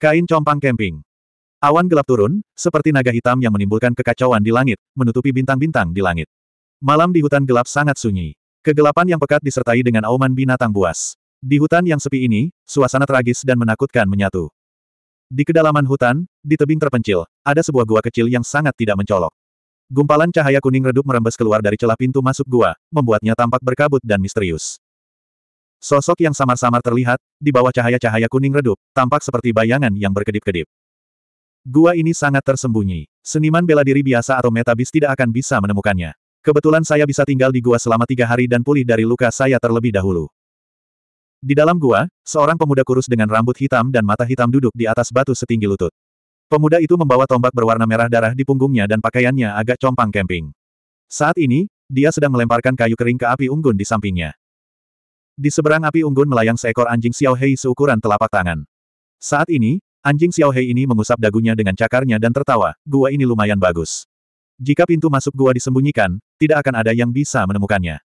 Kain compang camping. Awan gelap turun, seperti naga hitam yang menimbulkan kekacauan di langit, menutupi bintang-bintang di langit. Malam di hutan gelap sangat sunyi. Kegelapan yang pekat disertai dengan auman binatang buas. Di hutan yang sepi ini, suasana tragis dan menakutkan menyatu. Di kedalaman hutan, di tebing terpencil, ada sebuah gua kecil yang sangat tidak mencolok. Gumpalan cahaya kuning redup merembes keluar dari celah pintu masuk gua, membuatnya tampak berkabut dan misterius. Sosok yang samar-samar terlihat, di bawah cahaya-cahaya kuning redup, tampak seperti bayangan yang berkedip-kedip. Gua ini sangat tersembunyi. Seniman bela diri biasa atau metabis tidak akan bisa menemukannya. Kebetulan saya bisa tinggal di gua selama tiga hari dan pulih dari luka saya terlebih dahulu. Di dalam gua, seorang pemuda kurus dengan rambut hitam dan mata hitam duduk di atas batu setinggi lutut. Pemuda itu membawa tombak berwarna merah darah di punggungnya dan pakaiannya agak compang camping. Saat ini, dia sedang melemparkan kayu kering ke api unggun di sampingnya. Di seberang api unggun melayang seekor anjing Xiaohei seukuran telapak tangan. Saat ini, anjing Xiaohei ini mengusap dagunya dengan cakarnya dan tertawa, gua ini lumayan bagus. Jika pintu masuk gua disembunyikan, tidak akan ada yang bisa menemukannya.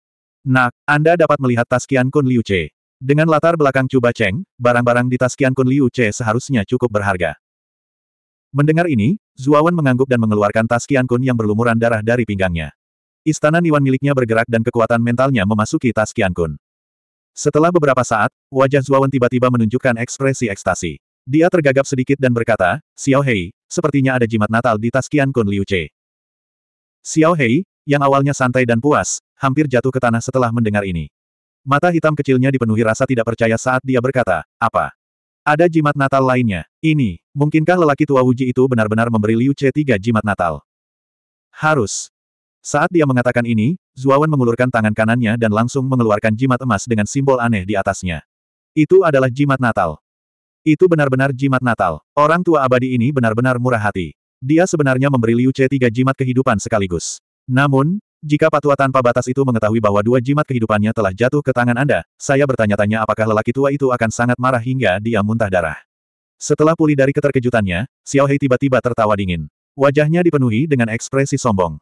Nah, Anda dapat melihat tas Qian Kun Liu Che. Dengan latar belakang Cuba Cheng, barang-barang di tas Qian Kun Liu Che seharusnya cukup berharga. Mendengar ini, Zuawan mengangguk dan mengeluarkan tas Qian Kun yang berlumuran darah dari pinggangnya. Istana Niwan miliknya bergerak dan kekuatan mentalnya memasuki tas Qian Kun. Setelah beberapa saat, wajah Zuawan tiba-tiba menunjukkan ekspresi ekstasi. Dia tergagap sedikit dan berkata, Xiao Hei, sepertinya ada jimat natal di tas Qian Kun Liu Che. Xiao Hei, yang awalnya santai dan puas, hampir jatuh ke tanah setelah mendengar ini. Mata hitam kecilnya dipenuhi rasa tidak percaya saat dia berkata, apa? Ada jimat natal lainnya. Ini, mungkinkah lelaki tua Wuji itu benar-benar memberi Liu Che tiga jimat natal? Harus. Saat dia mengatakan ini, Zuawan mengulurkan tangan kanannya dan langsung mengeluarkan jimat emas dengan simbol aneh di atasnya. Itu adalah jimat Natal. Itu benar-benar jimat Natal. Orang tua abadi ini benar-benar murah hati. Dia sebenarnya memberi Liu C tiga jimat kehidupan sekaligus. Namun, jika patua tanpa batas itu mengetahui bahwa dua jimat kehidupannya telah jatuh ke tangan Anda, saya bertanya-tanya apakah lelaki tua itu akan sangat marah hingga dia muntah darah. Setelah pulih dari keterkejutannya, Xiao Hei tiba-tiba tertawa dingin. Wajahnya dipenuhi dengan ekspresi sombong.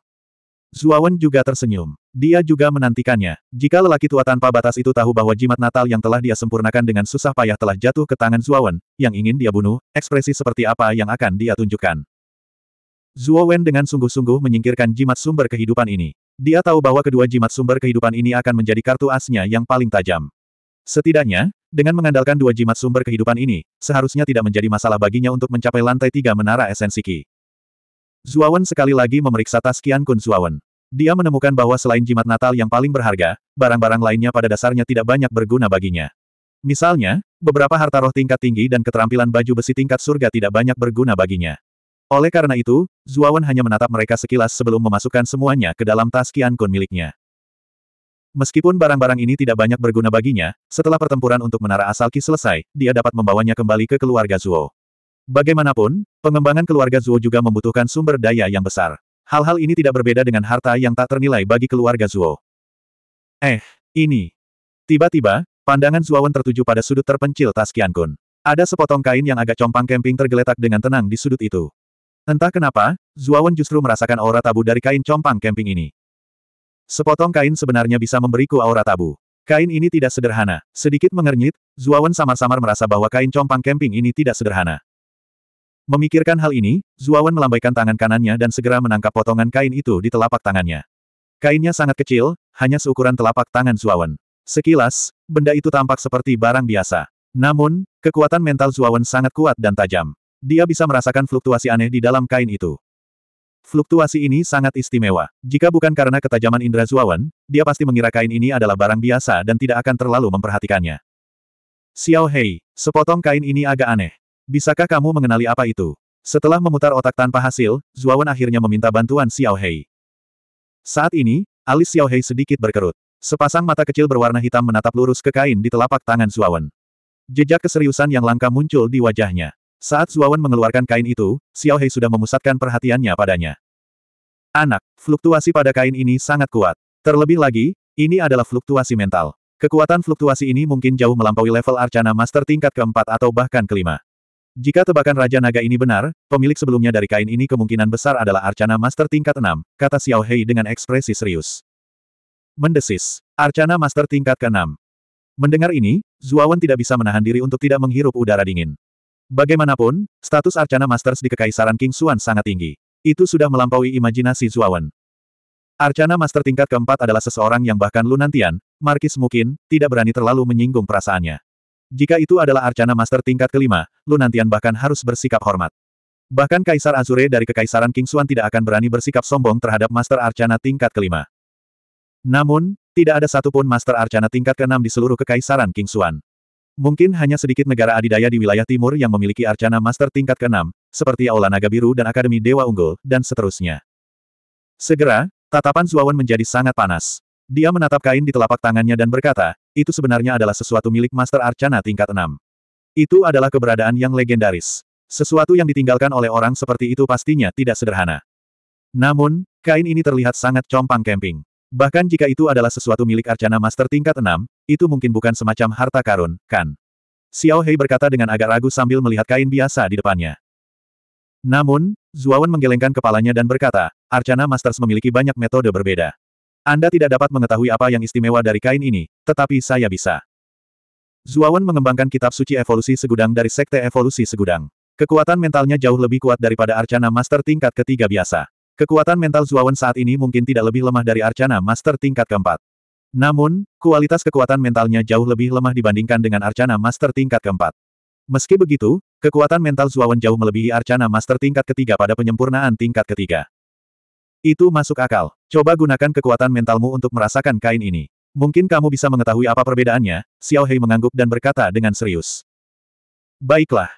Zuawan juga tersenyum. Dia juga menantikannya. Jika lelaki tua tanpa batas itu tahu bahwa jimat natal yang telah dia sempurnakan dengan susah payah telah jatuh ke tangan Zuawan, yang ingin dia bunuh, ekspresi seperti apa yang akan dia tunjukkan. Zuawan dengan sungguh-sungguh menyingkirkan jimat sumber kehidupan ini. Dia tahu bahwa kedua jimat sumber kehidupan ini akan menjadi kartu asnya yang paling tajam. Setidaknya, dengan mengandalkan dua jimat sumber kehidupan ini, seharusnya tidak menjadi masalah baginya untuk mencapai lantai tiga menara esensi Ki. Zuawan sekali lagi memeriksa tas kian Kun Zuawan. Dia menemukan bahwa selain jimat natal yang paling berharga, barang-barang lainnya pada dasarnya tidak banyak berguna baginya. Misalnya, beberapa harta roh tingkat tinggi dan keterampilan baju besi tingkat surga tidak banyak berguna baginya. Oleh karena itu, Zuawan hanya menatap mereka sekilas sebelum memasukkan semuanya ke dalam tas kian Kun miliknya. Meskipun barang-barang ini tidak banyak berguna baginya, setelah pertempuran untuk menara asalki selesai, dia dapat membawanya kembali ke keluarga Zuo. Bagaimanapun, pengembangan keluarga Zuo juga membutuhkan sumber daya yang besar. Hal-hal ini tidak berbeda dengan harta yang tak ternilai bagi keluarga Zuo. Eh, ini. Tiba-tiba, pandangan Zuawan tertuju pada sudut terpencil tas Kun. Ada sepotong kain yang agak compang kemping tergeletak dengan tenang di sudut itu. Entah kenapa, Zuawan justru merasakan aura tabu dari kain compang kemping ini. Sepotong kain sebenarnya bisa memberiku aura tabu. Kain ini tidak sederhana. Sedikit mengernyit, Zuawan samar-samar merasa bahwa kain compang kemping ini tidak sederhana. Memikirkan hal ini, Zuawan melambaikan tangan kanannya dan segera menangkap potongan kain itu di telapak tangannya. Kainnya sangat kecil, hanya seukuran telapak tangan Zuawan. Sekilas, benda itu tampak seperti barang biasa. Namun, kekuatan mental Zuawan sangat kuat dan tajam. Dia bisa merasakan fluktuasi aneh di dalam kain itu. Fluktuasi ini sangat istimewa. Jika bukan karena ketajaman indra Zuawan, dia pasti mengira kain ini adalah barang biasa dan tidak akan terlalu memperhatikannya. Xiao Hei, sepotong kain ini agak aneh. Bisakah kamu mengenali apa itu? Setelah memutar otak tanpa hasil, Zuawan akhirnya meminta bantuan Xiao Hei. Saat ini, alis Xiao Hei sedikit berkerut. Sepasang mata kecil berwarna hitam menatap lurus ke kain di telapak tangan Zuawan. Jejak keseriusan yang langka muncul di wajahnya. Saat Zuawan mengeluarkan kain itu, Xiao Hei sudah memusatkan perhatiannya padanya. Anak, fluktuasi pada kain ini sangat kuat. Terlebih lagi, ini adalah fluktuasi mental. Kekuatan fluktuasi ini mungkin jauh melampaui level arcana master tingkat keempat atau bahkan kelima. Jika tebakan Raja Naga ini benar, pemilik sebelumnya dari kain ini kemungkinan besar adalah Arcana Master tingkat 6, kata Xiao Hei dengan ekspresi serius. Mendesis. Arcana Master tingkat ke-6. Mendengar ini, Zuawan tidak bisa menahan diri untuk tidak menghirup udara dingin. Bagaimanapun, status Arcana Masters di Kekaisaran King Xuan sangat tinggi. Itu sudah melampaui imajinasi Zuawan. Arcana Master tingkat keempat adalah seseorang yang bahkan Lunantian, Markis mungkin, tidak berani terlalu menyinggung perasaannya. Jika itu adalah arcana master tingkat kelima, nantian bahkan harus bersikap hormat. Bahkan Kaisar Azure dari Kekaisaran King Xuan tidak akan berani bersikap sombong terhadap master arcana tingkat kelima. Namun, tidak ada satupun master arcana tingkat keenam di seluruh Kekaisaran King Xuan. Mungkin hanya sedikit negara adidaya di wilayah timur yang memiliki arcana master tingkat keenam, seperti Aula Naga Biru dan Akademi Dewa Unggul, dan seterusnya. Segera, tatapan Zuawan menjadi sangat panas. Dia menatap kain di telapak tangannya dan berkata, itu sebenarnya adalah sesuatu milik Master Arcana tingkat 6. Itu adalah keberadaan yang legendaris. Sesuatu yang ditinggalkan oleh orang seperti itu pastinya tidak sederhana. Namun, kain ini terlihat sangat compang camping. Bahkan jika itu adalah sesuatu milik Arcana Master tingkat 6, itu mungkin bukan semacam harta karun, kan? Xiao Hei berkata dengan agak ragu sambil melihat kain biasa di depannya. Namun, Zuawan menggelengkan kepalanya dan berkata, Arcana Masters memiliki banyak metode berbeda. Anda tidak dapat mengetahui apa yang istimewa dari kain ini, tetapi saya bisa. Zuawan mengembangkan kitab suci evolusi segudang dari sekte evolusi segudang. Kekuatan mentalnya jauh lebih kuat daripada Arcana Master tingkat ketiga biasa. Kekuatan mental Zuawan saat ini mungkin tidak lebih lemah dari Arcana Master tingkat keempat. Namun, kualitas kekuatan mentalnya jauh lebih lemah dibandingkan dengan Arcana Master tingkat keempat. Meski begitu, kekuatan mental Zuawan jauh melebihi Arcana Master tingkat ketiga pada penyempurnaan tingkat ketiga. Itu masuk akal. Coba gunakan kekuatan mentalmu untuk merasakan kain ini. Mungkin kamu bisa mengetahui apa perbedaannya, Xiao Hei mengangguk dan berkata dengan serius. Baiklah.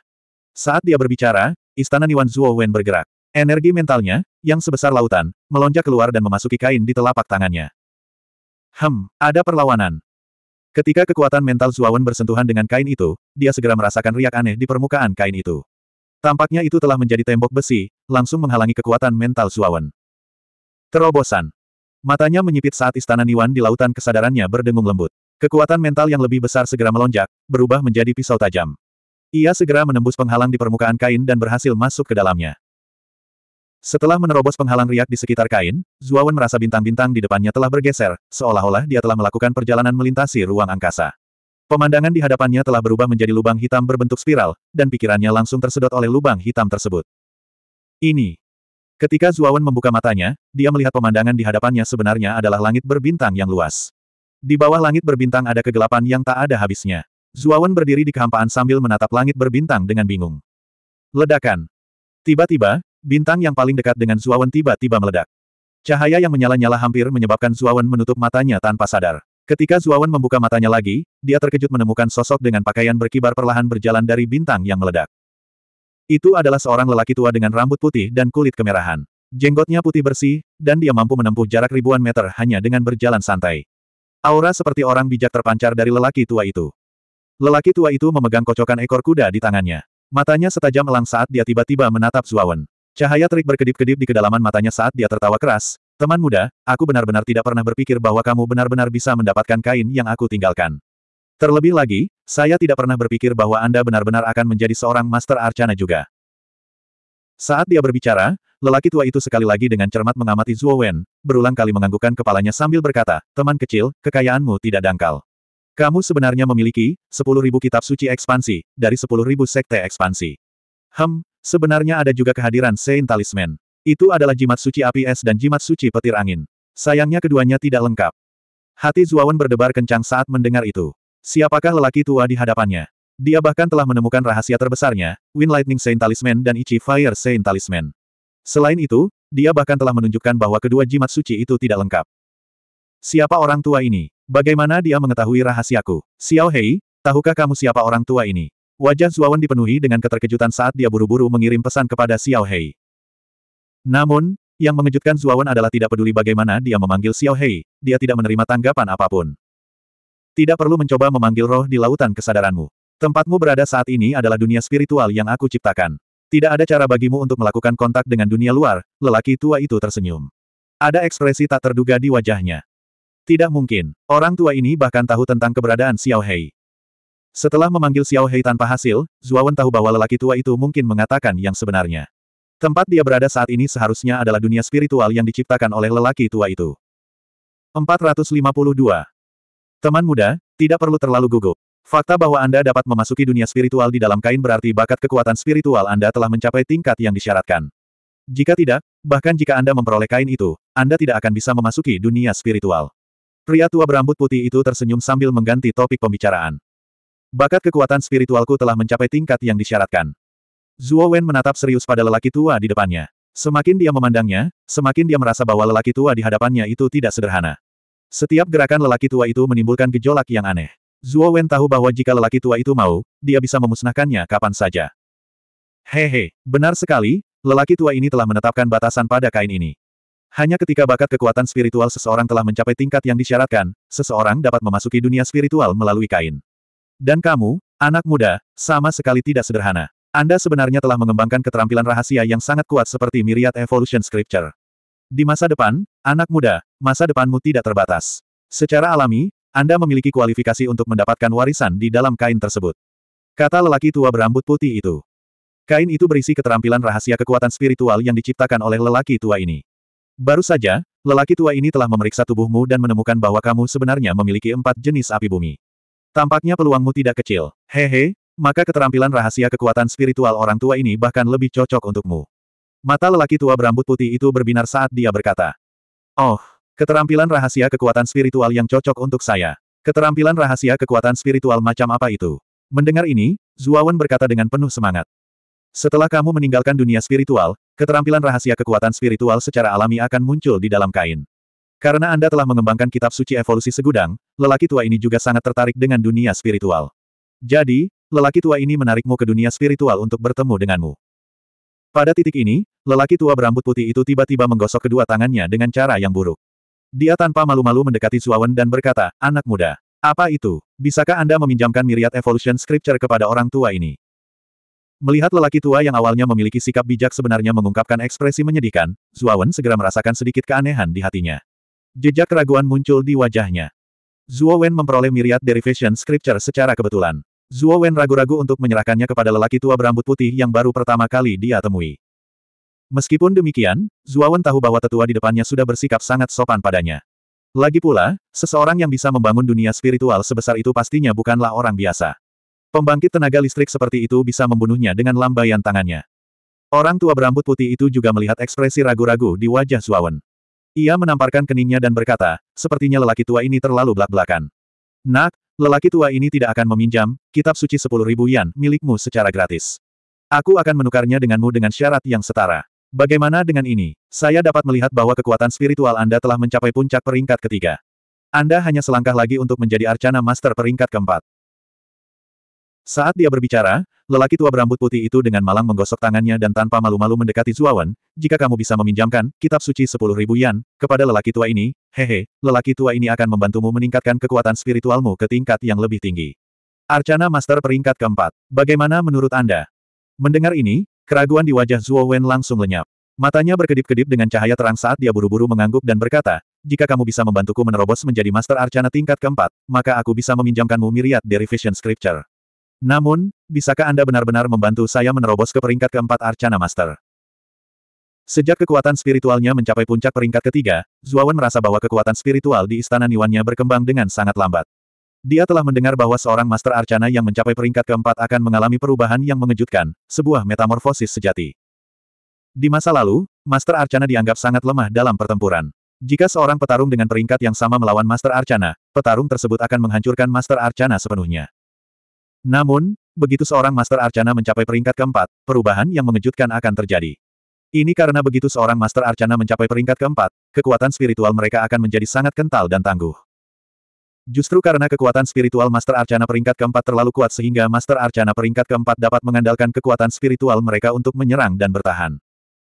Saat dia berbicara, istana Niwan Zuo Wen bergerak. Energi mentalnya, yang sebesar lautan, melonjak keluar dan memasuki kain di telapak tangannya. Hem, ada perlawanan. Ketika kekuatan mental Zuawan bersentuhan dengan kain itu, dia segera merasakan riak aneh di permukaan kain itu. Tampaknya itu telah menjadi tembok besi, langsung menghalangi kekuatan mental Zuawan. Terobosan. Matanya menyipit saat istana Niwan di lautan kesadarannya berdengung lembut. Kekuatan mental yang lebih besar segera melonjak, berubah menjadi pisau tajam. Ia segera menembus penghalang di permukaan kain dan berhasil masuk ke dalamnya. Setelah menerobos penghalang riak di sekitar kain, Zuawan merasa bintang-bintang di depannya telah bergeser, seolah-olah dia telah melakukan perjalanan melintasi ruang angkasa. Pemandangan di hadapannya telah berubah menjadi lubang hitam berbentuk spiral, dan pikirannya langsung tersedot oleh lubang hitam tersebut. Ini, Ketika Zuawan membuka matanya, dia melihat pemandangan di hadapannya sebenarnya adalah langit berbintang yang luas. Di bawah langit berbintang ada kegelapan yang tak ada habisnya. Zuawan berdiri di kehampaan sambil menatap langit berbintang dengan bingung. Ledakan. Tiba-tiba, bintang yang paling dekat dengan Zuawan tiba-tiba meledak. Cahaya yang menyala-nyala hampir menyebabkan Zuawan menutup matanya tanpa sadar. Ketika Zuawan membuka matanya lagi, dia terkejut menemukan sosok dengan pakaian berkibar perlahan berjalan dari bintang yang meledak. Itu adalah seorang lelaki tua dengan rambut putih dan kulit kemerahan. Jenggotnya putih bersih, dan dia mampu menempuh jarak ribuan meter hanya dengan berjalan santai. Aura seperti orang bijak terpancar dari lelaki tua itu. Lelaki tua itu memegang kocokan ekor kuda di tangannya. Matanya setajam elang saat dia tiba-tiba menatap Zuawan. Cahaya terik berkedip-kedip di kedalaman matanya saat dia tertawa keras. Teman muda, aku benar-benar tidak pernah berpikir bahwa kamu benar-benar bisa mendapatkan kain yang aku tinggalkan. Terlebih lagi, saya tidak pernah berpikir bahwa Anda benar-benar akan menjadi seorang Master Arcana juga. Saat dia berbicara, lelaki tua itu sekali lagi dengan cermat mengamati Zhuo Wen, berulang kali menganggukkan kepalanya sambil berkata, teman kecil, kekayaanmu tidak dangkal. Kamu sebenarnya memiliki 10.000 kitab suci ekspansi, dari 10.000 sekte ekspansi. Hem, sebenarnya ada juga kehadiran Saint Talisman. Itu adalah jimat suci api es dan jimat suci petir angin. Sayangnya keduanya tidak lengkap. Hati Zuawan berdebar kencang saat mendengar itu. Siapakah lelaki tua di hadapannya? Dia bahkan telah menemukan rahasia terbesarnya, Wind Lightning Saint Talisman dan Ichi Fire Saint Talisman. Selain itu, dia bahkan telah menunjukkan bahwa kedua jimat suci itu tidak lengkap. Siapa orang tua ini? Bagaimana dia mengetahui rahasiaku? Xiao Hei, tahukah kamu siapa orang tua ini? Wajah Zuawan dipenuhi dengan keterkejutan saat dia buru-buru mengirim pesan kepada Xiao Hei. Namun, yang mengejutkan Zuawan adalah tidak peduli bagaimana dia memanggil Xiao Hei, dia tidak menerima tanggapan apapun. Tidak perlu mencoba memanggil roh di lautan kesadaranmu. Tempatmu berada saat ini adalah dunia spiritual yang aku ciptakan. Tidak ada cara bagimu untuk melakukan kontak dengan dunia luar, lelaki tua itu tersenyum. Ada ekspresi tak terduga di wajahnya. Tidak mungkin, orang tua ini bahkan tahu tentang keberadaan Xiao Hei. Setelah memanggil Xiao Hei tanpa hasil, Zuawan tahu bahwa lelaki tua itu mungkin mengatakan yang sebenarnya. Tempat dia berada saat ini seharusnya adalah dunia spiritual yang diciptakan oleh lelaki tua itu. 452. Teman muda, tidak perlu terlalu gugup. Fakta bahwa Anda dapat memasuki dunia spiritual di dalam kain berarti bakat kekuatan spiritual Anda telah mencapai tingkat yang disyaratkan. Jika tidak, bahkan jika Anda memperoleh kain itu, Anda tidak akan bisa memasuki dunia spiritual. Pria tua berambut putih itu tersenyum sambil mengganti topik pembicaraan. Bakat kekuatan spiritualku telah mencapai tingkat yang disyaratkan. Zuo Wen menatap serius pada lelaki tua di depannya. Semakin dia memandangnya, semakin dia merasa bahwa lelaki tua di hadapannya itu tidak sederhana. Setiap gerakan lelaki tua itu menimbulkan gejolak yang aneh. Zuo Wen tahu bahwa jika lelaki tua itu mau, dia bisa memusnahkannya kapan saja. Hehe, benar sekali, lelaki tua ini telah menetapkan batasan pada kain ini. Hanya ketika bakat kekuatan spiritual seseorang telah mencapai tingkat yang disyaratkan, seseorang dapat memasuki dunia spiritual melalui kain. Dan kamu, anak muda, sama sekali tidak sederhana. Anda sebenarnya telah mengembangkan keterampilan rahasia yang sangat kuat seperti Myriad Evolution Scripture. Di masa depan, anak muda, masa depanmu tidak terbatas. Secara alami, Anda memiliki kualifikasi untuk mendapatkan warisan di dalam kain tersebut. Kata lelaki tua berambut putih itu. Kain itu berisi keterampilan rahasia kekuatan spiritual yang diciptakan oleh lelaki tua ini. Baru saja, lelaki tua ini telah memeriksa tubuhmu dan menemukan bahwa kamu sebenarnya memiliki empat jenis api bumi. Tampaknya peluangmu tidak kecil. Hehe, maka keterampilan rahasia kekuatan spiritual orang tua ini bahkan lebih cocok untukmu. Mata lelaki tua berambut putih itu berbinar saat dia berkata. Oh, keterampilan rahasia kekuatan spiritual yang cocok untuk saya. Keterampilan rahasia kekuatan spiritual macam apa itu? Mendengar ini, Zuawan berkata dengan penuh semangat. Setelah kamu meninggalkan dunia spiritual, keterampilan rahasia kekuatan spiritual secara alami akan muncul di dalam kain. Karena Anda telah mengembangkan kitab suci evolusi segudang, lelaki tua ini juga sangat tertarik dengan dunia spiritual. Jadi, lelaki tua ini menarikmu ke dunia spiritual untuk bertemu denganmu. Pada titik ini, lelaki tua berambut putih itu tiba-tiba menggosok kedua tangannya dengan cara yang buruk. Dia tanpa malu-malu mendekati Zuawan dan berkata, anak muda, apa itu? Bisakah Anda meminjamkan miriat evolution scripture kepada orang tua ini? Melihat lelaki tua yang awalnya memiliki sikap bijak sebenarnya mengungkapkan ekspresi menyedihkan, Zuawan segera merasakan sedikit keanehan di hatinya. Jejak keraguan muncul di wajahnya. Zuowen memperoleh miriat derivation scripture secara kebetulan. Zuo Wen ragu-ragu untuk menyerahkannya kepada lelaki tua berambut putih yang baru pertama kali dia temui. Meskipun demikian, Zuo Wen tahu bahwa tetua di depannya sudah bersikap sangat sopan padanya. Lagi pula, seseorang yang bisa membangun dunia spiritual sebesar itu pastinya bukanlah orang biasa. Pembangkit tenaga listrik seperti itu bisa membunuhnya dengan lambaian tangannya. Orang tua berambut putih itu juga melihat ekspresi ragu-ragu di wajah Zuo Ia menamparkan keningnya dan berkata, sepertinya lelaki tua ini terlalu belak-belakan. Nak, lelaki tua ini tidak akan meminjam, kitab suci sepuluh ribu yan milikmu secara gratis. Aku akan menukarnya denganmu dengan syarat yang setara. Bagaimana dengan ini? Saya dapat melihat bahwa kekuatan spiritual Anda telah mencapai puncak peringkat ketiga. Anda hanya selangkah lagi untuk menjadi arcana master peringkat keempat. Saat dia berbicara, lelaki tua berambut putih itu dengan malang menggosok tangannya dan tanpa malu-malu mendekati Zuawan, jika kamu bisa meminjamkan kitab suci sepuluh ribu yan kepada lelaki tua ini, hehe, lelaki tua ini akan membantumu meningkatkan kekuatan spiritualmu ke tingkat yang lebih tinggi. Arcana Master peringkat keempat. Bagaimana menurut Anda? Mendengar ini, keraguan di wajah Zuawan langsung lenyap. Matanya berkedip-kedip dengan cahaya terang saat dia buru-buru mengangguk dan berkata, jika kamu bisa membantuku menerobos menjadi Master Arcana tingkat keempat, maka aku bisa meminjamkanmu miriat Derivation Scripture. Namun, bisakah Anda benar-benar membantu saya menerobos ke peringkat keempat Arcana Master? Sejak kekuatan spiritualnya mencapai puncak peringkat ketiga, Zuawan merasa bahwa kekuatan spiritual di istana Niwannya berkembang dengan sangat lambat. Dia telah mendengar bahwa seorang Master Arcana yang mencapai peringkat keempat akan mengalami perubahan yang mengejutkan, sebuah metamorfosis sejati. Di masa lalu, Master Arcana dianggap sangat lemah dalam pertempuran. Jika seorang petarung dengan peringkat yang sama melawan Master Arcana, petarung tersebut akan menghancurkan Master Arcana sepenuhnya. Namun, begitu seorang Master Arcana mencapai peringkat keempat, perubahan yang mengejutkan akan terjadi. Ini karena begitu seorang Master Arcana mencapai peringkat keempat, kekuatan spiritual mereka akan menjadi sangat kental dan tangguh. Justru karena kekuatan spiritual Master Arcana peringkat keempat terlalu kuat sehingga Master Arcana peringkat keempat dapat mengandalkan kekuatan spiritual mereka untuk menyerang dan bertahan.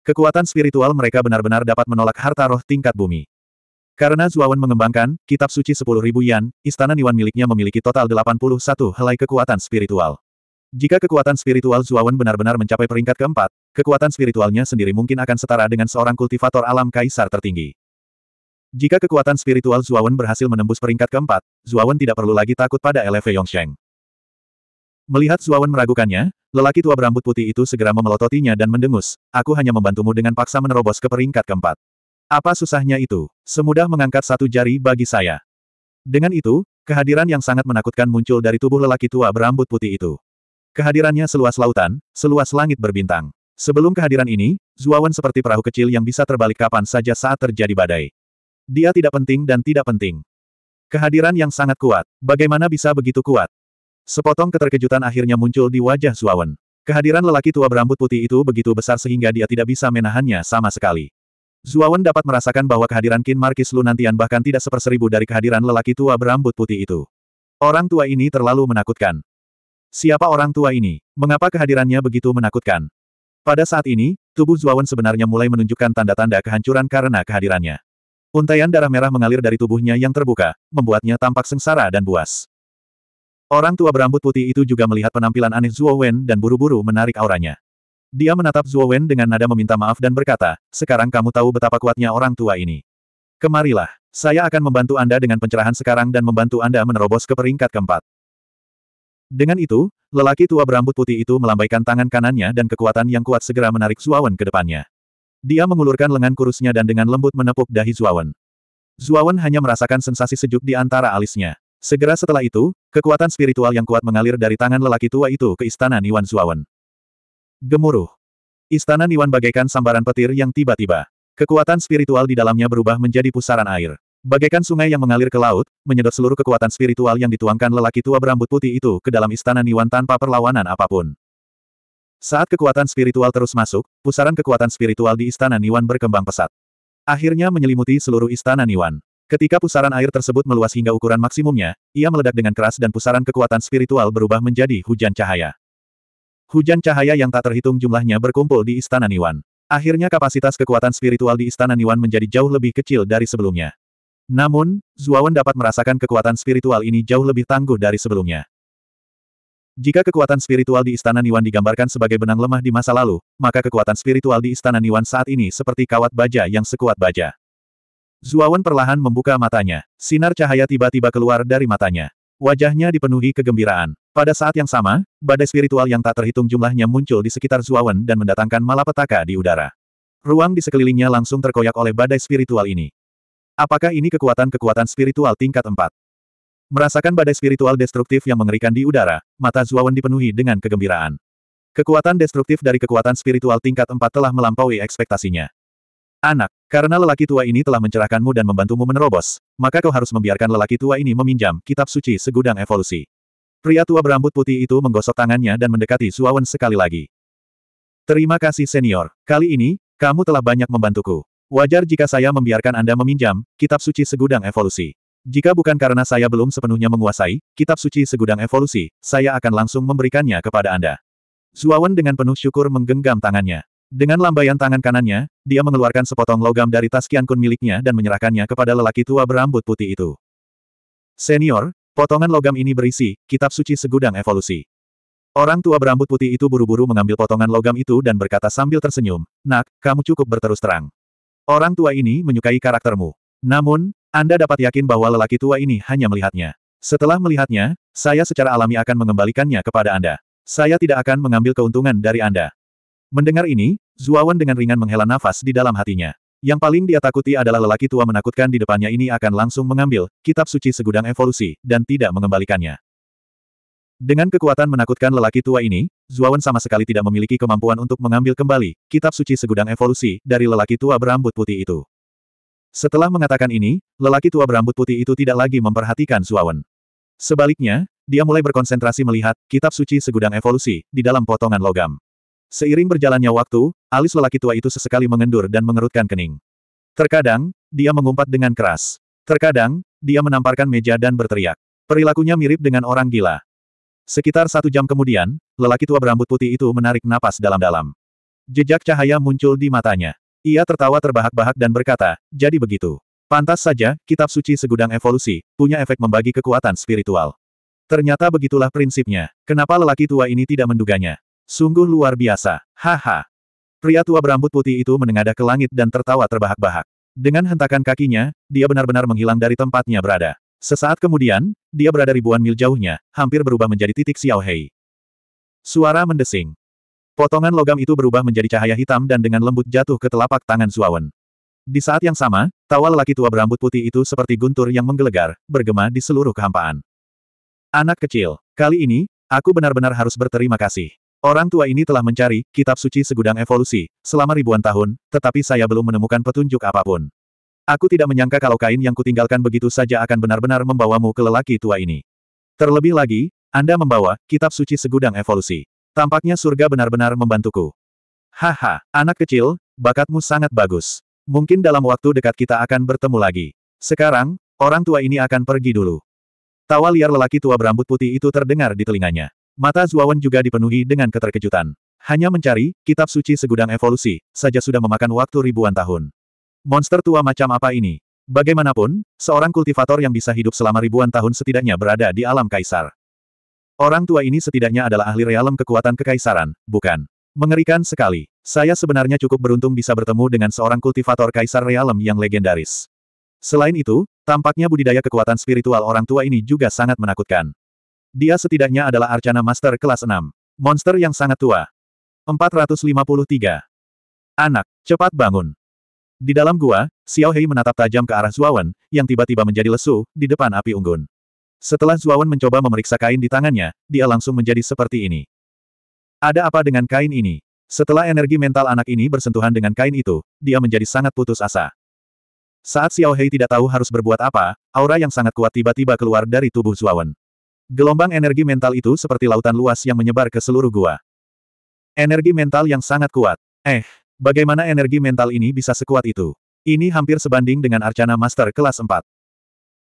Kekuatan spiritual mereka benar-benar dapat menolak harta roh tingkat bumi. Karena Zuawan mengembangkan kitab suci 10.000 yan, istana Niwan miliknya memiliki total 81 helai kekuatan spiritual. Jika kekuatan spiritual Zuawan benar-benar mencapai peringkat keempat, kekuatan spiritualnya sendiri mungkin akan setara dengan seorang kultivator alam kaisar tertinggi. Jika kekuatan spiritual Zuawan berhasil menembus peringkat keempat, Zuawan tidak perlu lagi takut pada Eleve Yongsheng. Melihat Zuawan meragukannya, lelaki tua berambut putih itu segera memelototinya dan mendengus, aku hanya membantumu dengan paksa menerobos ke peringkat keempat. Apa susahnya itu? Semudah mengangkat satu jari bagi saya. Dengan itu, kehadiran yang sangat menakutkan muncul dari tubuh lelaki tua berambut putih itu. Kehadirannya seluas lautan, seluas langit berbintang. Sebelum kehadiran ini, Zuawan seperti perahu kecil yang bisa terbalik kapan saja saat terjadi badai. Dia tidak penting dan tidak penting. Kehadiran yang sangat kuat. Bagaimana bisa begitu kuat? Sepotong keterkejutan akhirnya muncul di wajah Zuawan. Kehadiran lelaki tua berambut putih itu begitu besar sehingga dia tidak bisa menahannya sama sekali. Zuawan dapat merasakan bahwa kehadiran Kin Markis Lunantian bahkan tidak seperseribu dari kehadiran lelaki tua berambut putih itu. Orang tua ini terlalu menakutkan. Siapa orang tua ini? Mengapa kehadirannya begitu menakutkan? Pada saat ini, tubuh Zuawan sebenarnya mulai menunjukkan tanda-tanda kehancuran karena kehadirannya. Untaian darah merah mengalir dari tubuhnya yang terbuka, membuatnya tampak sengsara dan buas. Orang tua berambut putih itu juga melihat penampilan aneh Zuo dan buru-buru menarik auranya. Dia menatap Zuo Wen dengan nada meminta maaf dan berkata, sekarang kamu tahu betapa kuatnya orang tua ini. Kemarilah, saya akan membantu Anda dengan pencerahan sekarang dan membantu Anda menerobos ke peringkat keempat. Dengan itu, lelaki tua berambut putih itu melambaikan tangan kanannya dan kekuatan yang kuat segera menarik Wen ke depannya. Dia mengulurkan lengan kurusnya dan dengan lembut menepuk dahi Zuo Wen hanya merasakan sensasi sejuk di antara alisnya. Segera setelah itu, kekuatan spiritual yang kuat mengalir dari tangan lelaki tua itu ke istana Niwan Wen. Gemuruh. Istana Niwan bagaikan sambaran petir yang tiba-tiba. Kekuatan spiritual di dalamnya berubah menjadi pusaran air. Bagaikan sungai yang mengalir ke laut, menyedot seluruh kekuatan spiritual yang dituangkan lelaki tua berambut putih itu ke dalam istana Niwan tanpa perlawanan apapun. Saat kekuatan spiritual terus masuk, pusaran kekuatan spiritual di istana Niwan berkembang pesat. Akhirnya menyelimuti seluruh istana Niwan. Ketika pusaran air tersebut meluas hingga ukuran maksimumnya, ia meledak dengan keras dan pusaran kekuatan spiritual berubah menjadi hujan cahaya. Hujan cahaya yang tak terhitung jumlahnya berkumpul di Istana Niwan. Akhirnya kapasitas kekuatan spiritual di Istana Niwan menjadi jauh lebih kecil dari sebelumnya. Namun, Zuawan dapat merasakan kekuatan spiritual ini jauh lebih tangguh dari sebelumnya. Jika kekuatan spiritual di Istana Niwan digambarkan sebagai benang lemah di masa lalu, maka kekuatan spiritual di Istana Niwan saat ini seperti kawat baja yang sekuat baja. Zuawan perlahan membuka matanya. Sinar cahaya tiba-tiba keluar dari matanya. Wajahnya dipenuhi kegembiraan. Pada saat yang sama, badai spiritual yang tak terhitung jumlahnya muncul di sekitar Zuawan dan mendatangkan malapetaka di udara. Ruang di sekelilingnya langsung terkoyak oleh badai spiritual ini. Apakah ini kekuatan-kekuatan spiritual tingkat 4? Merasakan badai spiritual destruktif yang mengerikan di udara, mata Zuawan dipenuhi dengan kegembiraan. Kekuatan destruktif dari kekuatan spiritual tingkat 4 telah melampaui ekspektasinya. Anak, karena lelaki tua ini telah mencerahkanmu dan membantumu menerobos, maka kau harus membiarkan lelaki tua ini meminjam kitab suci segudang evolusi. Pria tua berambut putih itu menggosok tangannya dan mendekati Suawen sekali lagi. Terima kasih senior, kali ini, kamu telah banyak membantuku. Wajar jika saya membiarkan Anda meminjam kitab suci segudang evolusi. Jika bukan karena saya belum sepenuhnya menguasai kitab suci segudang evolusi, saya akan langsung memberikannya kepada Anda. Suawan dengan penuh syukur menggenggam tangannya. Dengan lambaian tangan kanannya, dia mengeluarkan sepotong logam dari tas kian Kun miliknya dan menyerahkannya kepada lelaki tua berambut putih itu. Senior, potongan logam ini berisi, kitab suci segudang evolusi. Orang tua berambut putih itu buru-buru mengambil potongan logam itu dan berkata sambil tersenyum, Nak, kamu cukup berterus terang. Orang tua ini menyukai karaktermu. Namun, Anda dapat yakin bahwa lelaki tua ini hanya melihatnya. Setelah melihatnya, saya secara alami akan mengembalikannya kepada Anda. Saya tidak akan mengambil keuntungan dari Anda. Mendengar ini, Zuawan dengan ringan menghela nafas di dalam hatinya. Yang paling dia takuti adalah lelaki tua menakutkan di depannya ini akan langsung mengambil kitab suci segudang evolusi dan tidak mengembalikannya. Dengan kekuatan menakutkan lelaki tua ini, Zuawan sama sekali tidak memiliki kemampuan untuk mengambil kembali kitab suci segudang evolusi dari lelaki tua berambut putih itu. Setelah mengatakan ini, lelaki tua berambut putih itu tidak lagi memperhatikan Zuawan. Sebaliknya, dia mulai berkonsentrasi melihat kitab suci segudang evolusi di dalam potongan logam. Seiring berjalannya waktu, Alis lelaki tua itu sesekali mengendur dan mengerutkan kening. Terkadang, dia mengumpat dengan keras. Terkadang, dia menamparkan meja dan berteriak. Perilakunya mirip dengan orang gila. Sekitar satu jam kemudian, lelaki tua berambut putih itu menarik napas dalam-dalam. Jejak cahaya muncul di matanya. Ia tertawa terbahak-bahak dan berkata, jadi begitu. Pantas saja, kitab suci segudang evolusi, punya efek membagi kekuatan spiritual. Ternyata begitulah prinsipnya. Kenapa lelaki tua ini tidak menduganya? Sungguh luar biasa. Haha. Pria tua berambut putih itu menengadah ke langit dan tertawa terbahak-bahak. Dengan hentakan kakinya, dia benar-benar menghilang dari tempatnya berada. Sesaat kemudian, dia berada ribuan mil jauhnya, hampir berubah menjadi titik Xiao Hei. Suara mendesing. Potongan logam itu berubah menjadi cahaya hitam dan dengan lembut jatuh ke telapak tangan Suawen. Di saat yang sama, tawa lelaki tua berambut putih itu seperti guntur yang menggelegar, bergema di seluruh kehampaan. Anak kecil, kali ini, aku benar-benar harus berterima kasih. Orang tua ini telah mencari kitab suci segudang evolusi selama ribuan tahun, tetapi saya belum menemukan petunjuk apapun. Aku tidak menyangka kalau kain yang kutinggalkan begitu saja akan benar-benar membawamu ke lelaki tua ini. Terlebih lagi, Anda membawa kitab suci segudang evolusi. Tampaknya surga benar-benar membantuku. Haha, anak kecil, bakatmu sangat bagus. Mungkin dalam waktu dekat kita akan bertemu lagi. Sekarang, orang tua ini akan pergi dulu. Tawa liar lelaki tua berambut putih itu terdengar di telinganya. Mata Zuawan juga dipenuhi dengan keterkejutan. Hanya mencari, kitab suci segudang evolusi, saja sudah memakan waktu ribuan tahun. Monster tua macam apa ini? Bagaimanapun, seorang kultivator yang bisa hidup selama ribuan tahun setidaknya berada di alam kaisar. Orang tua ini setidaknya adalah ahli realem kekuatan kekaisaran, bukan? Mengerikan sekali. Saya sebenarnya cukup beruntung bisa bertemu dengan seorang kultivator kaisar realem yang legendaris. Selain itu, tampaknya budidaya kekuatan spiritual orang tua ini juga sangat menakutkan. Dia setidaknya adalah Arcana Master kelas 6. Monster yang sangat tua. 453. Anak, cepat bangun. Di dalam gua, Xiao Hei menatap tajam ke arah Zuawan, yang tiba-tiba menjadi lesu, di depan api unggun. Setelah Zuawan mencoba memeriksa kain di tangannya, dia langsung menjadi seperti ini. Ada apa dengan kain ini? Setelah energi mental anak ini bersentuhan dengan kain itu, dia menjadi sangat putus asa. Saat Xiao Hei tidak tahu harus berbuat apa, aura yang sangat kuat tiba-tiba keluar dari tubuh Zuawan. Gelombang energi mental itu seperti lautan luas yang menyebar ke seluruh gua. Energi mental yang sangat kuat. Eh, bagaimana energi mental ini bisa sekuat itu? Ini hampir sebanding dengan Arcana Master kelas 4.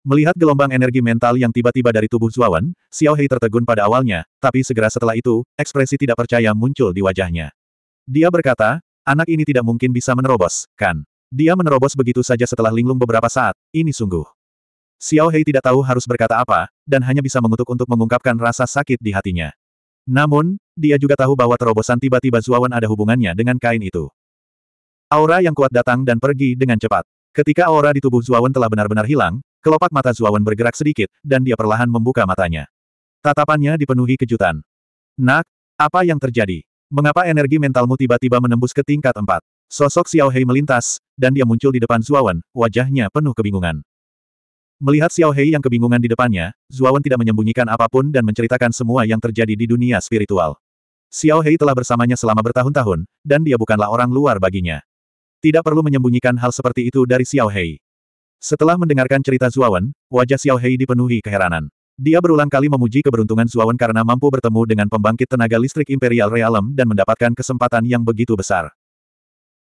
Melihat gelombang energi mental yang tiba-tiba dari tubuh Zuawan, Xiao Hei tertegun pada awalnya, tapi segera setelah itu, ekspresi tidak percaya muncul di wajahnya. Dia berkata, anak ini tidak mungkin bisa menerobos, kan? Dia menerobos begitu saja setelah linglung beberapa saat, ini sungguh. Xiao Hei tidak tahu harus berkata apa, dan hanya bisa mengutuk untuk mengungkapkan rasa sakit di hatinya. Namun, dia juga tahu bahwa terobosan tiba-tiba Zuawan ada hubungannya dengan kain itu. Aura yang kuat datang dan pergi dengan cepat. Ketika aura di tubuh Zuawan telah benar-benar hilang, kelopak mata Zuawan bergerak sedikit, dan dia perlahan membuka matanya. Tatapannya dipenuhi kejutan. Nak, apa yang terjadi? Mengapa energi mentalmu tiba-tiba menembus ke tingkat empat? Sosok Xiao Hei melintas, dan dia muncul di depan Zuawan, wajahnya penuh kebingungan. Melihat Xiao Hei yang kebingungan di depannya, Zuawan tidak menyembunyikan apapun dan menceritakan semua yang terjadi di dunia spiritual. Xiao Hei telah bersamanya selama bertahun-tahun, dan dia bukanlah orang luar baginya. Tidak perlu menyembunyikan hal seperti itu dari Xiao Hei. Setelah mendengarkan cerita Zuawan, wajah Xiao Hei dipenuhi keheranan. Dia berulang kali memuji keberuntungan Zuawan karena mampu bertemu dengan pembangkit tenaga listrik Imperial Realm dan mendapatkan kesempatan yang begitu besar.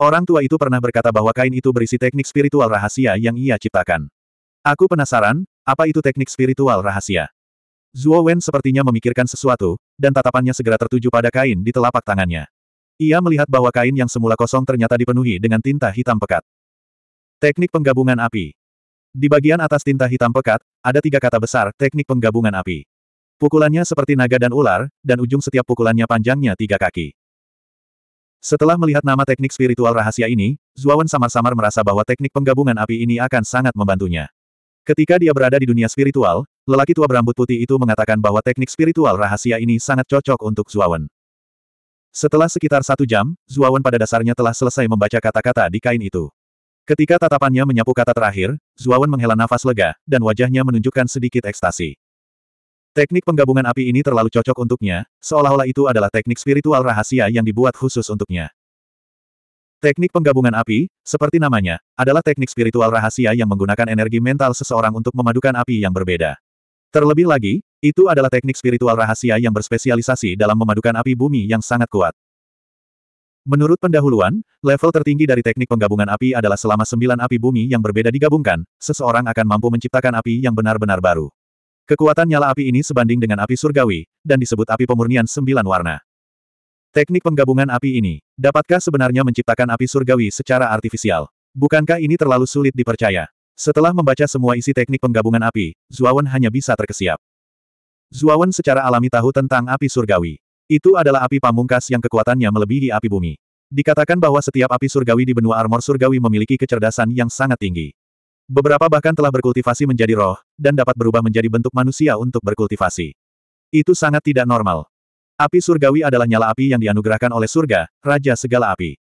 Orang tua itu pernah berkata bahwa kain itu berisi teknik spiritual rahasia yang ia ciptakan. Aku penasaran, apa itu teknik spiritual rahasia? Zuo Wen sepertinya memikirkan sesuatu, dan tatapannya segera tertuju pada kain di telapak tangannya. Ia melihat bahwa kain yang semula kosong ternyata dipenuhi dengan tinta hitam pekat. Teknik penggabungan api. Di bagian atas tinta hitam pekat, ada tiga kata besar, teknik penggabungan api. Pukulannya seperti naga dan ular, dan ujung setiap pukulannya panjangnya tiga kaki. Setelah melihat nama teknik spiritual rahasia ini, Zuawan samar-samar merasa bahwa teknik penggabungan api ini akan sangat membantunya. Ketika dia berada di dunia spiritual, lelaki tua berambut putih itu mengatakan bahwa teknik spiritual rahasia ini sangat cocok untuk Zuawan. Setelah sekitar satu jam, Zuawan pada dasarnya telah selesai membaca kata-kata di kain itu. Ketika tatapannya menyapu kata terakhir, Zuawan menghela nafas lega, dan wajahnya menunjukkan sedikit ekstasi. Teknik penggabungan api ini terlalu cocok untuknya, seolah-olah itu adalah teknik spiritual rahasia yang dibuat khusus untuknya. Teknik penggabungan api, seperti namanya, adalah teknik spiritual rahasia yang menggunakan energi mental seseorang untuk memadukan api yang berbeda. Terlebih lagi, itu adalah teknik spiritual rahasia yang berspesialisasi dalam memadukan api bumi yang sangat kuat. Menurut pendahuluan, level tertinggi dari teknik penggabungan api adalah selama sembilan api bumi yang berbeda digabungkan, seseorang akan mampu menciptakan api yang benar-benar baru. Kekuatan nyala api ini sebanding dengan api surgawi, dan disebut api pemurnian sembilan warna. Teknik penggabungan api ini, dapatkah sebenarnya menciptakan api surgawi secara artifisial? Bukankah ini terlalu sulit dipercaya? Setelah membaca semua isi teknik penggabungan api, Zuawan hanya bisa terkesiap. Zuawan secara alami tahu tentang api surgawi. Itu adalah api pamungkas yang kekuatannya melebihi api bumi. Dikatakan bahwa setiap api surgawi di benua armor surgawi memiliki kecerdasan yang sangat tinggi. Beberapa bahkan telah berkultivasi menjadi roh, dan dapat berubah menjadi bentuk manusia untuk berkultivasi. Itu sangat tidak normal. Api surgawi adalah nyala api yang dianugerahkan oleh surga, raja segala api.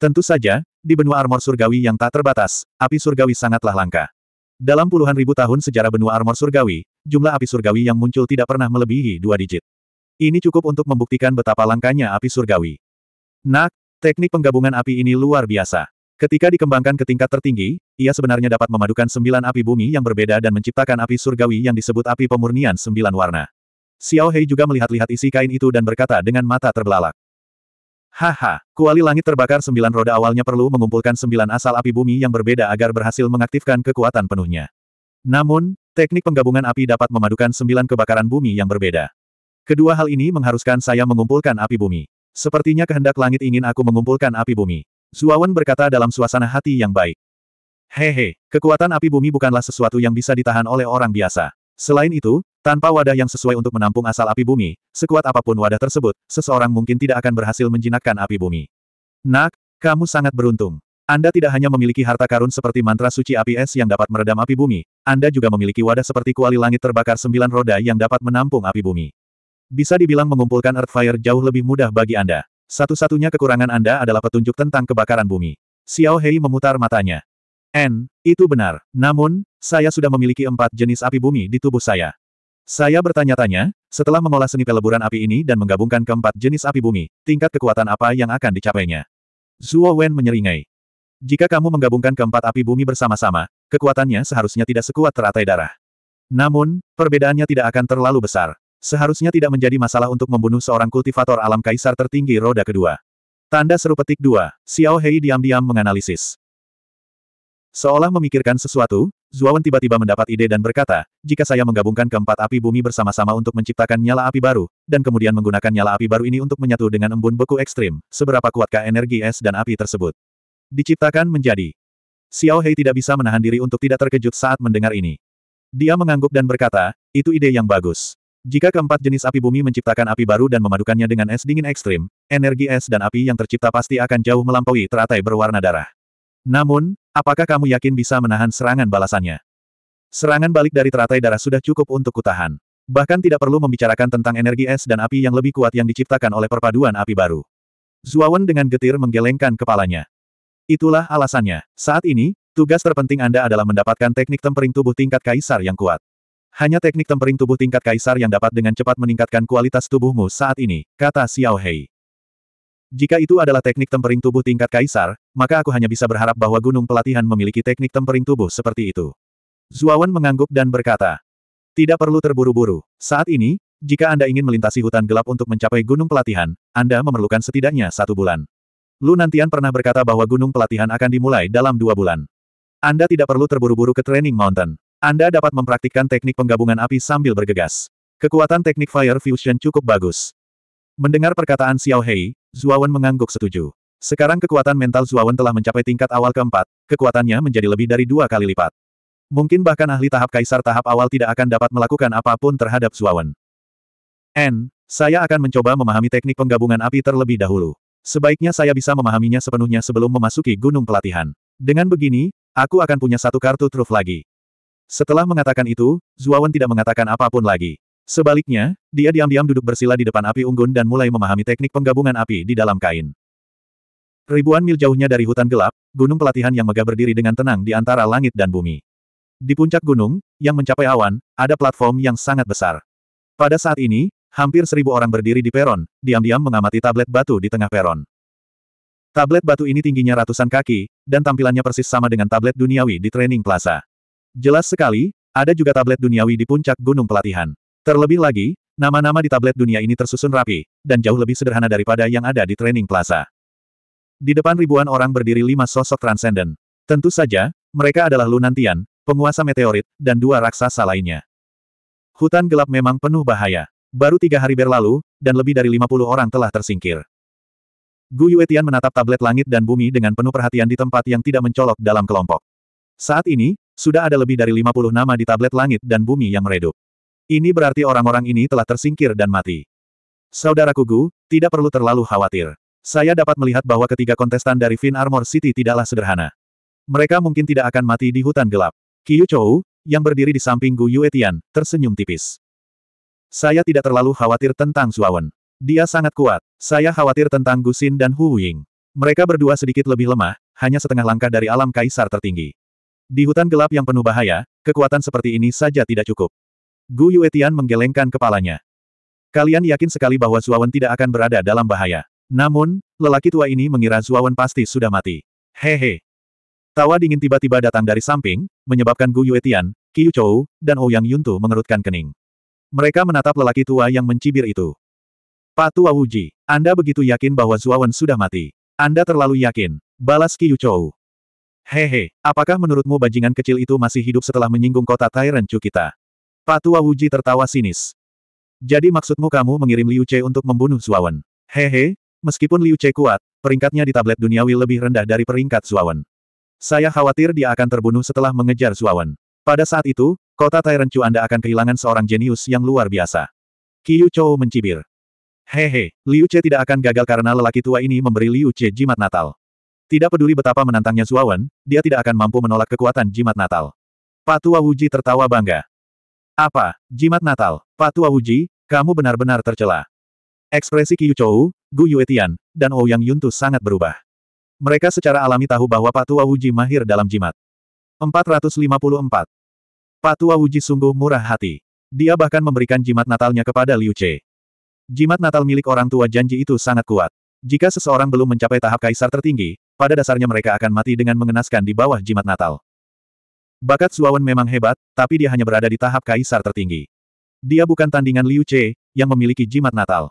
Tentu saja, di benua armor surgawi yang tak terbatas, api surgawi sangatlah langka. Dalam puluhan ribu tahun sejarah benua armor surgawi, jumlah api surgawi yang muncul tidak pernah melebihi dua digit. Ini cukup untuk membuktikan betapa langkanya api surgawi. Nak, teknik penggabungan api ini luar biasa. Ketika dikembangkan ke tingkat tertinggi, ia sebenarnya dapat memadukan sembilan api bumi yang berbeda dan menciptakan api surgawi yang disebut api pemurnian sembilan warna. Xiao Hei juga melihat-lihat isi kain itu dan berkata dengan mata terbelalak. Haha, kuali langit terbakar sembilan roda awalnya perlu mengumpulkan sembilan asal api bumi yang berbeda agar berhasil mengaktifkan kekuatan penuhnya. Namun, teknik penggabungan api dapat memadukan sembilan kebakaran bumi yang berbeda. Kedua hal ini mengharuskan saya mengumpulkan api bumi. Sepertinya kehendak langit ingin aku mengumpulkan api bumi. Zuawan berkata dalam suasana hati yang baik. Hehe, kekuatan api bumi bukanlah sesuatu yang bisa ditahan oleh orang biasa. Selain itu, tanpa wadah yang sesuai untuk menampung asal api bumi, sekuat apapun wadah tersebut, seseorang mungkin tidak akan berhasil menjinakkan api bumi. Nak, kamu sangat beruntung. Anda tidak hanya memiliki harta karun seperti mantra suci api es yang dapat meredam api bumi, Anda juga memiliki wadah seperti kuali langit terbakar sembilan roda yang dapat menampung api bumi. Bisa dibilang mengumpulkan earth fire jauh lebih mudah bagi Anda. Satu-satunya kekurangan Anda adalah petunjuk tentang kebakaran bumi. Xiao Hei memutar matanya. N, itu benar. Namun, saya sudah memiliki empat jenis api bumi di tubuh saya. Saya bertanya-tanya, setelah mengolah seni peleburan api ini dan menggabungkan keempat jenis api bumi, tingkat kekuatan apa yang akan dicapainya? Zuo Wen menyeringai. Jika kamu menggabungkan keempat api bumi bersama-sama, kekuatannya seharusnya tidak sekuat teratai darah. Namun, perbedaannya tidak akan terlalu besar. Seharusnya tidak menjadi masalah untuk membunuh seorang kultivator alam kaisar tertinggi roda kedua. Tanda seru petik 2, Xiao Hei diam-diam menganalisis. Seolah memikirkan sesuatu, Zuawan tiba-tiba mendapat ide dan berkata, jika saya menggabungkan keempat api bumi bersama-sama untuk menciptakan nyala api baru, dan kemudian menggunakan nyala api baru ini untuk menyatu dengan embun beku ekstrim, seberapa kuatkah energi es dan api tersebut? Diciptakan menjadi. Xiao Hei tidak bisa menahan diri untuk tidak terkejut saat mendengar ini. Dia mengangguk dan berkata, itu ide yang bagus. Jika keempat jenis api bumi menciptakan api baru dan memadukannya dengan es dingin ekstrim, energi es dan api yang tercipta pasti akan jauh melampaui teratai berwarna darah. Namun, Apakah kamu yakin bisa menahan serangan balasannya? Serangan balik dari teratai darah sudah cukup untuk kutahan. Bahkan tidak perlu membicarakan tentang energi es dan api yang lebih kuat yang diciptakan oleh perpaduan api baru. Zuawan dengan getir menggelengkan kepalanya. Itulah alasannya. Saat ini, tugas terpenting Anda adalah mendapatkan teknik tempering tubuh tingkat kaisar yang kuat. Hanya teknik tempering tubuh tingkat kaisar yang dapat dengan cepat meningkatkan kualitas tubuhmu saat ini, kata Xiao Hei. Jika itu adalah teknik tempering tubuh tingkat kaisar, maka aku hanya bisa berharap bahwa gunung pelatihan memiliki teknik tempering tubuh seperti itu. Zuawan mengangguk dan berkata, tidak perlu terburu-buru. Saat ini, jika Anda ingin melintasi hutan gelap untuk mencapai gunung pelatihan, Anda memerlukan setidaknya satu bulan. Lu Nantian pernah berkata bahwa gunung pelatihan akan dimulai dalam dua bulan. Anda tidak perlu terburu-buru ke Training Mountain. Anda dapat mempraktikkan teknik penggabungan api sambil bergegas. Kekuatan teknik Fire Fusion cukup bagus. Mendengar perkataan Xiao Hei, Zuawan mengangguk setuju. Sekarang kekuatan mental Zuawan telah mencapai tingkat awal keempat, kekuatannya menjadi lebih dari dua kali lipat. Mungkin bahkan ahli tahap kaisar tahap awal tidak akan dapat melakukan apapun terhadap Zuawan. N, saya akan mencoba memahami teknik penggabungan api terlebih dahulu. Sebaiknya saya bisa memahaminya sepenuhnya sebelum memasuki gunung pelatihan. Dengan begini, aku akan punya satu kartu truf lagi. Setelah mengatakan itu, Zuawan tidak mengatakan apapun lagi. Sebaliknya, dia diam-diam duduk bersila di depan api unggun dan mulai memahami teknik penggabungan api di dalam kain. Ribuan mil jauhnya dari hutan gelap, gunung pelatihan yang megah berdiri dengan tenang di antara langit dan bumi. Di puncak gunung, yang mencapai awan, ada platform yang sangat besar. Pada saat ini, hampir seribu orang berdiri di peron, diam-diam mengamati tablet batu di tengah peron. Tablet batu ini tingginya ratusan kaki, dan tampilannya persis sama dengan tablet duniawi di training plaza. Jelas sekali, ada juga tablet duniawi di puncak gunung pelatihan. Terlebih lagi, nama-nama di tablet dunia ini tersusun rapi, dan jauh lebih sederhana daripada yang ada di training plaza. Di depan ribuan orang berdiri lima sosok transenden. Tentu saja, mereka adalah Lunantian, penguasa meteorit, dan dua raksasa lainnya. Hutan gelap memang penuh bahaya. Baru tiga hari berlalu, dan lebih dari 50 orang telah tersingkir. Gu Yuetian menatap tablet langit dan bumi dengan penuh perhatian di tempat yang tidak mencolok dalam kelompok. Saat ini, sudah ada lebih dari 50 nama di tablet langit dan bumi yang meredup. Ini berarti orang-orang ini telah tersingkir dan mati. Saudaraku Gu, tidak perlu terlalu khawatir. Saya dapat melihat bahwa ketiga kontestan dari Fin Armor City tidaklah sederhana. Mereka mungkin tidak akan mati di hutan gelap. Qiu Chou, yang berdiri di samping Gu Yuetian, tersenyum tipis. Saya tidak terlalu khawatir tentang Zuawan. Dia sangat kuat. Saya khawatir tentang Gu Xin dan Hu Ying. Mereka berdua sedikit lebih lemah, hanya setengah langkah dari alam kaisar tertinggi. Di hutan gelap yang penuh bahaya, kekuatan seperti ini saja tidak cukup. Gu Yuetian menggelengkan kepalanya. Kalian yakin sekali bahwa Zuawan tidak akan berada dalam bahaya. Namun, lelaki tua ini mengira Zuawan pasti sudah mati. Hehe. Tawa dingin tiba-tiba datang dari samping, menyebabkan Gu Yuetian, Qiu Chou, dan Ouyang oh Yuntu mengerutkan kening. Mereka menatap lelaki tua yang mencibir itu. Pak Tua Wuji, Anda begitu yakin bahwa Zuawan sudah mati. Anda terlalu yakin, balas Qiu Chou. Hehe, apakah menurutmu bajingan kecil itu masih hidup setelah menyinggung kota Tyrant Chu kita? Patua Wuji tertawa sinis. Jadi maksudmu kamu mengirim Liu Che untuk membunuh Zuawan? Hehe, meskipun Liu Che kuat, peringkatnya di tablet duniawi lebih rendah dari peringkat Zuawan. Saya khawatir dia akan terbunuh setelah mengejar Zuawan. Pada saat itu, kota Tairencu Anda akan kehilangan seorang jenius yang luar biasa. Qiu Chou mencibir. Hehe, Liu Che tidak akan gagal karena lelaki tua ini memberi Liu Che jimat natal. Tidak peduli betapa menantangnya Zuawan, dia tidak akan mampu menolak kekuatan jimat natal. Patua Wuji tertawa bangga. Apa, jimat Natal, Patua Wuji, kamu benar-benar tercela. Ekspresi Qiu Chou, Gu Yuetian, dan Ouyang Yuntu sangat berubah. Mereka secara alami tahu bahwa Patua Wuji mahir dalam jimat. 454. Patua Wuji sungguh murah hati. Dia bahkan memberikan jimat Natalnya kepada Liu Che. Jimat Natal milik orang tua janji itu sangat kuat. Jika seseorang belum mencapai tahap kaisar tertinggi, pada dasarnya mereka akan mati dengan mengenaskan di bawah jimat Natal. Bakat Suawan memang hebat, tapi dia hanya berada di tahap kaisar tertinggi. Dia bukan tandingan Liu Che, yang memiliki jimat natal.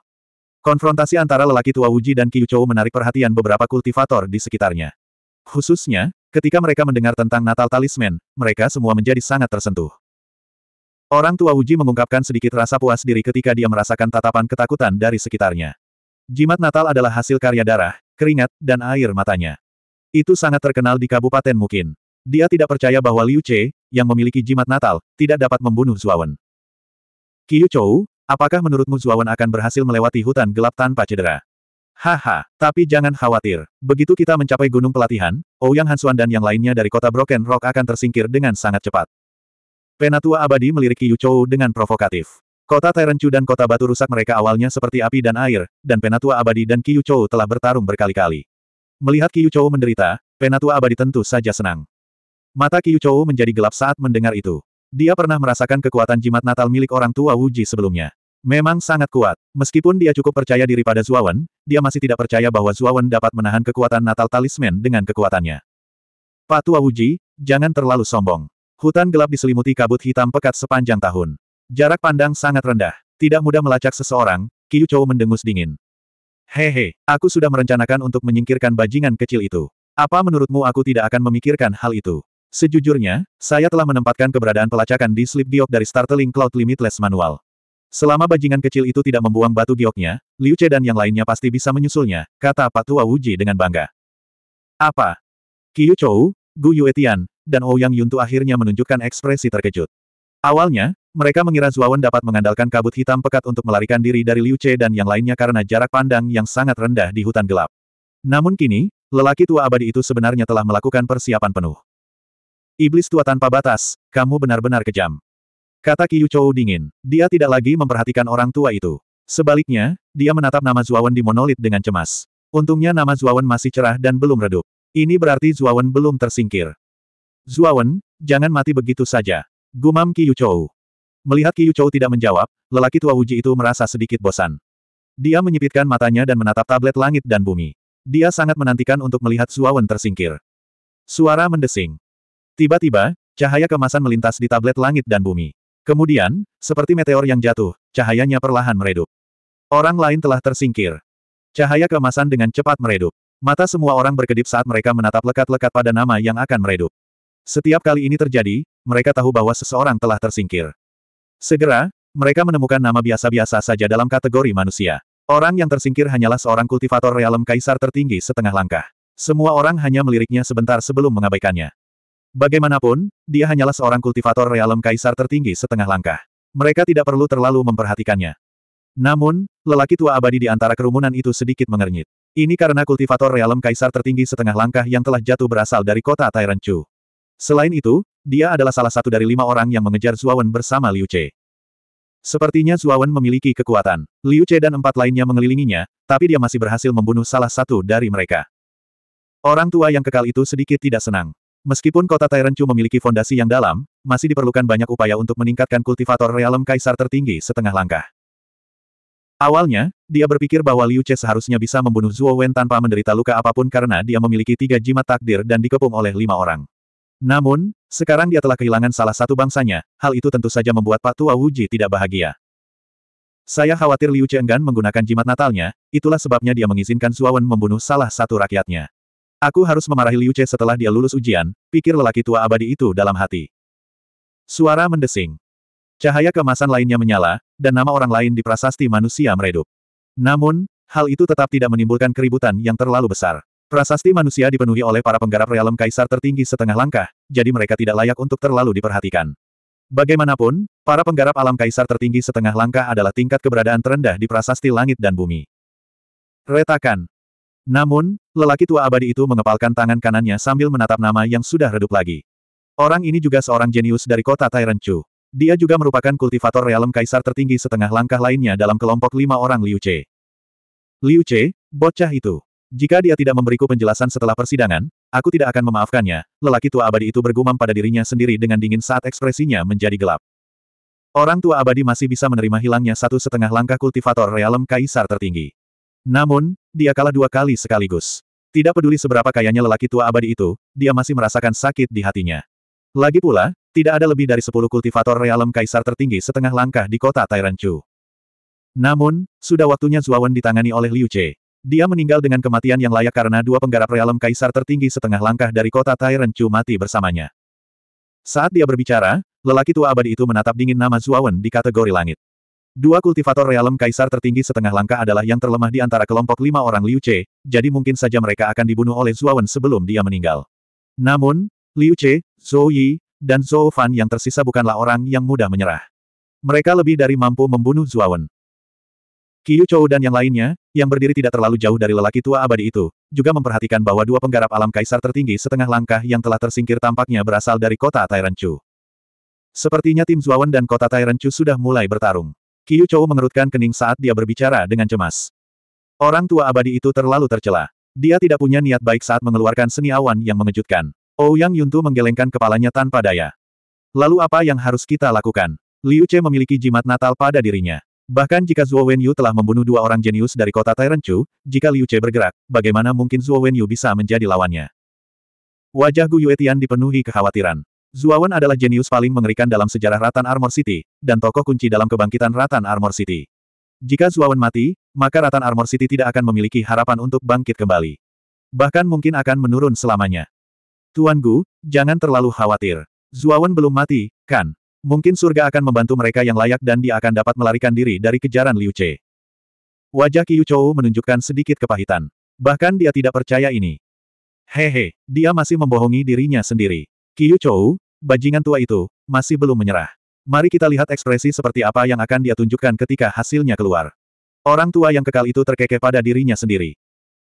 Konfrontasi antara lelaki tua Wuji dan Qiu Chou menarik perhatian beberapa kultivator di sekitarnya. Khususnya, ketika mereka mendengar tentang Natal Talisman, mereka semua menjadi sangat tersentuh. Orang tua Wuji mengungkapkan sedikit rasa puas diri ketika dia merasakan tatapan ketakutan dari sekitarnya. Jimat Natal adalah hasil karya darah, keringat, dan air matanya. Itu sangat terkenal di Kabupaten Mukin. Dia tidak percaya bahwa Liu Che, yang memiliki jimat natal, tidak dapat membunuh Zuawan. Qiu Chou, apakah menurutmu Zuawan akan berhasil melewati hutan gelap tanpa cedera? Haha, tapi jangan khawatir. Begitu kita mencapai gunung pelatihan, Ouyang Hansuan dan yang lainnya dari kota Broken Rock akan tersingkir dengan sangat cepat. Penatua abadi melirik Qiu Chou dengan provokatif. Kota Terencu dan kota batu rusak mereka awalnya seperti api dan air, dan Penatua abadi dan Qiu Chou telah bertarung berkali-kali. Melihat Qiu Chou menderita, Penatua abadi tentu saja senang. Mata Qiu Chou menjadi gelap saat mendengar itu. Dia pernah merasakan kekuatan jimat natal milik orang tua Wuji sebelumnya. Memang sangat kuat. Meskipun dia cukup percaya diri pada Zuawan, dia masih tidak percaya bahwa Zuawan dapat menahan kekuatan natal talisman dengan kekuatannya. Pak Tua Wuji, jangan terlalu sombong. Hutan gelap diselimuti kabut hitam pekat sepanjang tahun. Jarak pandang sangat rendah. Tidak mudah melacak seseorang, Qiu Chou mendengus dingin. Hehe, aku sudah merencanakan untuk menyingkirkan bajingan kecil itu. Apa menurutmu aku tidak akan memikirkan hal itu? Sejujurnya, saya telah menempatkan keberadaan pelacakan di slip giok dari Startling Cloud Limitless Manual. Selama bajingan kecil itu tidak membuang batu gioknya, Liu Che dan yang lainnya pasti bisa menyusulnya, kata Patua Wuji dengan bangga. Apa? Qiu Chou, Gu Yuetian, dan Ouyang oh Yuntu akhirnya menunjukkan ekspresi terkejut. Awalnya, mereka mengira Zuawan dapat mengandalkan kabut hitam pekat untuk melarikan diri dari Liu Che dan yang lainnya karena jarak pandang yang sangat rendah di hutan gelap. Namun kini, lelaki tua abadi itu sebenarnya telah melakukan persiapan penuh. Iblis tua tanpa batas, kamu benar-benar kejam. Kata Qiyu Chou dingin. Dia tidak lagi memperhatikan orang tua itu. Sebaliknya, dia menatap nama Zuawan di monolit dengan cemas. Untungnya nama Zuawan masih cerah dan belum redup. Ini berarti Zuawan belum tersingkir. Zuawan, jangan mati begitu saja. Gumam Qiyu Chou. Melihat Qiyu Chou tidak menjawab, lelaki tua Wuji itu merasa sedikit bosan. Dia menyipitkan matanya dan menatap tablet langit dan bumi. Dia sangat menantikan untuk melihat Zuawan tersingkir. Suara mendesing. Tiba-tiba, cahaya kemasan melintas di tablet langit dan bumi. Kemudian, seperti meteor yang jatuh, cahayanya perlahan meredup. Orang lain telah tersingkir. Cahaya kemasan dengan cepat meredup. Mata semua orang berkedip saat mereka menatap lekat-lekat pada nama yang akan meredup. Setiap kali ini terjadi, mereka tahu bahwa seseorang telah tersingkir. Segera, mereka menemukan nama biasa-biasa saja dalam kategori manusia. Orang yang tersingkir hanyalah seorang kultivator realem kaisar tertinggi setengah langkah. Semua orang hanya meliriknya sebentar sebelum mengabaikannya. Bagaimanapun, dia hanyalah seorang kultivator realem kaisar tertinggi setengah langkah. Mereka tidak perlu terlalu memperhatikannya. Namun, lelaki tua abadi di antara kerumunan itu sedikit mengernyit. Ini karena kultivator realem kaisar tertinggi setengah langkah yang telah jatuh berasal dari kota Chu. Selain itu, dia adalah salah satu dari lima orang yang mengejar Zuawan bersama Liu Che. Sepertinya Zuawan memiliki kekuatan. Liu Che dan empat lainnya mengelilinginya, tapi dia masih berhasil membunuh salah satu dari mereka. Orang tua yang kekal itu sedikit tidak senang. Meskipun kota Tairenchu memiliki fondasi yang dalam, masih diperlukan banyak upaya untuk meningkatkan kultivator realem kaisar tertinggi setengah langkah. Awalnya, dia berpikir bahwa Liu Che seharusnya bisa membunuh Zuo Wen tanpa menderita luka apapun karena dia memiliki tiga jimat takdir dan dikepung oleh lima orang. Namun, sekarang dia telah kehilangan salah satu bangsanya, hal itu tentu saja membuat Pak Tua Wuji tidak bahagia. Saya khawatir Liu Che enggan menggunakan jimat natalnya, itulah sebabnya dia mengizinkan Zuo Wen membunuh salah satu rakyatnya. Aku harus memarahi Liu Che setelah dia lulus ujian, pikir lelaki tua abadi itu dalam hati. Suara mendesing. Cahaya kemasan lainnya menyala, dan nama orang lain di prasasti manusia meredup. Namun, hal itu tetap tidak menimbulkan keributan yang terlalu besar. Prasasti manusia dipenuhi oleh para penggarap realem kaisar tertinggi setengah langkah, jadi mereka tidak layak untuk terlalu diperhatikan. Bagaimanapun, para penggarap alam kaisar tertinggi setengah langkah adalah tingkat keberadaan terendah di prasasti langit dan bumi. Retakan, namun, lelaki tua abadi itu mengepalkan tangan kanannya sambil menatap nama yang sudah redup lagi. Orang ini juga seorang jenius dari kota Tairenchu. Dia juga merupakan kultivator realem kaisar tertinggi setengah langkah lainnya dalam kelompok lima orang Liu Che. Liu Che, bocah itu. Jika dia tidak memberiku penjelasan setelah persidangan, aku tidak akan memaafkannya. Lelaki tua abadi itu bergumam pada dirinya sendiri dengan dingin saat ekspresinya menjadi gelap. Orang tua abadi masih bisa menerima hilangnya satu setengah langkah kultivator realem kaisar tertinggi. Namun, dia kalah dua kali sekaligus. Tidak peduli seberapa kayanya lelaki tua abadi itu, dia masih merasakan sakit di hatinya. Lagi pula, tidak ada lebih dari sepuluh kultivator realem kaisar tertinggi setengah langkah di kota Tairanchu. Namun, sudah waktunya Zuawan ditangani oleh Liu Che. Dia meninggal dengan kematian yang layak karena dua penggarap realem kaisar tertinggi setengah langkah dari kota Tairanchu mati bersamanya. Saat dia berbicara, lelaki tua abadi itu menatap dingin nama Zuawan di kategori langit. Dua kultivator realem kaisar tertinggi setengah langkah adalah yang terlemah di antara kelompok lima orang Liu Che, jadi mungkin saja mereka akan dibunuh oleh Wen sebelum dia meninggal. Namun, Liu Che, Zhou Yi, dan Zhou Fan yang tersisa bukanlah orang yang mudah menyerah. Mereka lebih dari mampu membunuh Wen. Qiu Chou dan yang lainnya, yang berdiri tidak terlalu jauh dari lelaki tua abadi itu, juga memperhatikan bahwa dua penggarap alam kaisar tertinggi setengah langkah yang telah tersingkir tampaknya berasal dari kota Chu. Sepertinya tim Wen dan kota Chu sudah mulai bertarung. Qiu Chou mengerutkan kening saat dia berbicara dengan cemas. Orang tua abadi itu terlalu tercela. Dia tidak punya niat baik saat mengeluarkan seni awan yang mengejutkan. Ouyang oh, Yuntu menggelengkan kepalanya tanpa daya. Lalu apa yang harus kita lakukan? Liu Che memiliki jimat natal pada dirinya. Bahkan jika Zhuo Wenyu telah membunuh dua orang jenius dari kota Tairenchu, jika Liu Che bergerak, bagaimana mungkin Zhuo Wenyu bisa menjadi lawannya? Wajah Gu Yuetian dipenuhi kekhawatiran. Zuawan adalah jenius paling mengerikan dalam sejarah Ratan Armor City, dan tokoh kunci dalam kebangkitan Ratan Armor City. Jika Zuawan mati, maka Ratan Armor City tidak akan memiliki harapan untuk bangkit kembali. Bahkan mungkin akan menurun selamanya. Tuan Gu, jangan terlalu khawatir. Zuawan belum mati, kan? Mungkin surga akan membantu mereka yang layak dan dia akan dapat melarikan diri dari kejaran Liu Che. Wajah Qiu Chou menunjukkan sedikit kepahitan. Bahkan dia tidak percaya ini. Hehe, dia masih membohongi dirinya sendiri. Qiu Chou, bajingan tua itu, masih belum menyerah. Mari kita lihat ekspresi seperti apa yang akan dia tunjukkan ketika hasilnya keluar. Orang tua yang kekal itu terkekeh pada dirinya sendiri.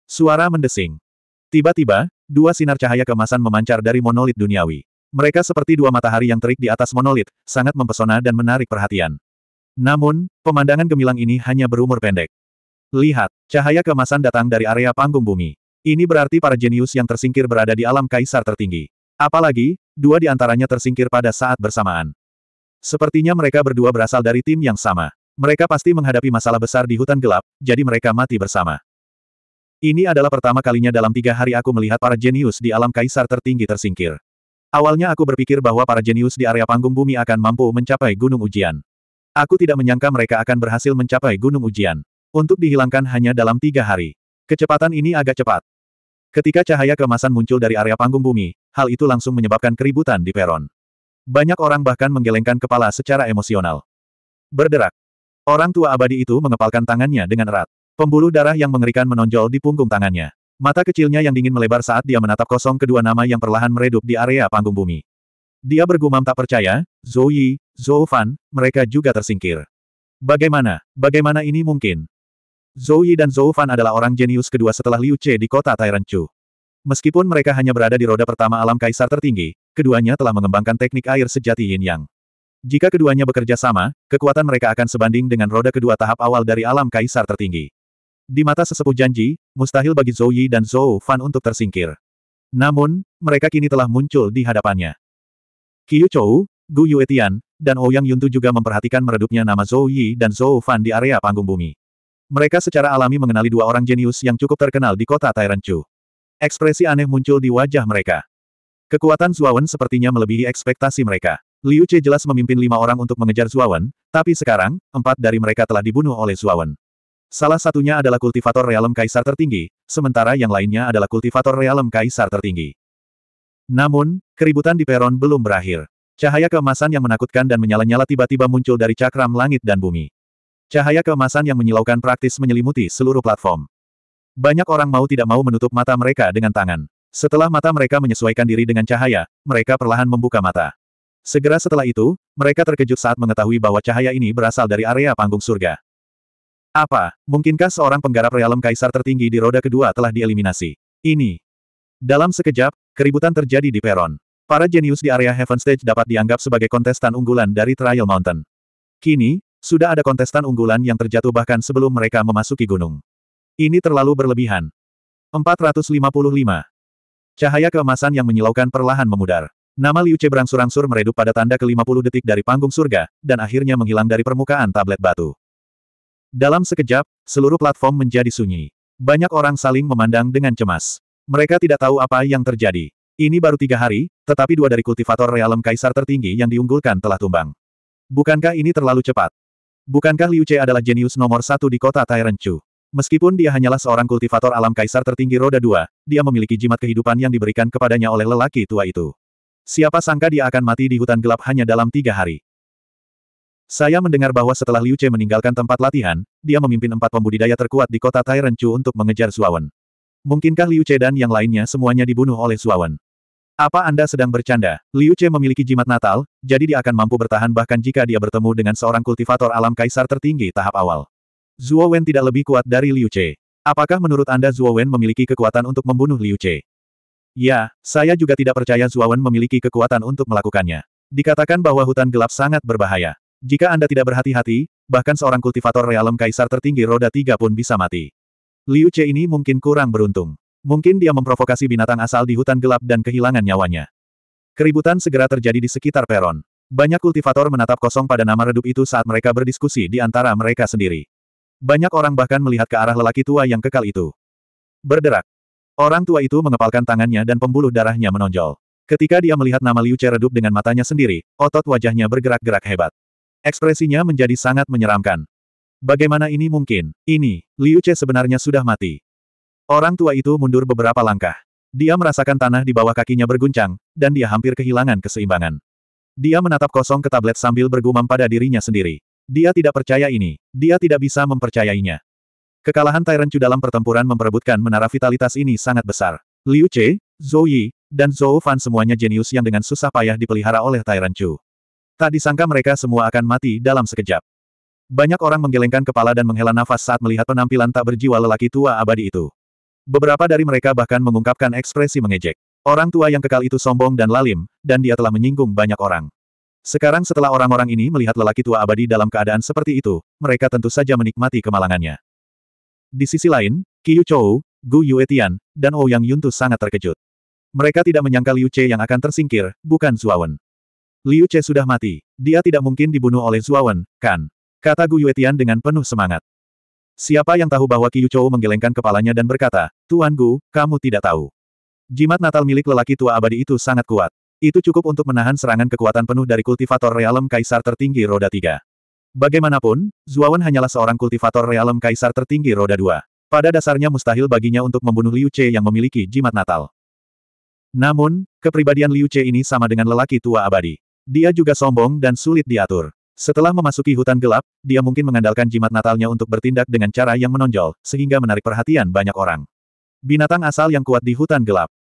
Suara mendesing. Tiba-tiba, dua sinar cahaya kemasan memancar dari monolit duniawi. Mereka seperti dua matahari yang terik di atas monolit, sangat mempesona dan menarik perhatian. Namun, pemandangan gemilang ini hanya berumur pendek. Lihat, cahaya kemasan datang dari area panggung bumi. Ini berarti para jenius yang tersingkir berada di alam kaisar tertinggi. Apalagi, dua di antaranya tersingkir pada saat bersamaan. Sepertinya mereka berdua berasal dari tim yang sama. Mereka pasti menghadapi masalah besar di hutan gelap, jadi mereka mati bersama. Ini adalah pertama kalinya dalam tiga hari aku melihat para jenius di alam kaisar tertinggi tersingkir. Awalnya aku berpikir bahwa para jenius di area panggung bumi akan mampu mencapai gunung ujian. Aku tidak menyangka mereka akan berhasil mencapai gunung ujian. Untuk dihilangkan hanya dalam tiga hari. Kecepatan ini agak cepat. Ketika cahaya kemasan muncul dari area panggung bumi, hal itu langsung menyebabkan keributan di peron. Banyak orang bahkan menggelengkan kepala secara emosional. Berderak. Orang tua abadi itu mengepalkan tangannya dengan erat. Pembuluh darah yang mengerikan menonjol di punggung tangannya. Mata kecilnya yang dingin melebar saat dia menatap kosong kedua nama yang perlahan meredup di area panggung bumi. Dia bergumam tak percaya, Zhou Yi, Zhou Fan, mereka juga tersingkir. Bagaimana, bagaimana ini mungkin? Zhou Yi dan Zhou Fan adalah orang jenius kedua setelah Liu Che di kota Chu. Meskipun mereka hanya berada di roda pertama alam kaisar tertinggi, keduanya telah mengembangkan teknik air sejati yin yang. Jika keduanya bekerja sama, kekuatan mereka akan sebanding dengan roda kedua tahap awal dari alam kaisar tertinggi. Di mata sesepuh janji, mustahil bagi Zhou Yi dan Zhou Fan untuk tersingkir. Namun, mereka kini telah muncul di hadapannya. Qiu Chou, Gu Yue Tian, dan Ouyang Yuntu juga memperhatikan meredupnya nama Zhou Yi dan Zhou Fan di area panggung bumi. Mereka secara alami mengenali dua orang jenius yang cukup terkenal di kota Tairanchu. Ekspresi aneh muncul di wajah mereka. Kekuatan Zuawan sepertinya melebihi ekspektasi mereka. Liu Che jelas memimpin lima orang untuk mengejar Zuawan, tapi sekarang, empat dari mereka telah dibunuh oleh Zuawan. Salah satunya adalah kultivator realem kaisar tertinggi, sementara yang lainnya adalah kultivator realem kaisar tertinggi. Namun, keributan di peron belum berakhir. Cahaya keemasan yang menakutkan dan menyala-nyala tiba-tiba muncul dari cakram langit dan bumi. Cahaya keemasan yang menyilaukan praktis menyelimuti seluruh platform. Banyak orang mau tidak mau menutup mata mereka dengan tangan. Setelah mata mereka menyesuaikan diri dengan cahaya, mereka perlahan membuka mata. Segera setelah itu, mereka terkejut saat mengetahui bahwa cahaya ini berasal dari area panggung surga. Apa, mungkinkah seorang penggarap realem kaisar tertinggi di roda kedua telah dieliminasi? Ini. Dalam sekejap, keributan terjadi di peron. Para jenius di area Heaven Stage dapat dianggap sebagai kontestan unggulan dari Trial Mountain. Kini, sudah ada kontestan unggulan yang terjatuh bahkan sebelum mereka memasuki gunung. Ini terlalu berlebihan. 455. Cahaya keemasan yang menyilaukan perlahan memudar. Nama Liu Che berangsur-angsur meredup pada tanda ke-50 detik dari panggung surga, dan akhirnya menghilang dari permukaan tablet batu. Dalam sekejap, seluruh platform menjadi sunyi. Banyak orang saling memandang dengan cemas. Mereka tidak tahu apa yang terjadi. Ini baru tiga hari, tetapi dua dari kultivator realem kaisar tertinggi yang diunggulkan telah tumbang. Bukankah ini terlalu cepat? Bukankah Liu Che adalah jenius nomor satu di kota Tairenchu? Meskipun dia hanyalah seorang kultivator alam kaisar tertinggi roda dua, dia memiliki jimat kehidupan yang diberikan kepadanya oleh lelaki tua itu. Siapa sangka dia akan mati di hutan gelap hanya dalam tiga hari. Saya mendengar bahwa setelah Liu Che meninggalkan tempat latihan, dia memimpin empat pembudidaya terkuat di kota Tairenchu untuk mengejar Suawan. Mungkinkah Liu Che dan yang lainnya semuanya dibunuh oleh Suawan? Apa Anda sedang bercanda? Liu Che memiliki jimat natal, jadi dia akan mampu bertahan bahkan jika dia bertemu dengan seorang kultivator alam kaisar tertinggi tahap awal. Zuo Wen tidak lebih kuat dari Liu Che. Apakah menurut Anda Zuo Wen memiliki kekuatan untuk membunuh Liu Che? Ya, saya juga tidak percaya Zuo Wen memiliki kekuatan untuk melakukannya. Dikatakan bahwa hutan gelap sangat berbahaya. Jika Anda tidak berhati-hati, bahkan seorang kultivator realem kaisar tertinggi roda tiga pun bisa mati. Liu Che ini mungkin kurang beruntung. Mungkin dia memprovokasi binatang asal di hutan gelap dan kehilangan nyawanya. Keributan segera terjadi di sekitar peron. Banyak kultivator menatap kosong pada nama redup itu saat mereka berdiskusi di antara mereka sendiri. Banyak orang bahkan melihat ke arah lelaki tua yang kekal itu. Berderak. Orang tua itu mengepalkan tangannya dan pembuluh darahnya menonjol. Ketika dia melihat nama Liu Che redup dengan matanya sendiri, otot wajahnya bergerak-gerak hebat. Ekspresinya menjadi sangat menyeramkan. Bagaimana ini mungkin? Ini, Liu Che sebenarnya sudah mati. Orang tua itu mundur beberapa langkah. Dia merasakan tanah di bawah kakinya berguncang, dan dia hampir kehilangan keseimbangan. Dia menatap kosong ke tablet sambil bergumam pada dirinya sendiri. Dia tidak percaya ini. Dia tidak bisa mempercayainya. Kekalahan Tyrant Chu dalam pertempuran memperebutkan menara vitalitas ini sangat besar. Liu Che, Zhou Yi, dan Zhou Fan semuanya jenius yang dengan susah payah dipelihara oleh Tyrant Chu. Tak disangka mereka semua akan mati dalam sekejap. Banyak orang menggelengkan kepala dan menghela nafas saat melihat penampilan tak berjiwa lelaki tua abadi itu. Beberapa dari mereka bahkan mengungkapkan ekspresi mengejek. Orang tua yang kekal itu sombong dan lalim, dan dia telah menyinggung banyak orang. Sekarang setelah orang-orang ini melihat lelaki tua abadi dalam keadaan seperti itu, mereka tentu saja menikmati kemalangannya. Di sisi lain, Qiu Chou, Gu Yuetian, dan Ouyang oh Yuntu sangat terkejut. Mereka tidak menyangka Liu Che yang akan tersingkir, bukan Zuawan. Liu Che sudah mati. Dia tidak mungkin dibunuh oleh Zuawan, kan? Kata Gu Yuetian dengan penuh semangat. Siapa yang tahu bahwa Qiu Chou menggelengkan kepalanya dan berkata, Tuan Gu, kamu tidak tahu. Jimat natal milik lelaki tua abadi itu sangat kuat. Itu cukup untuk menahan serangan kekuatan penuh dari kultivator realem kaisar tertinggi roda tiga. Bagaimanapun, Zuawan hanyalah seorang kultivator realem kaisar tertinggi roda 2. Pada dasarnya mustahil baginya untuk membunuh Liu Che yang memiliki jimat natal. Namun, kepribadian Liu Che ini sama dengan lelaki tua abadi. Dia juga sombong dan sulit diatur. Setelah memasuki hutan gelap, dia mungkin mengandalkan jimat natalnya untuk bertindak dengan cara yang menonjol, sehingga menarik perhatian banyak orang. Binatang asal yang kuat di hutan gelap.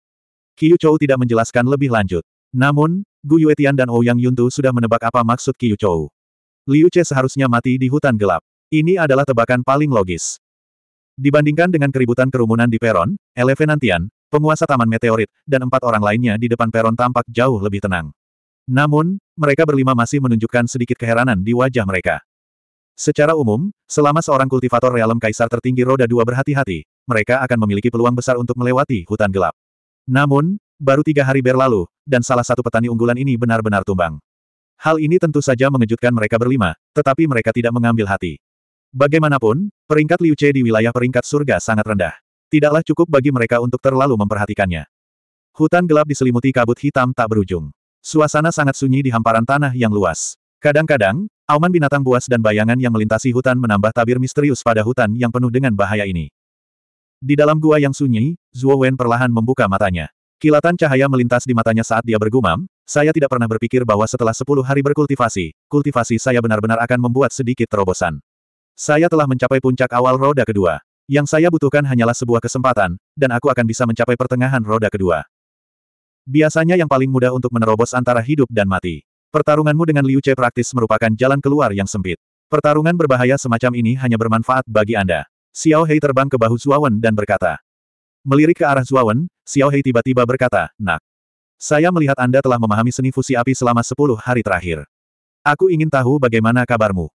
Qiu Chou tidak menjelaskan lebih lanjut. Namun, Gu Yuetian dan Ouyang oh Yuntu sudah menebak apa maksud Qiu Chou. Liu Che seharusnya mati di hutan gelap. Ini adalah tebakan paling logis. Dibandingkan dengan keributan kerumunan di peron, Elevenantian, penguasa Taman Meteorit, dan empat orang lainnya di depan peron tampak jauh lebih tenang. Namun, mereka berlima masih menunjukkan sedikit keheranan di wajah mereka. Secara umum, selama seorang kultivator realem kaisar tertinggi roda dua berhati-hati, mereka akan memiliki peluang besar untuk melewati hutan gelap. Namun, baru tiga hari berlalu, dan salah satu petani unggulan ini benar-benar tumbang. Hal ini tentu saja mengejutkan mereka berlima, tetapi mereka tidak mengambil hati. Bagaimanapun, peringkat Liu Che di wilayah peringkat surga sangat rendah. Tidaklah cukup bagi mereka untuk terlalu memperhatikannya. Hutan gelap diselimuti kabut hitam tak berujung. Suasana sangat sunyi di hamparan tanah yang luas. Kadang-kadang, auman binatang buas dan bayangan yang melintasi hutan menambah tabir misterius pada hutan yang penuh dengan bahaya ini. Di dalam gua yang sunyi, Zhuo Wen perlahan membuka matanya. Kilatan cahaya melintas di matanya saat dia bergumam, saya tidak pernah berpikir bahwa setelah sepuluh hari berkultivasi, kultivasi saya benar-benar akan membuat sedikit terobosan. Saya telah mencapai puncak awal roda kedua. Yang saya butuhkan hanyalah sebuah kesempatan, dan aku akan bisa mencapai pertengahan roda kedua. Biasanya yang paling mudah untuk menerobos antara hidup dan mati. Pertarunganmu dengan Liu Che praktis merupakan jalan keluar yang sempit. Pertarungan berbahaya semacam ini hanya bermanfaat bagi Anda. Xiao Hei terbang ke bahu Zuawan dan berkata. Melirik ke arah Zuawan, Xiao Hei tiba-tiba berkata, Nak. Saya melihat Anda telah memahami seni fusi api selama sepuluh hari terakhir. Aku ingin tahu bagaimana kabarmu.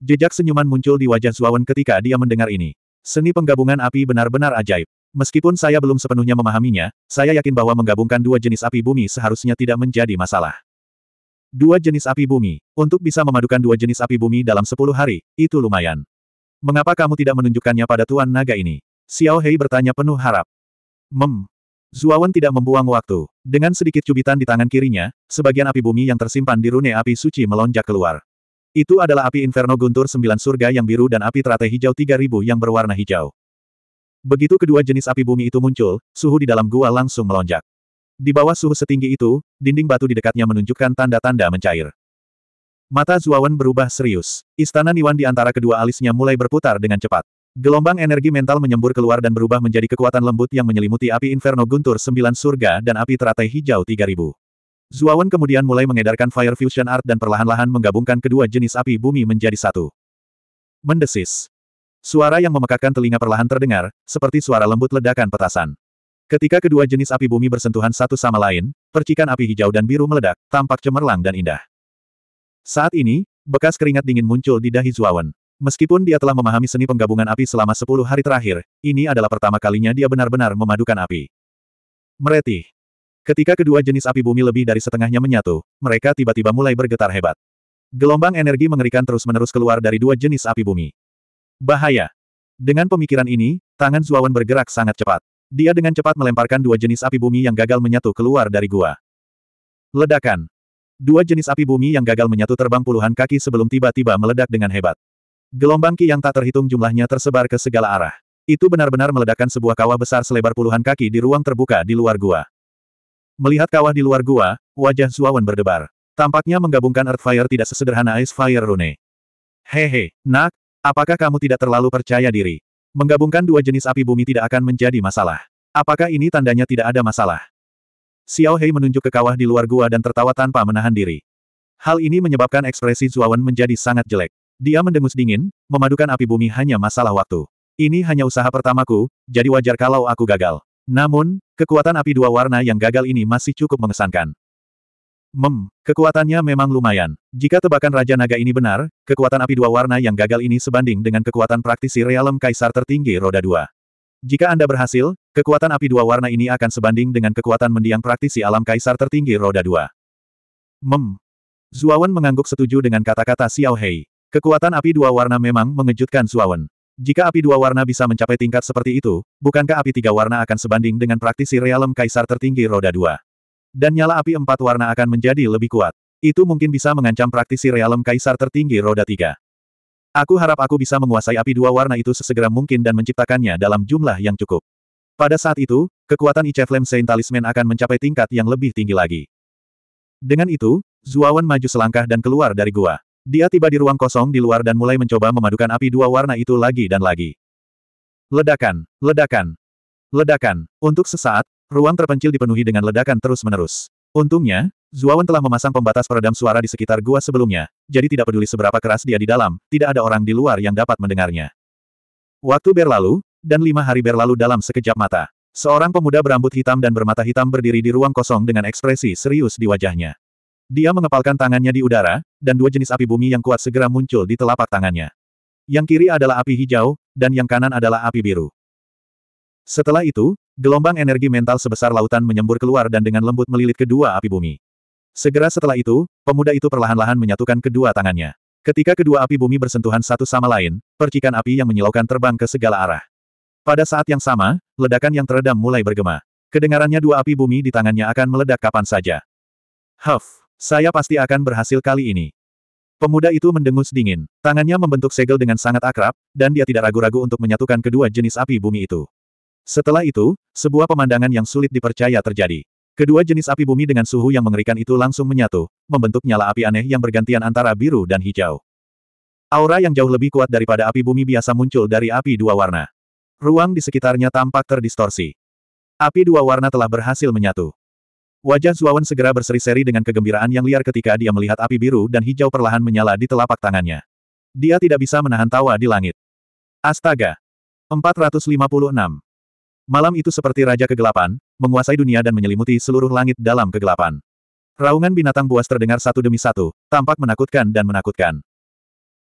Jejak senyuman muncul di wajah Zuawan ketika dia mendengar ini. Seni penggabungan api benar-benar ajaib. Meskipun saya belum sepenuhnya memahaminya, saya yakin bahwa menggabungkan dua jenis api bumi seharusnya tidak menjadi masalah. Dua jenis api bumi. Untuk bisa memadukan dua jenis api bumi dalam sepuluh hari, itu lumayan. Mengapa kamu tidak menunjukkannya pada Tuan Naga ini? Xiao Hei bertanya penuh harap. Mem, Zuawan tidak membuang waktu. Dengan sedikit cubitan di tangan kirinya, sebagian api bumi yang tersimpan di rune api suci melonjak keluar. Itu adalah api Inferno Guntur Sembilan Surga yang biru dan api teratai hijau 3000 yang berwarna hijau. Begitu kedua jenis api bumi itu muncul, suhu di dalam gua langsung melonjak. Di bawah suhu setinggi itu, dinding batu di dekatnya menunjukkan tanda-tanda mencair. Mata Zuawan berubah serius. Istana Niwan di antara kedua alisnya mulai berputar dengan cepat. Gelombang energi mental menyembur keluar dan berubah menjadi kekuatan lembut yang menyelimuti api Inferno Guntur sembilan surga dan api teratai hijau 3000. Zuawan kemudian mulai mengedarkan Fire Fusion Art dan perlahan-lahan menggabungkan kedua jenis api bumi menjadi satu. Mendesis. Suara yang memekakkan telinga perlahan terdengar, seperti suara lembut ledakan petasan. Ketika kedua jenis api bumi bersentuhan satu sama lain, percikan api hijau dan biru meledak, tampak cemerlang dan indah. Saat ini, bekas keringat dingin muncul di dahi Zuawan. Meskipun dia telah memahami seni penggabungan api selama sepuluh hari terakhir, ini adalah pertama kalinya dia benar-benar memadukan api. Meretih. Ketika kedua jenis api bumi lebih dari setengahnya menyatu, mereka tiba-tiba mulai bergetar hebat. Gelombang energi mengerikan terus-menerus keluar dari dua jenis api bumi. Bahaya. Dengan pemikiran ini, tangan Zuawan bergerak sangat cepat. Dia dengan cepat melemparkan dua jenis api bumi yang gagal menyatu keluar dari gua. Ledakan. Dua jenis api bumi yang gagal menyatu terbang puluhan kaki sebelum tiba-tiba meledak dengan hebat. Gelombang Ki yang tak terhitung jumlahnya tersebar ke segala arah. Itu benar-benar meledakkan sebuah kawah besar selebar puluhan kaki di ruang terbuka di luar gua. Melihat kawah di luar gua, wajah Zuawan berdebar. Tampaknya menggabungkan Earth Fire tidak sesederhana Ice Fire Rune. Hehe, nak, apakah kamu tidak terlalu percaya diri? Menggabungkan dua jenis api bumi tidak akan menjadi masalah. Apakah ini tandanya tidak ada masalah? Xiao Hei menunjuk ke kawah di luar gua dan tertawa tanpa menahan diri. Hal ini menyebabkan ekspresi Zuawan menjadi sangat jelek. Dia mendengus dingin, memadukan api bumi hanya masalah waktu. Ini hanya usaha pertamaku, jadi wajar kalau aku gagal. Namun, kekuatan api dua warna yang gagal ini masih cukup mengesankan. Mem, kekuatannya memang lumayan. Jika tebakan Raja Naga ini benar, kekuatan api dua warna yang gagal ini sebanding dengan kekuatan praktisi realem kaisar tertinggi roda dua. Jika Anda berhasil, kekuatan api dua warna ini akan sebanding dengan kekuatan mendiang praktisi alam kaisar tertinggi roda dua. Mem. Zuawan mengangguk setuju dengan kata-kata Xiao Hei. Kekuatan api dua warna memang mengejutkan Suawen. Jika api dua warna bisa mencapai tingkat seperti itu, bukankah api tiga warna akan sebanding dengan praktisi realem kaisar tertinggi roda dua? Dan nyala api empat warna akan menjadi lebih kuat. Itu mungkin bisa mengancam praktisi realem kaisar tertinggi roda tiga. Aku harap aku bisa menguasai api dua warna itu sesegera mungkin dan menciptakannya dalam jumlah yang cukup. Pada saat itu, kekuatan Ice Flame Saint Talisman akan mencapai tingkat yang lebih tinggi lagi. Dengan itu, Zuawan maju selangkah dan keluar dari gua. Dia tiba di ruang kosong di luar dan mulai mencoba memadukan api dua warna itu lagi dan lagi. Ledakan, ledakan, ledakan. Untuk sesaat, ruang terpencil dipenuhi dengan ledakan terus-menerus. Untungnya, Zuawan telah memasang pembatas peredam suara di sekitar gua sebelumnya, jadi tidak peduli seberapa keras dia di dalam, tidak ada orang di luar yang dapat mendengarnya. Waktu berlalu, dan lima hari berlalu dalam sekejap mata. Seorang pemuda berambut hitam dan bermata hitam berdiri di ruang kosong dengan ekspresi serius di wajahnya. Dia mengepalkan tangannya di udara, dan dua jenis api bumi yang kuat segera muncul di telapak tangannya. Yang kiri adalah api hijau, dan yang kanan adalah api biru. Setelah itu, gelombang energi mental sebesar lautan menyembur keluar dan dengan lembut melilit kedua api bumi. Segera setelah itu, pemuda itu perlahan-lahan menyatukan kedua tangannya. Ketika kedua api bumi bersentuhan satu sama lain, percikan api yang menyilaukan terbang ke segala arah. Pada saat yang sama, ledakan yang teredam mulai bergema. Kedengarannya dua api bumi di tangannya akan meledak kapan saja. Huff! Saya pasti akan berhasil kali ini. Pemuda itu mendengus dingin. Tangannya membentuk segel dengan sangat akrab, dan dia tidak ragu-ragu untuk menyatukan kedua jenis api bumi itu. Setelah itu, sebuah pemandangan yang sulit dipercaya terjadi. Kedua jenis api bumi dengan suhu yang mengerikan itu langsung menyatu, membentuk nyala api aneh yang bergantian antara biru dan hijau. Aura yang jauh lebih kuat daripada api bumi biasa muncul dari api dua warna. Ruang di sekitarnya tampak terdistorsi. Api dua warna telah berhasil menyatu. Wajah Zuawan segera berseri-seri dengan kegembiraan yang liar ketika dia melihat api biru dan hijau perlahan menyala di telapak tangannya. Dia tidak bisa menahan tawa di langit. Astaga! 456 Malam itu seperti Raja Kegelapan, menguasai dunia dan menyelimuti seluruh langit dalam kegelapan. Raungan binatang buas terdengar satu demi satu, tampak menakutkan dan menakutkan.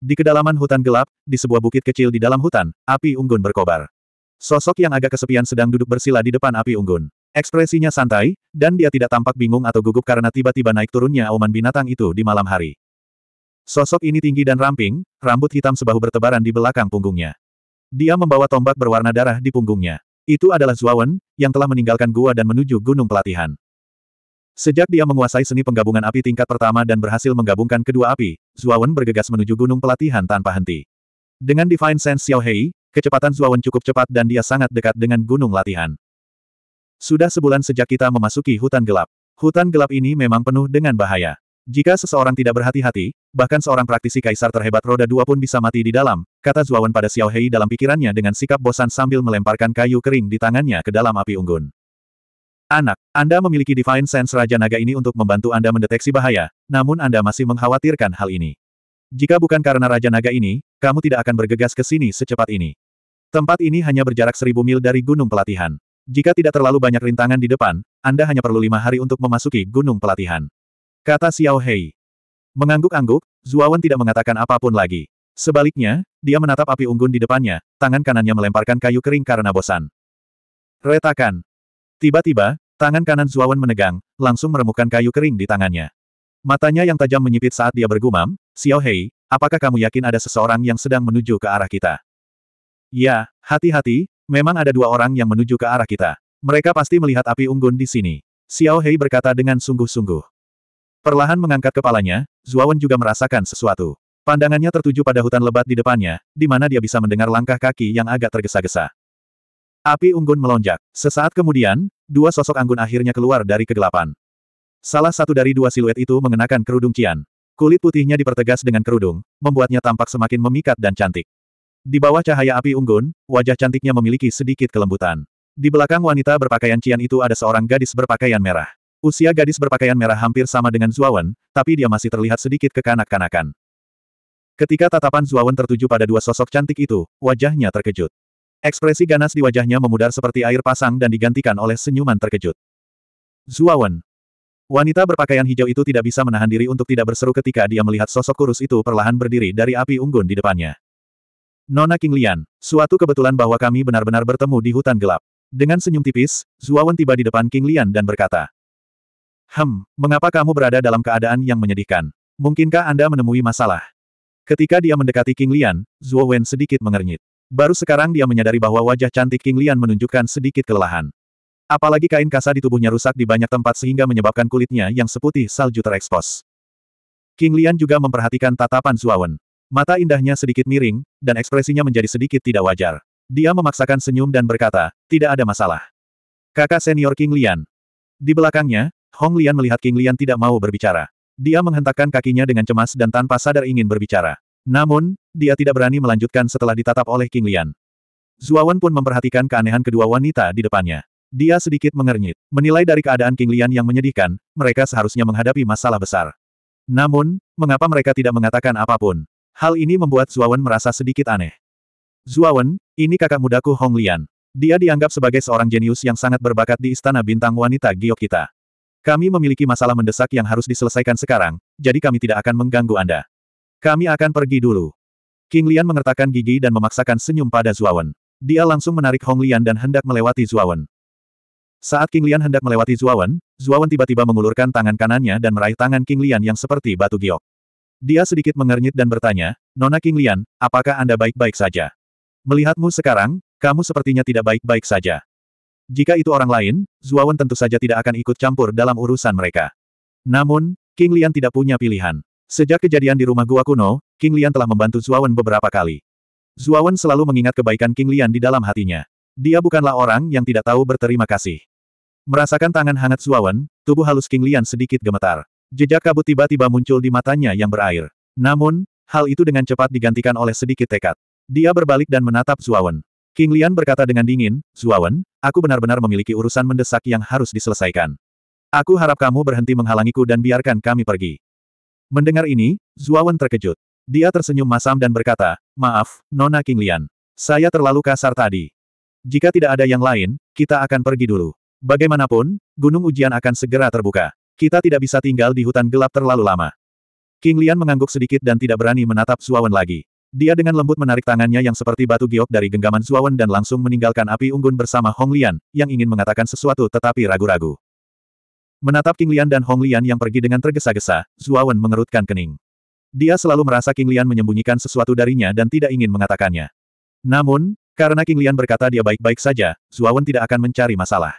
Di kedalaman hutan gelap, di sebuah bukit kecil di dalam hutan, api unggun berkobar. Sosok yang agak kesepian sedang duduk bersila di depan api unggun. Ekspresinya santai, dan dia tidak tampak bingung atau gugup karena tiba-tiba naik turunnya auman binatang itu di malam hari. Sosok ini tinggi dan ramping, rambut hitam sebahu bertebaran di belakang punggungnya. Dia membawa tombak berwarna darah di punggungnya. Itu adalah Zuawan, yang telah meninggalkan gua dan menuju gunung pelatihan. Sejak dia menguasai seni penggabungan api tingkat pertama dan berhasil menggabungkan kedua api, Zuawan bergegas menuju gunung pelatihan tanpa henti. Dengan Divine Sense Xiaohei, kecepatan Zuawan cukup cepat dan dia sangat dekat dengan gunung latihan. Sudah sebulan sejak kita memasuki hutan gelap. Hutan gelap ini memang penuh dengan bahaya. Jika seseorang tidak berhati-hati, bahkan seorang praktisi kaisar terhebat roda dua pun bisa mati di dalam, kata Zuawan pada Xiao Hei dalam pikirannya dengan sikap bosan sambil melemparkan kayu kering di tangannya ke dalam api unggun. Anak, Anda memiliki Divine Sense Raja Naga ini untuk membantu Anda mendeteksi bahaya, namun Anda masih mengkhawatirkan hal ini. Jika bukan karena Raja Naga ini, kamu tidak akan bergegas ke sini secepat ini. Tempat ini hanya berjarak seribu mil dari Gunung Pelatihan. Jika tidak terlalu banyak rintangan di depan, Anda hanya perlu lima hari untuk memasuki gunung pelatihan. Kata Xiao Hei. Mengangguk-angguk, Zuawan tidak mengatakan apapun lagi. Sebaliknya, dia menatap api unggun di depannya, tangan kanannya melemparkan kayu kering karena bosan. Retakan. Tiba-tiba, tangan kanan Zuawan menegang, langsung meremukkan kayu kering di tangannya. Matanya yang tajam menyipit saat dia bergumam, Xiao Hei, apakah kamu yakin ada seseorang yang sedang menuju ke arah kita? Ya, hati-hati, Memang ada dua orang yang menuju ke arah kita. Mereka pasti melihat api unggun di sini. Xiao Hei berkata dengan sungguh-sungguh. Perlahan mengangkat kepalanya, Zuawan juga merasakan sesuatu. Pandangannya tertuju pada hutan lebat di depannya, di mana dia bisa mendengar langkah kaki yang agak tergesa-gesa. Api unggun melonjak. Sesaat kemudian, dua sosok anggun akhirnya keluar dari kegelapan. Salah satu dari dua siluet itu mengenakan kerudung cian. Kulit putihnya dipertegas dengan kerudung, membuatnya tampak semakin memikat dan cantik. Di bawah cahaya api unggun, wajah cantiknya memiliki sedikit kelembutan. Di belakang wanita berpakaian cian itu ada seorang gadis berpakaian merah. Usia gadis berpakaian merah hampir sama dengan Zuawan, tapi dia masih terlihat sedikit kekanak-kanakan. Ketika tatapan Zuawan tertuju pada dua sosok cantik itu, wajahnya terkejut. Ekspresi ganas di wajahnya memudar seperti air pasang dan digantikan oleh senyuman terkejut. Zuawan. Wanita berpakaian hijau itu tidak bisa menahan diri untuk tidak berseru ketika dia melihat sosok kurus itu perlahan berdiri dari api unggun di depannya. Nona Lian, suatu kebetulan bahwa kami benar-benar bertemu di hutan gelap. Dengan senyum tipis, Zuawan tiba di depan Lian dan berkata. Hem, mengapa kamu berada dalam keadaan yang menyedihkan? Mungkinkah Anda menemui masalah? Ketika dia mendekati Zuo Wen sedikit mengernyit. Baru sekarang dia menyadari bahwa wajah cantik Lian menunjukkan sedikit kelelahan. Apalagi kain kasa di tubuhnya rusak di banyak tempat sehingga menyebabkan kulitnya yang seputih salju terekspos. Lian juga memperhatikan tatapan Wen. Mata indahnya sedikit miring, dan ekspresinya menjadi sedikit tidak wajar. Dia memaksakan senyum dan berkata, tidak ada masalah. Kakak senior King Lian. Di belakangnya, Hong Lian melihat King Lian tidak mau berbicara. Dia menghentakkan kakinya dengan cemas dan tanpa sadar ingin berbicara. Namun, dia tidak berani melanjutkan setelah ditatap oleh King Lian. Zuawan pun memperhatikan keanehan kedua wanita di depannya. Dia sedikit mengernyit. Menilai dari keadaan King Lian yang menyedihkan, mereka seharusnya menghadapi masalah besar. Namun, mengapa mereka tidak mengatakan apapun? Hal ini membuat Zuawan merasa sedikit aneh. Zuawan, ini kakak mudaku Hong Lian. Dia dianggap sebagai seorang jenius yang sangat berbakat di Istana Bintang Wanita Giok kita. Kami memiliki masalah mendesak yang harus diselesaikan sekarang, jadi kami tidak akan mengganggu Anda. Kami akan pergi dulu. King Lian mengertakkan gigi dan memaksakan senyum pada Zuawan. Dia langsung menarik Hong Lian dan hendak melewati Zuawan. Saat King Lian hendak melewati Zuawan, Zuawan tiba-tiba mengulurkan tangan kanannya dan meraih tangan King Lian yang seperti batu giok. Dia sedikit mengernyit dan bertanya, Nona Lian, apakah Anda baik-baik saja? Melihatmu sekarang, kamu sepertinya tidak baik-baik saja. Jika itu orang lain, Zuawan tentu saja tidak akan ikut campur dalam urusan mereka. Namun, Lian tidak punya pilihan. Sejak kejadian di rumah gua kuno, Lian telah membantu Zuawan beberapa kali. Zuawan selalu mengingat kebaikan Lian di dalam hatinya. Dia bukanlah orang yang tidak tahu berterima kasih. Merasakan tangan hangat Zuawan, tubuh halus Lian sedikit gemetar. Jejak kabut tiba-tiba muncul di matanya yang berair. Namun, hal itu dengan cepat digantikan oleh sedikit tekad. Dia berbalik dan menatap Zuawan. King Lian berkata dengan dingin, Zuawan, aku benar-benar memiliki urusan mendesak yang harus diselesaikan. Aku harap kamu berhenti menghalangiku dan biarkan kami pergi. Mendengar ini, Zuawan terkejut. Dia tersenyum masam dan berkata, maaf, Nona King Lian. Saya terlalu kasar tadi. Jika tidak ada yang lain, kita akan pergi dulu. Bagaimanapun, gunung ujian akan segera terbuka. Kita tidak bisa tinggal di hutan gelap terlalu lama. King Lian mengangguk sedikit dan tidak berani menatap Zuawan lagi. Dia dengan lembut menarik tangannya yang seperti batu giok dari genggaman Zuawan dan langsung meninggalkan api unggun bersama Hong Lian, yang ingin mengatakan sesuatu tetapi ragu-ragu. Menatap King Lian dan Hong Lian yang pergi dengan tergesa-gesa, Zuawan mengerutkan kening. Dia selalu merasa King Lian menyembunyikan sesuatu darinya dan tidak ingin mengatakannya. Namun, karena King Lian berkata dia baik-baik saja, Zuawan tidak akan mencari masalah.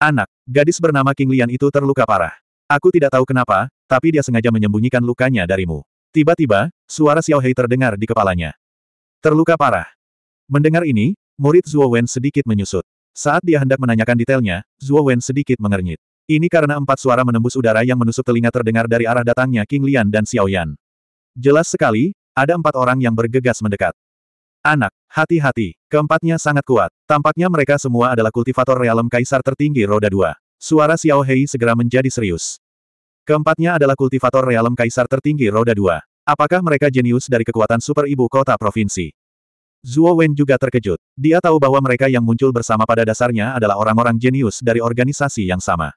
Anak, gadis bernama King Lian itu terluka parah. Aku tidak tahu kenapa, tapi dia sengaja menyembunyikan lukanya darimu. Tiba-tiba, suara Xiao Hei terdengar di kepalanya. Terluka parah. Mendengar ini, murid Zhuo Wen sedikit menyusut. Saat dia hendak menanyakan detailnya, Zhuo Wen sedikit mengernyit. Ini karena empat suara menembus udara yang menusuk telinga terdengar dari arah datangnya King Lian dan Xiao Yan. Jelas sekali, ada empat orang yang bergegas mendekat. Anak, hati-hati, keempatnya sangat kuat. Tampaknya mereka semua adalah kultivator realem kaisar tertinggi roda dua. Suara Xiao Hei segera menjadi serius. Keempatnya adalah kultivator realem kaisar tertinggi roda dua. Apakah mereka jenius dari kekuatan super ibu kota provinsi? Zuo Wen juga terkejut. Dia tahu bahwa mereka yang muncul bersama pada dasarnya adalah orang-orang jenius dari organisasi yang sama.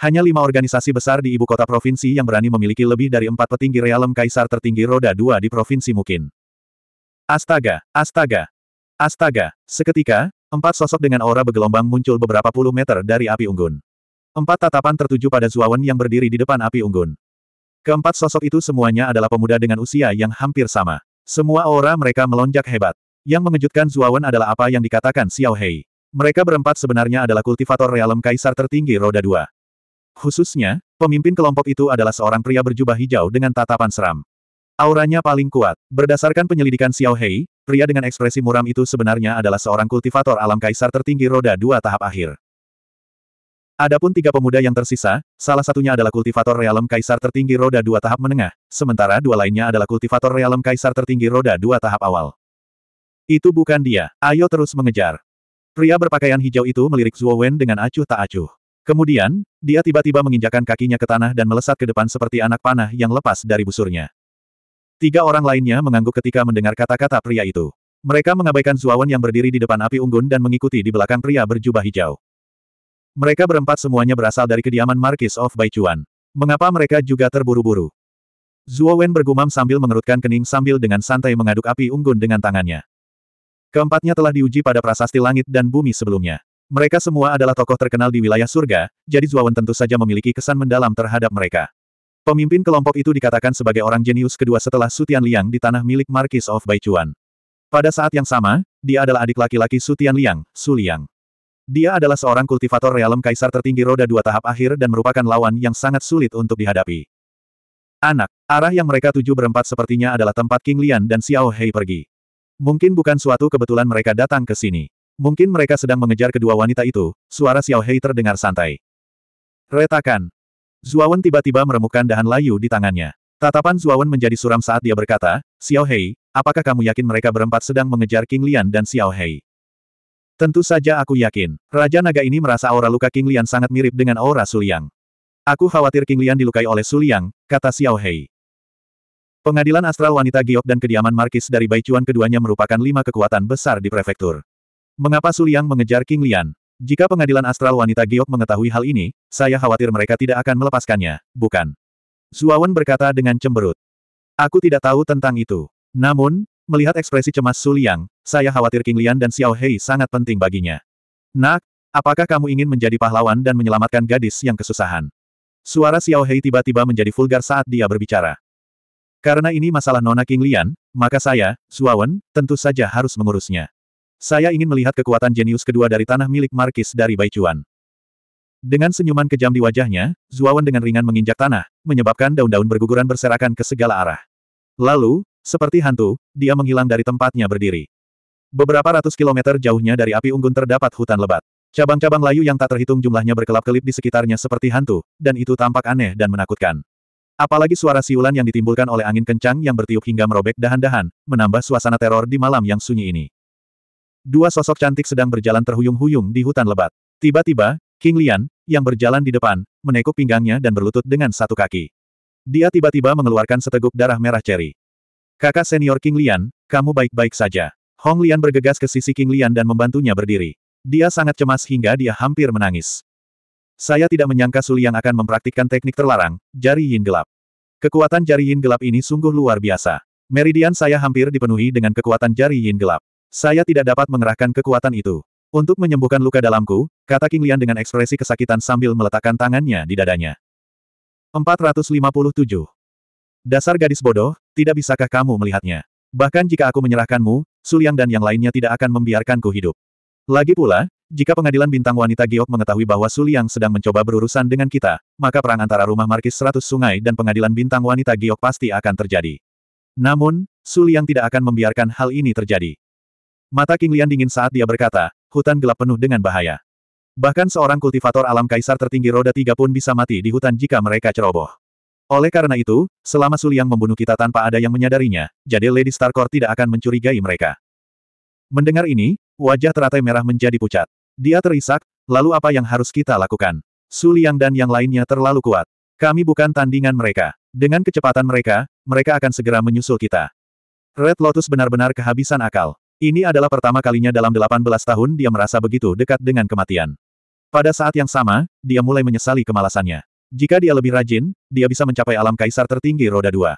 Hanya lima organisasi besar di ibu kota provinsi yang berani memiliki lebih dari empat petinggi realem kaisar tertinggi roda dua di provinsi mungkin. Astaga, astaga, astaga. Seketika, empat sosok dengan aura bergelombang muncul beberapa puluh meter dari api unggun. Empat tatapan tertuju pada Zuawan yang berdiri di depan api unggun. Keempat sosok itu semuanya adalah pemuda dengan usia yang hampir sama. Semua aura mereka melonjak hebat. Yang mengejutkan Zuawan adalah apa yang dikatakan Xiao Hei. Mereka berempat sebenarnya adalah kultivator realem kaisar tertinggi roda dua. Khususnya, pemimpin kelompok itu adalah seorang pria berjubah hijau dengan tatapan seram. Auranya paling kuat. Berdasarkan penyelidikan Xiao Hei, pria dengan ekspresi muram itu sebenarnya adalah seorang kultivator alam kaisar tertinggi roda dua tahap akhir. Adapun tiga pemuda yang tersisa, salah satunya adalah kultivator realem kaisar tertinggi roda dua tahap menengah, sementara dua lainnya adalah kultivator realem kaisar tertinggi roda dua tahap awal. Itu bukan dia, ayo terus mengejar. Pria berpakaian hijau itu melirik Zhuo Wen dengan acuh tak acuh. Kemudian, dia tiba-tiba menginjakan kakinya ke tanah dan melesat ke depan seperti anak panah yang lepas dari busurnya. Tiga orang lainnya mengangguk ketika mendengar kata-kata pria itu. Mereka mengabaikan Zuawan yang berdiri di depan api unggun dan mengikuti di belakang pria berjubah hijau. Mereka berempat semuanya berasal dari kediaman Markis of Baichuan. Mengapa mereka juga terburu-buru? Zuowen bergumam sambil mengerutkan kening sambil dengan santai mengaduk api unggun dengan tangannya. Keempatnya telah diuji pada prasasti langit dan bumi sebelumnya. Mereka semua adalah tokoh terkenal di wilayah surga, jadi Zuowen tentu saja memiliki kesan mendalam terhadap mereka. Pemimpin kelompok itu dikatakan sebagai orang jenius kedua setelah Sutian Liang di tanah milik Marquis of Baichuan. Pada saat yang sama, dia adalah adik laki-laki Sutian Liang, Su Liang. Dia adalah seorang kultivator realem kaisar tertinggi roda dua tahap akhir dan merupakan lawan yang sangat sulit untuk dihadapi. Anak, arah yang mereka tuju berempat sepertinya adalah tempat King Lian dan Xiao Hei pergi. Mungkin bukan suatu kebetulan mereka datang ke sini. Mungkin mereka sedang mengejar kedua wanita itu, suara Xiao Hei terdengar santai. Retakan, Zuawan tiba-tiba meremukkan dahan layu di tangannya. Tatapan Zuawan menjadi suram saat dia berkata, Xiao Hei, apakah kamu yakin mereka berempat sedang mengejar King Lian dan Xiao Hei? Tentu saja aku yakin. Raja Naga ini merasa aura luka King Lian sangat mirip dengan aura Suliang. Aku khawatir King Lian dilukai oleh Suliang, kata Xiao Hei. Pengadilan astral wanita Giok dan kediaman Markis dari Baicuan keduanya merupakan lima kekuatan besar di prefektur. Mengapa Suliang mengejar King Lian? Jika pengadilan astral wanita Giok mengetahui hal ini, saya khawatir mereka tidak akan melepaskannya, bukan? Zuawan berkata dengan cemberut. Aku tidak tahu tentang itu. Namun, melihat ekspresi cemas Su Liang, saya khawatir King Lian dan Xiao Hei sangat penting baginya. Nak, apakah kamu ingin menjadi pahlawan dan menyelamatkan gadis yang kesusahan? Suara Xiao Hei tiba-tiba menjadi vulgar saat dia berbicara. Karena ini masalah Nona King Lian, maka saya, Zuawan, tentu saja harus mengurusnya. Saya ingin melihat kekuatan jenius kedua dari tanah milik Markis dari Baicuan. Dengan senyuman kejam di wajahnya, Zuawan dengan ringan menginjak tanah, menyebabkan daun-daun berguguran berserakan ke segala arah. Lalu, seperti hantu, dia menghilang dari tempatnya berdiri. Beberapa ratus kilometer jauhnya dari api unggun terdapat hutan lebat. Cabang-cabang layu yang tak terhitung jumlahnya berkelap-kelip di sekitarnya seperti hantu, dan itu tampak aneh dan menakutkan. Apalagi suara siulan yang ditimbulkan oleh angin kencang yang bertiup hingga merobek dahan-dahan, menambah suasana teror di malam yang sunyi ini. Dua sosok cantik sedang berjalan terhuyung-huyung di hutan lebat. Tiba-tiba, King Lian, yang berjalan di depan, menekuk pinggangnya dan berlutut dengan satu kaki. Dia tiba-tiba mengeluarkan seteguk darah merah ceri. Kakak senior King Lian, kamu baik-baik saja. Hong Lian bergegas ke sisi King Lian dan membantunya berdiri. Dia sangat cemas hingga dia hampir menangis. Saya tidak menyangka Suliang akan mempraktikkan teknik terlarang, jari yin gelap. Kekuatan jari yin gelap ini sungguh luar biasa. Meridian saya hampir dipenuhi dengan kekuatan jari yin gelap. Saya tidak dapat mengerahkan kekuatan itu. Untuk menyembuhkan luka dalamku, kata King Lian dengan ekspresi kesakitan sambil meletakkan tangannya di dadanya. 457. Dasar gadis bodoh, tidak bisakah kamu melihatnya? Bahkan jika aku menyerahkanmu, Suliang dan yang lainnya tidak akan membiarkanku hidup. Lagi pula, jika pengadilan bintang wanita Giok mengetahui bahwa Suliang sedang mencoba berurusan dengan kita, maka perang antara rumah Markis 100 Sungai dan pengadilan bintang wanita Giok pasti akan terjadi. Namun, Suliang tidak akan membiarkan hal ini terjadi. Mata King Lian dingin saat dia berkata, hutan gelap penuh dengan bahaya. Bahkan seorang kultivator alam kaisar tertinggi roda tiga pun bisa mati di hutan jika mereka ceroboh. Oleh karena itu, selama Suliang membunuh kita tanpa ada yang menyadarinya, jadi Lady Starcore tidak akan mencurigai mereka. Mendengar ini, wajah teratai merah menjadi pucat. Dia terisak, lalu apa yang harus kita lakukan? Suliang dan yang lainnya terlalu kuat. Kami bukan tandingan mereka. Dengan kecepatan mereka, mereka akan segera menyusul kita. Red Lotus benar-benar kehabisan akal. Ini adalah pertama kalinya dalam 18 tahun dia merasa begitu dekat dengan kematian. Pada saat yang sama, dia mulai menyesali kemalasannya. Jika dia lebih rajin, dia bisa mencapai alam kaisar tertinggi roda dua.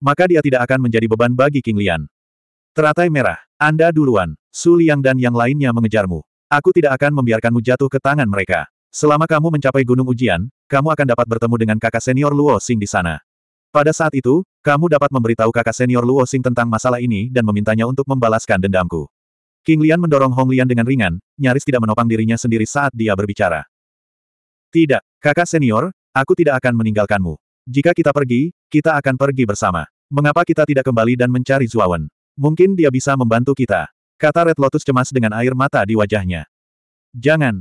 Maka dia tidak akan menjadi beban bagi King Lian. Teratai merah, Anda duluan, Su Liang dan yang lainnya mengejarmu. Aku tidak akan membiarkanmu jatuh ke tangan mereka. Selama kamu mencapai gunung ujian, kamu akan dapat bertemu dengan kakak senior Luo Xing di sana. Pada saat itu, kamu dapat memberitahu kakak senior Luo Xing tentang masalah ini dan memintanya untuk membalaskan dendamku. King Lian mendorong Hong Lian dengan ringan, nyaris tidak menopang dirinya sendiri saat dia berbicara. Tidak, kakak senior, aku tidak akan meninggalkanmu. Jika kita pergi, kita akan pergi bersama. Mengapa kita tidak kembali dan mencari Zuawan? Mungkin dia bisa membantu kita. Kata Red Lotus cemas dengan air mata di wajahnya. Jangan.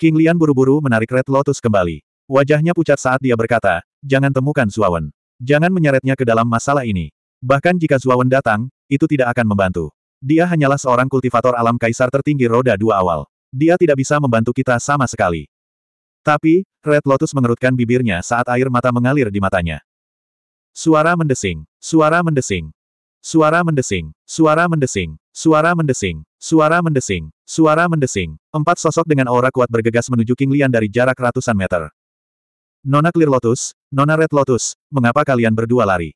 King Lian buru-buru menarik Red Lotus kembali. Wajahnya pucat saat dia berkata, jangan temukan Zuawan. Jangan menyeretnya ke dalam masalah ini. Bahkan jika Zuawan datang, itu tidak akan membantu. Dia hanyalah seorang kultivator alam kaisar tertinggi roda dua awal. Dia tidak bisa membantu kita sama sekali. Tapi, Red Lotus mengerutkan bibirnya saat air mata mengalir di matanya. Suara mendesing, suara mendesing, Suara mendesing, suara mendesing, suara mendesing, suara mendesing, suara mendesing. Empat sosok dengan aura kuat bergegas menuju King Lian dari jarak ratusan meter. Nona Clear Lotus, Nona Red Lotus, mengapa kalian berdua lari?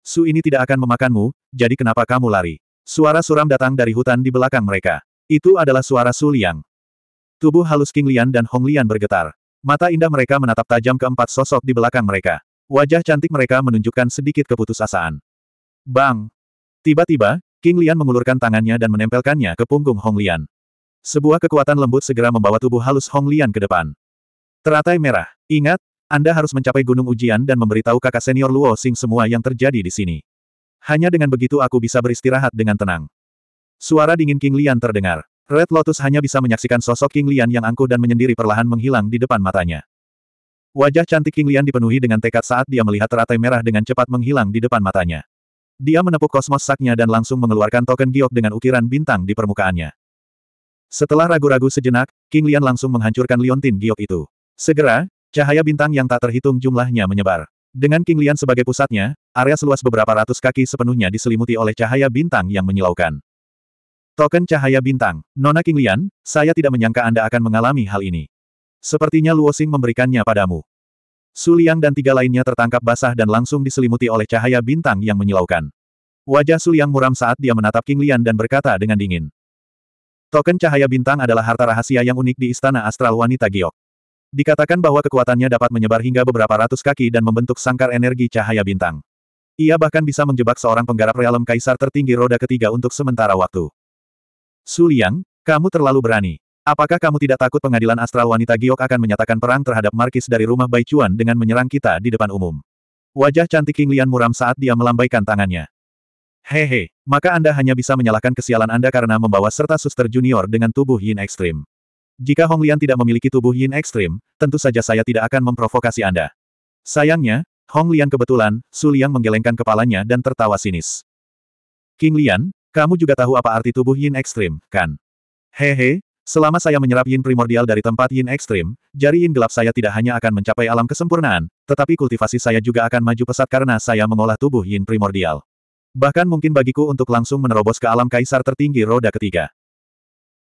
Su ini tidak akan memakanmu, jadi kenapa kamu lari? Suara suram datang dari hutan di belakang mereka. Itu adalah suara Su Liang. Tubuh halus King Lian dan Hong Lian bergetar. Mata indah mereka menatap tajam keempat sosok di belakang mereka. Wajah cantik mereka menunjukkan sedikit keputusasaan. Bang! Tiba-tiba, King Lian mengulurkan tangannya dan menempelkannya ke punggung Hong Lian. Sebuah kekuatan lembut segera membawa tubuh halus Hong Lian ke depan. Teratai merah. Ingat, anda harus mencapai gunung ujian dan memberitahu kakak senior Luo Sing semua yang terjadi di sini. Hanya dengan begitu aku bisa beristirahat dengan tenang. Suara dingin King Lian terdengar. Red Lotus hanya bisa menyaksikan sosok King Lian yang angkuh dan menyendiri perlahan menghilang di depan matanya. Wajah cantik King Lian dipenuhi dengan tekad saat dia melihat teratai merah dengan cepat menghilang di depan matanya. Dia menepuk kosmos saknya dan langsung mengeluarkan token giok dengan ukiran bintang di permukaannya. Setelah ragu-ragu sejenak, King Lian langsung menghancurkan liontin giok itu. Segera, Cahaya bintang yang tak terhitung jumlahnya menyebar. Dengan King Lian sebagai pusatnya, area seluas beberapa ratus kaki sepenuhnya diselimuti oleh cahaya bintang yang menyilaukan. Token cahaya bintang, Nona King Lian, saya tidak menyangka Anda akan mengalami hal ini. Sepertinya Luo Xing memberikannya padamu. Su Liang dan tiga lainnya tertangkap basah dan langsung diselimuti oleh cahaya bintang yang menyilaukan. Wajah Su Liang muram saat dia menatap King Lian dan berkata dengan dingin. Token cahaya bintang adalah harta rahasia yang unik di Istana Astral Wanita Giok. Dikatakan bahwa kekuatannya dapat menyebar hingga beberapa ratus kaki dan membentuk sangkar energi cahaya bintang. Ia bahkan bisa menjebak seorang penggarap realem kaisar tertinggi roda ketiga untuk sementara waktu. Su Liang, kamu terlalu berani. Apakah kamu tidak takut pengadilan astral wanita Giok akan menyatakan perang terhadap Markis dari rumah Bai Chuan dengan menyerang kita di depan umum? Wajah cantik King Lian muram saat dia melambaikan tangannya. Hehe, maka Anda hanya bisa menyalahkan kesialan Anda karena membawa serta suster junior dengan tubuh yin ekstrim. Jika Hong Lian tidak memiliki tubuh yin ekstrim, tentu saja saya tidak akan memprovokasi Anda. Sayangnya, Hong Lian kebetulan, Su Liang menggelengkan kepalanya dan tertawa sinis. King Lian, kamu juga tahu apa arti tubuh yin ekstrim, kan? Hehe, selama saya menyerap yin primordial dari tempat yin ekstrim, jari yin gelap saya tidak hanya akan mencapai alam kesempurnaan, tetapi kultivasi saya juga akan maju pesat karena saya mengolah tubuh yin primordial. Bahkan mungkin bagiku untuk langsung menerobos ke alam kaisar tertinggi roda ketiga.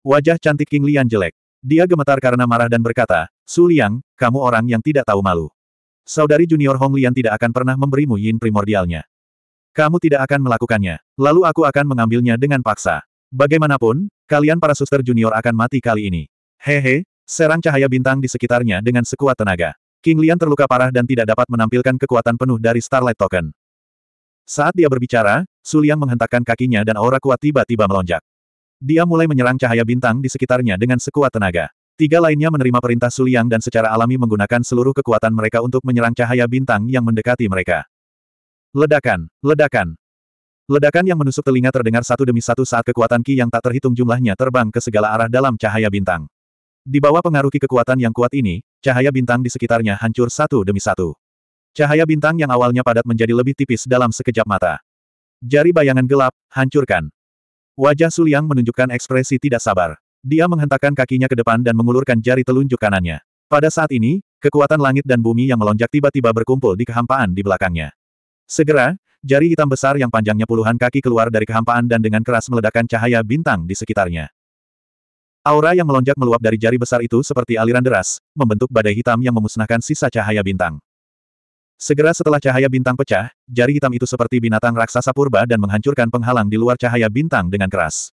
Wajah cantik King Lian jelek. Dia gemetar karena marah dan berkata, Su Liang, kamu orang yang tidak tahu malu. Saudari junior Hong Lian tidak akan pernah memberimu yin primordialnya. Kamu tidak akan melakukannya. Lalu aku akan mengambilnya dengan paksa. Bagaimanapun, kalian para suster junior akan mati kali ini. Hehe, serang cahaya bintang di sekitarnya dengan sekuat tenaga. King Lian terluka parah dan tidak dapat menampilkan kekuatan penuh dari Starlight Token. Saat dia berbicara, Su Liang menghentakkan kakinya dan aura kuat tiba-tiba melonjak. Dia mulai menyerang cahaya bintang di sekitarnya dengan sekuat tenaga. Tiga lainnya menerima perintah Suliang dan secara alami menggunakan seluruh kekuatan mereka untuk menyerang cahaya bintang yang mendekati mereka. Ledakan, ledakan. Ledakan yang menusuk telinga terdengar satu demi satu saat kekuatan Ki yang tak terhitung jumlahnya terbang ke segala arah dalam cahaya bintang. Di bawah pengaruh Ki kekuatan yang kuat ini, cahaya bintang di sekitarnya hancur satu demi satu. Cahaya bintang yang awalnya padat menjadi lebih tipis dalam sekejap mata. Jari bayangan gelap, hancurkan. Wajah Suliang menunjukkan ekspresi tidak sabar. Dia menghentakkan kakinya ke depan dan mengulurkan jari telunjuk kanannya. Pada saat ini, kekuatan langit dan bumi yang melonjak tiba-tiba berkumpul di kehampaan di belakangnya. Segera, jari hitam besar yang panjangnya puluhan kaki keluar dari kehampaan dan dengan keras meledakkan cahaya bintang di sekitarnya. Aura yang melonjak meluap dari jari besar itu seperti aliran deras, membentuk badai hitam yang memusnahkan sisa cahaya bintang. Segera setelah cahaya bintang pecah, jari hitam itu seperti binatang raksasa purba dan menghancurkan penghalang di luar cahaya bintang dengan keras.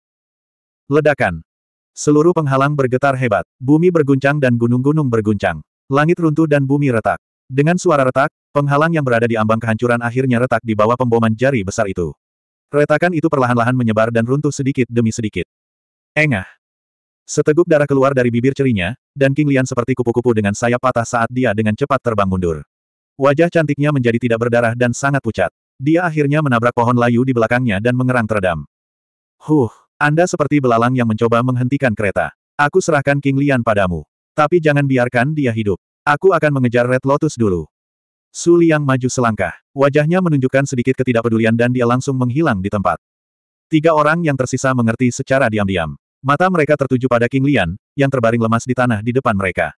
Ledakan. Seluruh penghalang bergetar hebat. Bumi berguncang dan gunung-gunung berguncang. Langit runtuh dan bumi retak. Dengan suara retak, penghalang yang berada di ambang kehancuran akhirnya retak di bawah pemboman jari besar itu. Retakan itu perlahan-lahan menyebar dan runtuh sedikit demi sedikit. Engah. Seteguk darah keluar dari bibir cerinya, dan King Lian seperti kupu-kupu dengan sayap patah saat dia dengan cepat terbang mundur. Wajah cantiknya menjadi tidak berdarah dan sangat pucat. Dia akhirnya menabrak pohon layu di belakangnya dan mengerang teredam. Huh, Anda seperti belalang yang mencoba menghentikan kereta. Aku serahkan King Lian padamu. Tapi jangan biarkan dia hidup. Aku akan mengejar Red Lotus dulu. Su Liang maju selangkah. Wajahnya menunjukkan sedikit ketidakpedulian dan dia langsung menghilang di tempat. Tiga orang yang tersisa mengerti secara diam-diam. Mata mereka tertuju pada King Lian, yang terbaring lemas di tanah di depan mereka.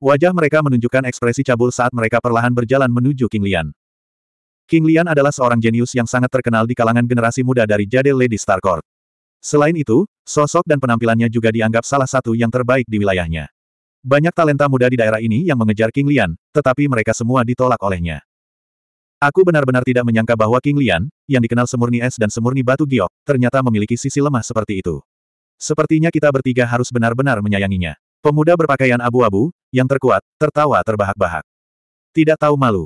Wajah mereka menunjukkan ekspresi cabul saat mereka perlahan berjalan menuju King Lian. King Lian adalah seorang jenius yang sangat terkenal di kalangan generasi muda dari Jade Lady Starcourt. Selain itu, sosok dan penampilannya juga dianggap salah satu yang terbaik di wilayahnya. Banyak talenta muda di daerah ini yang mengejar King Lian, tetapi mereka semua ditolak olehnya. Aku benar-benar tidak menyangka bahwa King Lian, yang dikenal semurni es dan semurni batu giok, ternyata memiliki sisi lemah seperti itu. Sepertinya kita bertiga harus benar-benar menyayanginya. Pemuda berpakaian abu-abu, yang terkuat, tertawa terbahak-bahak. Tidak tahu malu.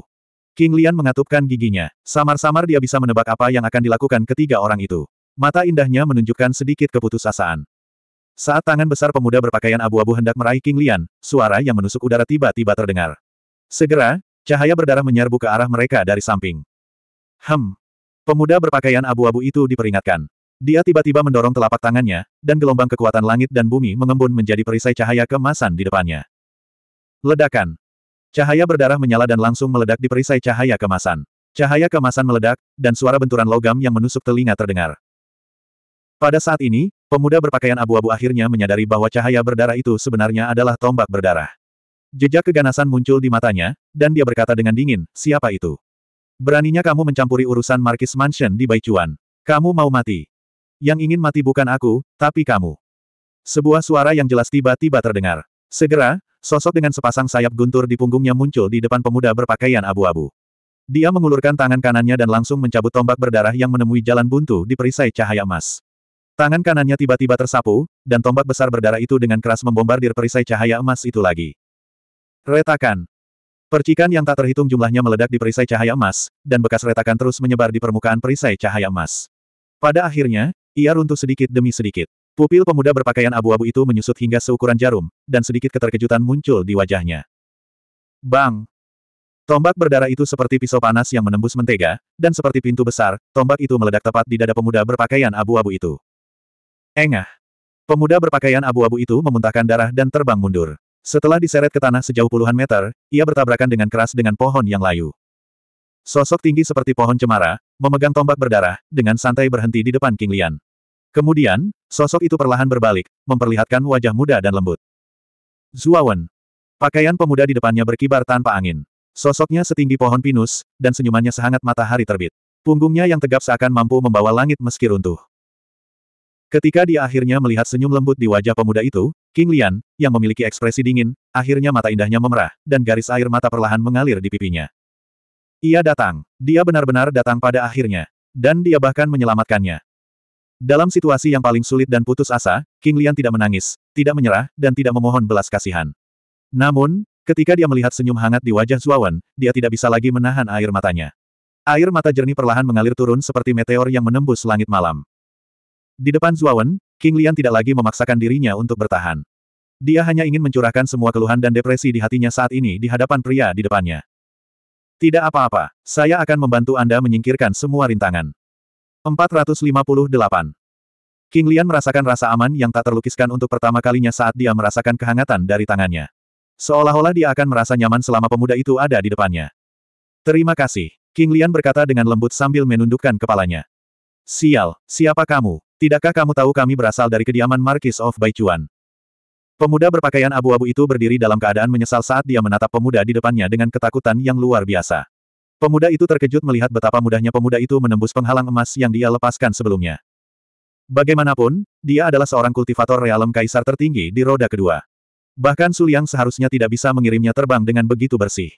King Lian mengatupkan giginya. Samar-samar dia bisa menebak apa yang akan dilakukan ketiga orang itu. Mata indahnya menunjukkan sedikit keputusasaan. Saat tangan besar pemuda berpakaian abu-abu hendak meraih King Lian, suara yang menusuk udara tiba-tiba terdengar. Segera, cahaya berdarah menyerbu ke arah mereka dari samping. Hem. Pemuda berpakaian abu-abu itu diperingatkan. Dia tiba-tiba mendorong telapak tangannya, dan gelombang kekuatan langit dan bumi mengembun menjadi perisai cahaya kemasan di depannya. Ledakan. Cahaya berdarah menyala dan langsung meledak di perisai cahaya kemasan. Cahaya kemasan meledak, dan suara benturan logam yang menusuk telinga terdengar. Pada saat ini, pemuda berpakaian abu-abu akhirnya menyadari bahwa cahaya berdarah itu sebenarnya adalah tombak berdarah. Jejak keganasan muncul di matanya, dan dia berkata dengan dingin, siapa itu? Beraninya kamu mencampuri urusan Markis Mansion di Baichuan. Kamu mau mati. Yang ingin mati bukan aku, tapi kamu. Sebuah suara yang jelas tiba-tiba terdengar. Segera, sosok dengan sepasang sayap guntur di punggungnya muncul di depan pemuda berpakaian abu-abu. Dia mengulurkan tangan kanannya dan langsung mencabut tombak berdarah yang menemui jalan buntu di perisai cahaya emas. Tangan kanannya tiba-tiba tersapu, dan tombak besar berdarah itu dengan keras membombardir perisai cahaya emas itu lagi. Retakan. Percikan yang tak terhitung jumlahnya meledak di perisai cahaya emas, dan bekas retakan terus menyebar di permukaan perisai cahaya emas. Pada akhirnya, ia runtuh sedikit demi sedikit. Pupil pemuda berpakaian abu-abu itu menyusut hingga seukuran jarum, dan sedikit keterkejutan muncul di wajahnya. Bang! Tombak berdarah itu seperti pisau panas yang menembus mentega, dan seperti pintu besar, tombak itu meledak tepat di dada pemuda berpakaian abu-abu itu. Engah! Pemuda berpakaian abu-abu itu memuntahkan darah dan terbang mundur. Setelah diseret ke tanah sejauh puluhan meter, ia bertabrakan dengan keras dengan pohon yang layu. Sosok tinggi seperti pohon cemara, memegang tombak berdarah, dengan santai berhenti di depan King Lian. Kemudian, sosok itu perlahan berbalik, memperlihatkan wajah muda dan lembut. Zuawan. Pakaian pemuda di depannya berkibar tanpa angin. Sosoknya setinggi pohon pinus, dan senyumannya sehangat matahari terbit. Punggungnya yang tegap seakan mampu membawa langit meski runtuh. Ketika dia akhirnya melihat senyum lembut di wajah pemuda itu, King Lian, yang memiliki ekspresi dingin, akhirnya mata indahnya memerah, dan garis air mata perlahan mengalir di pipinya. Ia datang. Dia benar-benar datang pada akhirnya. Dan dia bahkan menyelamatkannya. Dalam situasi yang paling sulit dan putus asa, King Lian tidak menangis, tidak menyerah, dan tidak memohon belas kasihan. Namun, ketika dia melihat senyum hangat di wajah Zuawan, dia tidak bisa lagi menahan air matanya. Air mata jernih perlahan mengalir turun seperti meteor yang menembus langit malam. Di depan Zuawan, King Lian tidak lagi memaksakan dirinya untuk bertahan. Dia hanya ingin mencurahkan semua keluhan dan depresi di hatinya saat ini di hadapan pria di depannya. Tidak apa-apa, saya akan membantu Anda menyingkirkan semua rintangan. 458. King Lian merasakan rasa aman yang tak terlukiskan untuk pertama kalinya saat dia merasakan kehangatan dari tangannya. Seolah-olah dia akan merasa nyaman selama pemuda itu ada di depannya. Terima kasih. King Lian berkata dengan lembut sambil menundukkan kepalanya. Sial, siapa kamu? Tidakkah kamu tahu kami berasal dari kediaman Markis of Baichuan? Pemuda berpakaian abu-abu itu berdiri dalam keadaan menyesal saat dia menatap pemuda di depannya dengan ketakutan yang luar biasa. Pemuda itu terkejut melihat betapa mudahnya pemuda itu menembus penghalang emas yang dia lepaskan sebelumnya. Bagaimanapun, dia adalah seorang kultivator realem kaisar tertinggi di roda kedua. Bahkan Suliang seharusnya tidak bisa mengirimnya terbang dengan begitu bersih.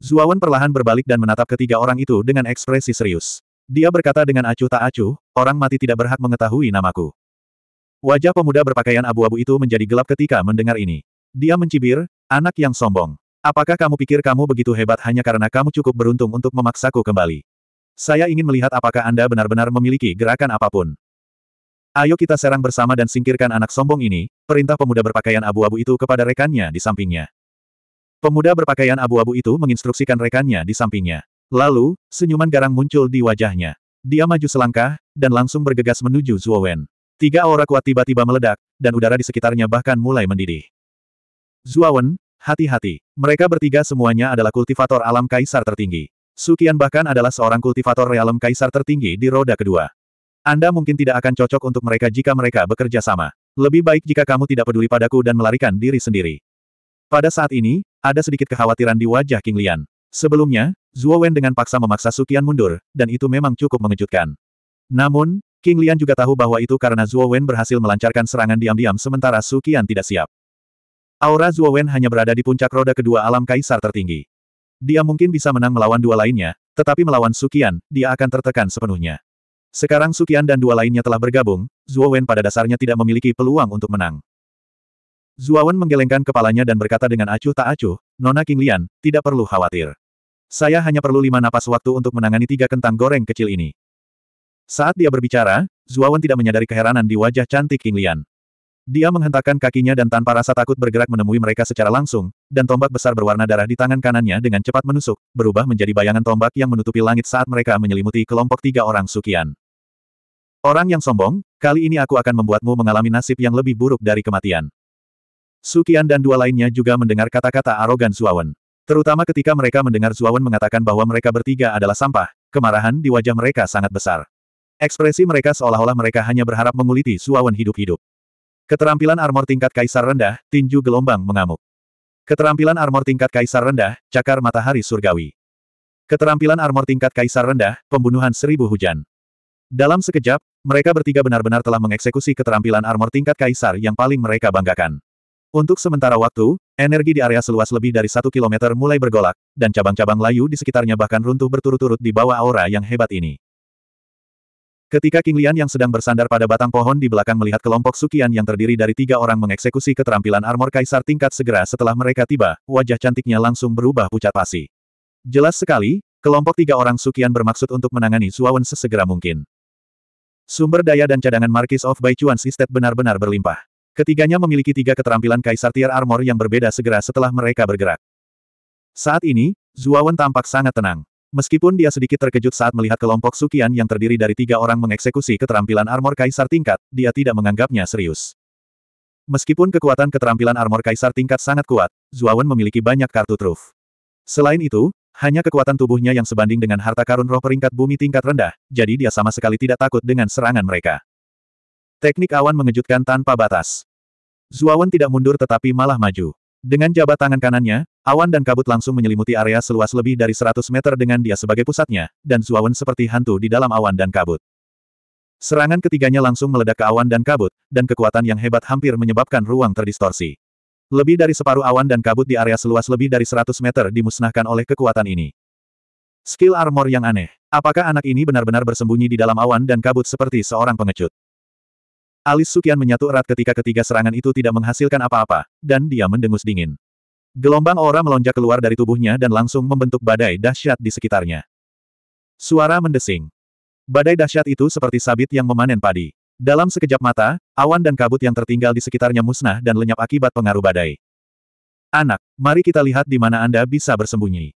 Zuawan perlahan berbalik dan menatap ketiga orang itu dengan ekspresi serius. Dia berkata dengan acuh tak acuh, orang mati tidak berhak mengetahui namaku. Wajah pemuda berpakaian abu-abu itu menjadi gelap ketika mendengar ini. Dia mencibir, anak yang sombong. Apakah kamu pikir kamu begitu hebat hanya karena kamu cukup beruntung untuk memaksaku kembali? Saya ingin melihat apakah Anda benar-benar memiliki gerakan apapun. Ayo kita serang bersama dan singkirkan anak sombong ini, perintah pemuda berpakaian abu-abu itu kepada rekannya di sampingnya. Pemuda berpakaian abu-abu itu menginstruksikan rekannya di sampingnya. Lalu, senyuman garang muncul di wajahnya. Dia maju selangkah, dan langsung bergegas menuju Zhuo Wen. Tiga aura kuat tiba-tiba meledak, dan udara di sekitarnya bahkan mulai mendidih. Zhuo Wen, Hati-hati, mereka bertiga semuanya adalah kultivator alam kaisar tertinggi. Sukian bahkan adalah seorang kultivator realem kaisar tertinggi di roda kedua. Anda mungkin tidak akan cocok untuk mereka jika mereka bekerja sama. Lebih baik jika kamu tidak peduli padaku dan melarikan diri sendiri. Pada saat ini, ada sedikit kekhawatiran di wajah King Lian. Sebelumnya, Zhuo Wen dengan paksa memaksa Sukian mundur, dan itu memang cukup mengejutkan. Namun, King Lian juga tahu bahwa itu karena Zhuo Wen berhasil melancarkan serangan diam-diam sementara Sukian tidak siap. Aura Zuowen hanya berada di puncak roda kedua alam kaisar tertinggi. Dia mungkin bisa menang melawan dua lainnya, tetapi melawan Sukian, dia akan tertekan sepenuhnya. Sekarang Sukian dan dua lainnya telah bergabung, Zuowen pada dasarnya tidak memiliki peluang untuk menang. Zuowen menggelengkan kepalanya dan berkata dengan acuh tak acuh, Nona King Lian, tidak perlu khawatir. Saya hanya perlu lima napas waktu untuk menangani tiga kentang goreng kecil ini. Saat dia berbicara, Zuowen tidak menyadari keheranan di wajah cantik King Lian. Dia menghentakkan kakinya dan tanpa rasa takut bergerak menemui mereka secara langsung, dan tombak besar berwarna darah di tangan kanannya dengan cepat menusuk, berubah menjadi bayangan tombak yang menutupi langit saat mereka menyelimuti kelompok tiga orang Sukian. Orang yang sombong, kali ini aku akan membuatmu mengalami nasib yang lebih buruk dari kematian. Sukian dan dua lainnya juga mendengar kata-kata arogan Zuawan. Terutama ketika mereka mendengar Zuawan mengatakan bahwa mereka bertiga adalah sampah, kemarahan di wajah mereka sangat besar. Ekspresi mereka seolah-olah mereka hanya berharap menguliti Zuawan hidup-hidup. Keterampilan armor tingkat kaisar rendah, tinju gelombang mengamuk. Keterampilan armor tingkat kaisar rendah, cakar matahari surgawi. Keterampilan armor tingkat kaisar rendah, pembunuhan seribu hujan. Dalam sekejap, mereka bertiga benar-benar telah mengeksekusi keterampilan armor tingkat kaisar yang paling mereka banggakan. Untuk sementara waktu, energi di area seluas lebih dari satu kilometer mulai bergolak, dan cabang-cabang layu di sekitarnya bahkan runtuh berturut-turut di bawah aura yang hebat ini. Ketika King Lian yang sedang bersandar pada batang pohon di belakang melihat kelompok Sukian yang terdiri dari tiga orang mengeksekusi keterampilan armor kaisar tingkat segera setelah mereka tiba, wajah cantiknya langsung berubah pucat pasi. Jelas sekali, kelompok tiga orang Sukian bermaksud untuk menangani Suawen sesegera mungkin. Sumber daya dan cadangan Marquis of Baichuan's Estate benar-benar berlimpah. Ketiganya memiliki tiga keterampilan kaisar tier armor yang berbeda segera setelah mereka bergerak. Saat ini, Zuawan tampak sangat tenang. Meskipun dia sedikit terkejut saat melihat kelompok Sukian yang terdiri dari tiga orang mengeksekusi keterampilan armor kaisar tingkat, dia tidak menganggapnya serius. Meskipun kekuatan keterampilan armor kaisar tingkat sangat kuat, Zuawan memiliki banyak kartu truf. Selain itu, hanya kekuatan tubuhnya yang sebanding dengan harta karun roh peringkat bumi tingkat rendah, jadi dia sama sekali tidak takut dengan serangan mereka. Teknik awan mengejutkan tanpa batas. Zuawan tidak mundur tetapi malah maju. Dengan jabat tangan kanannya, Awan dan kabut langsung menyelimuti area seluas lebih dari 100 meter dengan dia sebagai pusatnya, dan Zuawan seperti hantu di dalam awan dan kabut. Serangan ketiganya langsung meledak ke awan dan kabut, dan kekuatan yang hebat hampir menyebabkan ruang terdistorsi. Lebih dari separuh awan dan kabut di area seluas lebih dari 100 meter dimusnahkan oleh kekuatan ini. Skill armor yang aneh. Apakah anak ini benar-benar bersembunyi di dalam awan dan kabut seperti seorang pengecut? Alis Sukian menyatu erat ketika ketiga serangan itu tidak menghasilkan apa-apa, dan dia mendengus dingin. Gelombang aura melonjak keluar dari tubuhnya dan langsung membentuk badai dahsyat di sekitarnya. Suara mendesing. Badai dahsyat itu seperti sabit yang memanen padi. Dalam sekejap mata, awan dan kabut yang tertinggal di sekitarnya musnah dan lenyap akibat pengaruh badai. Anak, mari kita lihat di mana Anda bisa bersembunyi.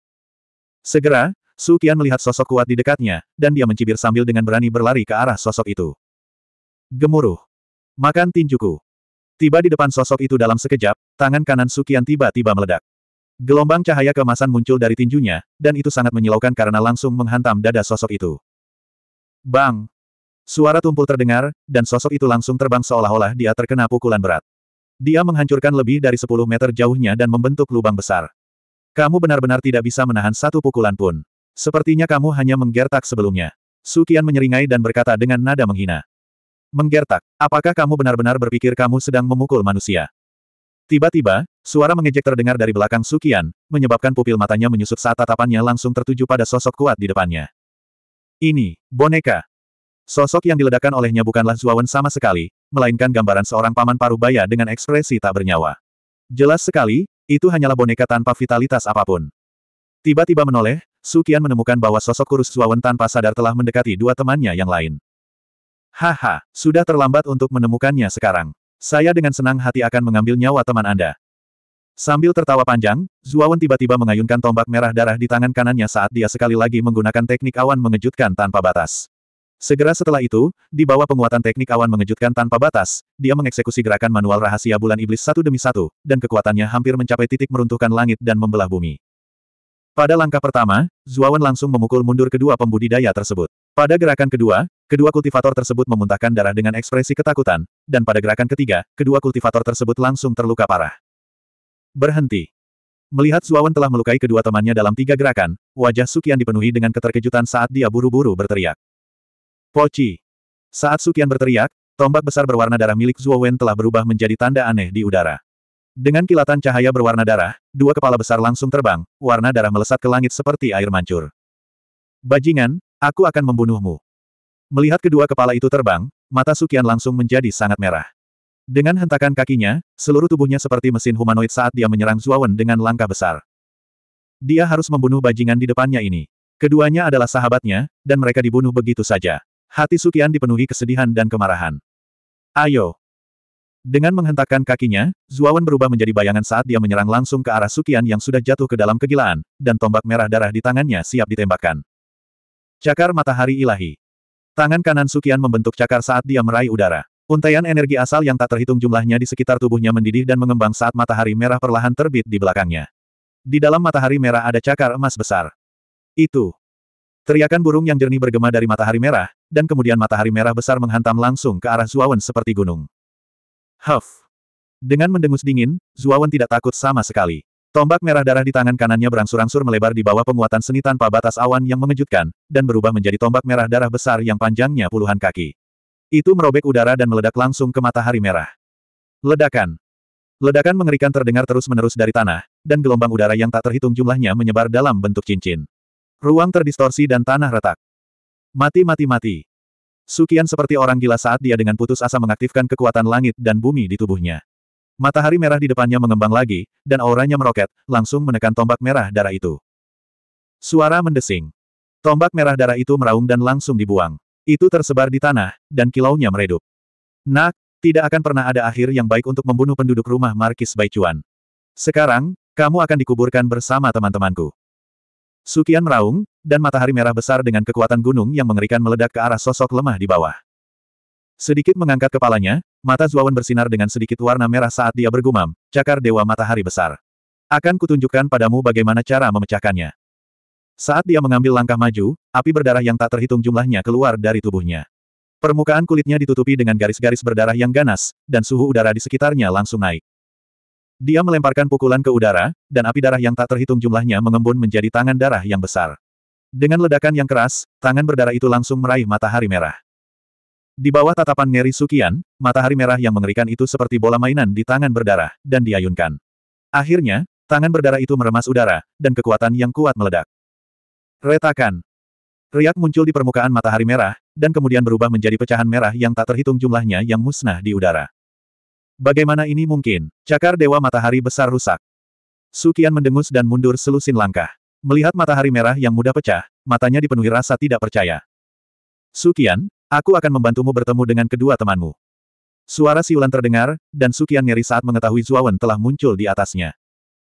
Segera, Su Qian melihat sosok kuat di dekatnya, dan dia mencibir sambil dengan berani berlari ke arah sosok itu. Gemuruh. Makan tinjuku. Tiba di depan sosok itu dalam sekejap, Tangan kanan Sukian tiba-tiba meledak. Gelombang cahaya kemasan muncul dari tinjunya, dan itu sangat menyilaukan karena langsung menghantam dada sosok itu. Bang! Suara tumpul terdengar, dan sosok itu langsung terbang seolah-olah dia terkena pukulan berat. Dia menghancurkan lebih dari 10 meter jauhnya dan membentuk lubang besar. Kamu benar-benar tidak bisa menahan satu pukulan pun. Sepertinya kamu hanya menggertak sebelumnya. Sukian menyeringai dan berkata dengan nada menghina. Menggertak, apakah kamu benar-benar berpikir kamu sedang memukul manusia? Tiba-tiba, suara mengejek terdengar dari belakang Sukian, menyebabkan pupil matanya menyusut saat tatapannya langsung tertuju pada sosok kuat di depannya. Ini, boneka. Sosok yang diledakkan olehnya bukanlah Zuawan sama sekali, melainkan gambaran seorang paman parubaya dengan ekspresi tak bernyawa. Jelas sekali, itu hanyalah boneka tanpa vitalitas apapun. Tiba-tiba menoleh, Sukian menemukan bahwa sosok kurus Zuawan tanpa sadar telah mendekati dua temannya yang lain. Haha, sudah terlambat untuk menemukannya sekarang. Saya dengan senang hati akan mengambil nyawa teman Anda. Sambil tertawa panjang, Zuawan tiba-tiba mengayunkan tombak merah darah di tangan kanannya saat dia sekali lagi menggunakan teknik awan mengejutkan tanpa batas. Segera setelah itu, di bawah penguatan teknik awan mengejutkan tanpa batas, dia mengeksekusi gerakan manual rahasia bulan iblis satu demi satu, dan kekuatannya hampir mencapai titik meruntuhkan langit dan membelah bumi. Pada langkah pertama, Zuawan langsung memukul mundur kedua pembudidaya tersebut. Pada gerakan kedua, Kedua kultivator tersebut memuntahkan darah dengan ekspresi ketakutan, dan pada gerakan ketiga, kedua kultivator tersebut langsung terluka parah. Berhenti. Melihat Zuawan telah melukai kedua temannya dalam tiga gerakan, wajah Sukian dipenuhi dengan keterkejutan saat dia buru-buru berteriak. Poci. Saat Sukian berteriak, tombak besar berwarna darah milik Zuawan telah berubah menjadi tanda aneh di udara. Dengan kilatan cahaya berwarna darah, dua kepala besar langsung terbang, warna darah melesat ke langit seperti air mancur. Bajingan, aku akan membunuhmu. Melihat kedua kepala itu terbang, mata Sukian langsung menjadi sangat merah. Dengan hentakan kakinya, seluruh tubuhnya seperti mesin humanoid saat dia menyerang Zuawan dengan langkah besar. Dia harus membunuh bajingan di depannya ini. Keduanya adalah sahabatnya, dan mereka dibunuh begitu saja. Hati Sukian dipenuhi kesedihan dan kemarahan. Ayo! Dengan menghentakkan kakinya, Zuawan berubah menjadi bayangan saat dia menyerang langsung ke arah Sukian yang sudah jatuh ke dalam kegilaan, dan tombak merah darah di tangannya siap ditembakkan. Cakar matahari ilahi. Tangan kanan Sukian membentuk cakar saat dia meraih udara. Untaian energi asal yang tak terhitung jumlahnya di sekitar tubuhnya mendidih dan mengembang saat matahari merah perlahan terbit di belakangnya. Di dalam matahari merah ada cakar emas besar. Itu. Teriakan burung yang jernih bergema dari matahari merah, dan kemudian matahari merah besar menghantam langsung ke arah Zuawan seperti gunung. Huff. Dengan mendengus dingin, Zuawan tidak takut sama sekali. Tombak merah darah di tangan kanannya berangsur-angsur melebar di bawah penguatan seni tanpa batas awan yang mengejutkan, dan berubah menjadi tombak merah darah besar yang panjangnya puluhan kaki. Itu merobek udara dan meledak langsung ke matahari merah. Ledakan. Ledakan mengerikan terdengar terus-menerus dari tanah, dan gelombang udara yang tak terhitung jumlahnya menyebar dalam bentuk cincin. Ruang terdistorsi dan tanah retak. Mati-mati-mati. Sukian seperti orang gila saat dia dengan putus asa mengaktifkan kekuatan langit dan bumi di tubuhnya. Matahari merah di depannya mengembang lagi, dan auranya meroket, langsung menekan tombak merah darah itu. Suara mendesing. Tombak merah darah itu meraung dan langsung dibuang. Itu tersebar di tanah, dan kilaunya meredup. Nak, tidak akan pernah ada akhir yang baik untuk membunuh penduduk rumah Markis Baicuan. Sekarang, kamu akan dikuburkan bersama teman-temanku. Sukian meraung, dan matahari merah besar dengan kekuatan gunung yang mengerikan meledak ke arah sosok lemah di bawah. Sedikit mengangkat kepalanya, mata Zuawan bersinar dengan sedikit warna merah saat dia bergumam, cakar Dewa Matahari Besar. Akan kutunjukkan padamu bagaimana cara memecahkannya. Saat dia mengambil langkah maju, api berdarah yang tak terhitung jumlahnya keluar dari tubuhnya. Permukaan kulitnya ditutupi dengan garis-garis berdarah yang ganas, dan suhu udara di sekitarnya langsung naik. Dia melemparkan pukulan ke udara, dan api darah yang tak terhitung jumlahnya mengembun menjadi tangan darah yang besar. Dengan ledakan yang keras, tangan berdarah itu langsung meraih matahari merah. Di bawah tatapan Ngeri Sukian, matahari merah yang mengerikan itu seperti bola mainan di tangan berdarah, dan diayunkan. Akhirnya, tangan berdarah itu meremas udara, dan kekuatan yang kuat meledak. Retakan. Riak muncul di permukaan matahari merah, dan kemudian berubah menjadi pecahan merah yang tak terhitung jumlahnya yang musnah di udara. Bagaimana ini mungkin? Cakar Dewa Matahari Besar rusak. Sukian mendengus dan mundur selusin langkah. Melihat matahari merah yang mudah pecah, matanya dipenuhi rasa tidak percaya. Sukian, Aku akan membantumu bertemu dengan kedua temanmu. Suara siulan terdengar, dan Sukian ngeri saat mengetahui Zuawan telah muncul di atasnya.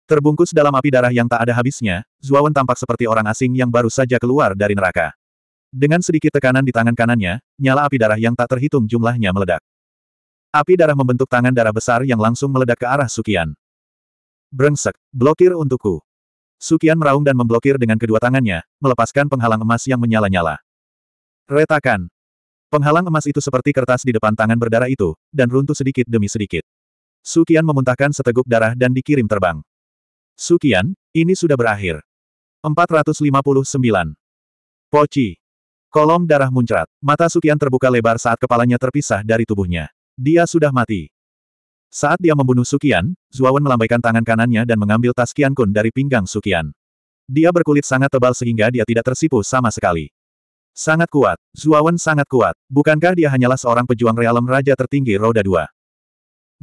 Terbungkus dalam api darah yang tak ada habisnya, Zuawan tampak seperti orang asing yang baru saja keluar dari neraka. Dengan sedikit tekanan di tangan kanannya, nyala api darah yang tak terhitung jumlahnya meledak. Api darah membentuk tangan darah besar yang langsung meledak ke arah Sukian. Brengsek, blokir untukku. Sukian meraung dan memblokir dengan kedua tangannya, melepaskan penghalang emas yang menyala-nyala. Retakan, Penghalang emas itu seperti kertas di depan tangan berdarah itu, dan runtuh sedikit demi sedikit. Sukian memuntahkan seteguk darah dan dikirim terbang. Sukian, ini sudah berakhir. 459. Poci. Kolom darah muncrat. Mata Sukian terbuka lebar saat kepalanya terpisah dari tubuhnya. Dia sudah mati. Saat dia membunuh Sukian, Zuawan melambaikan tangan kanannya dan mengambil tas Kian Kun dari pinggang Sukian. Dia berkulit sangat tebal sehingga dia tidak tersipu sama sekali. Sangat kuat. Zuawan sangat kuat. Bukankah dia hanyalah seorang pejuang realem raja tertinggi roda dua?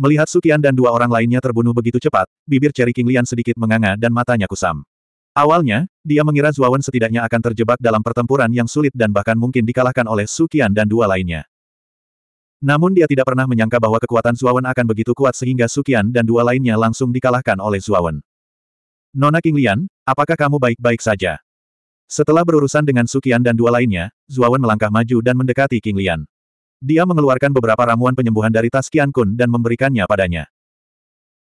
Melihat Sukian dan dua orang lainnya terbunuh begitu cepat, bibir Cherry King Lian sedikit menganga dan matanya kusam. Awalnya, dia mengira Zuawan setidaknya akan terjebak dalam pertempuran yang sulit dan bahkan mungkin dikalahkan oleh Sukian dan dua lainnya. Namun dia tidak pernah menyangka bahwa kekuatan Zuawan akan begitu kuat sehingga Sukian dan dua lainnya langsung dikalahkan oleh Zuawan. Nona King Lian, apakah kamu baik-baik saja? Setelah berurusan dengan Sukian dan dua lainnya, Zuawan melangkah maju dan mendekati King Lian. Dia mengeluarkan beberapa ramuan penyembuhan dari tas Qian Kun dan memberikannya padanya.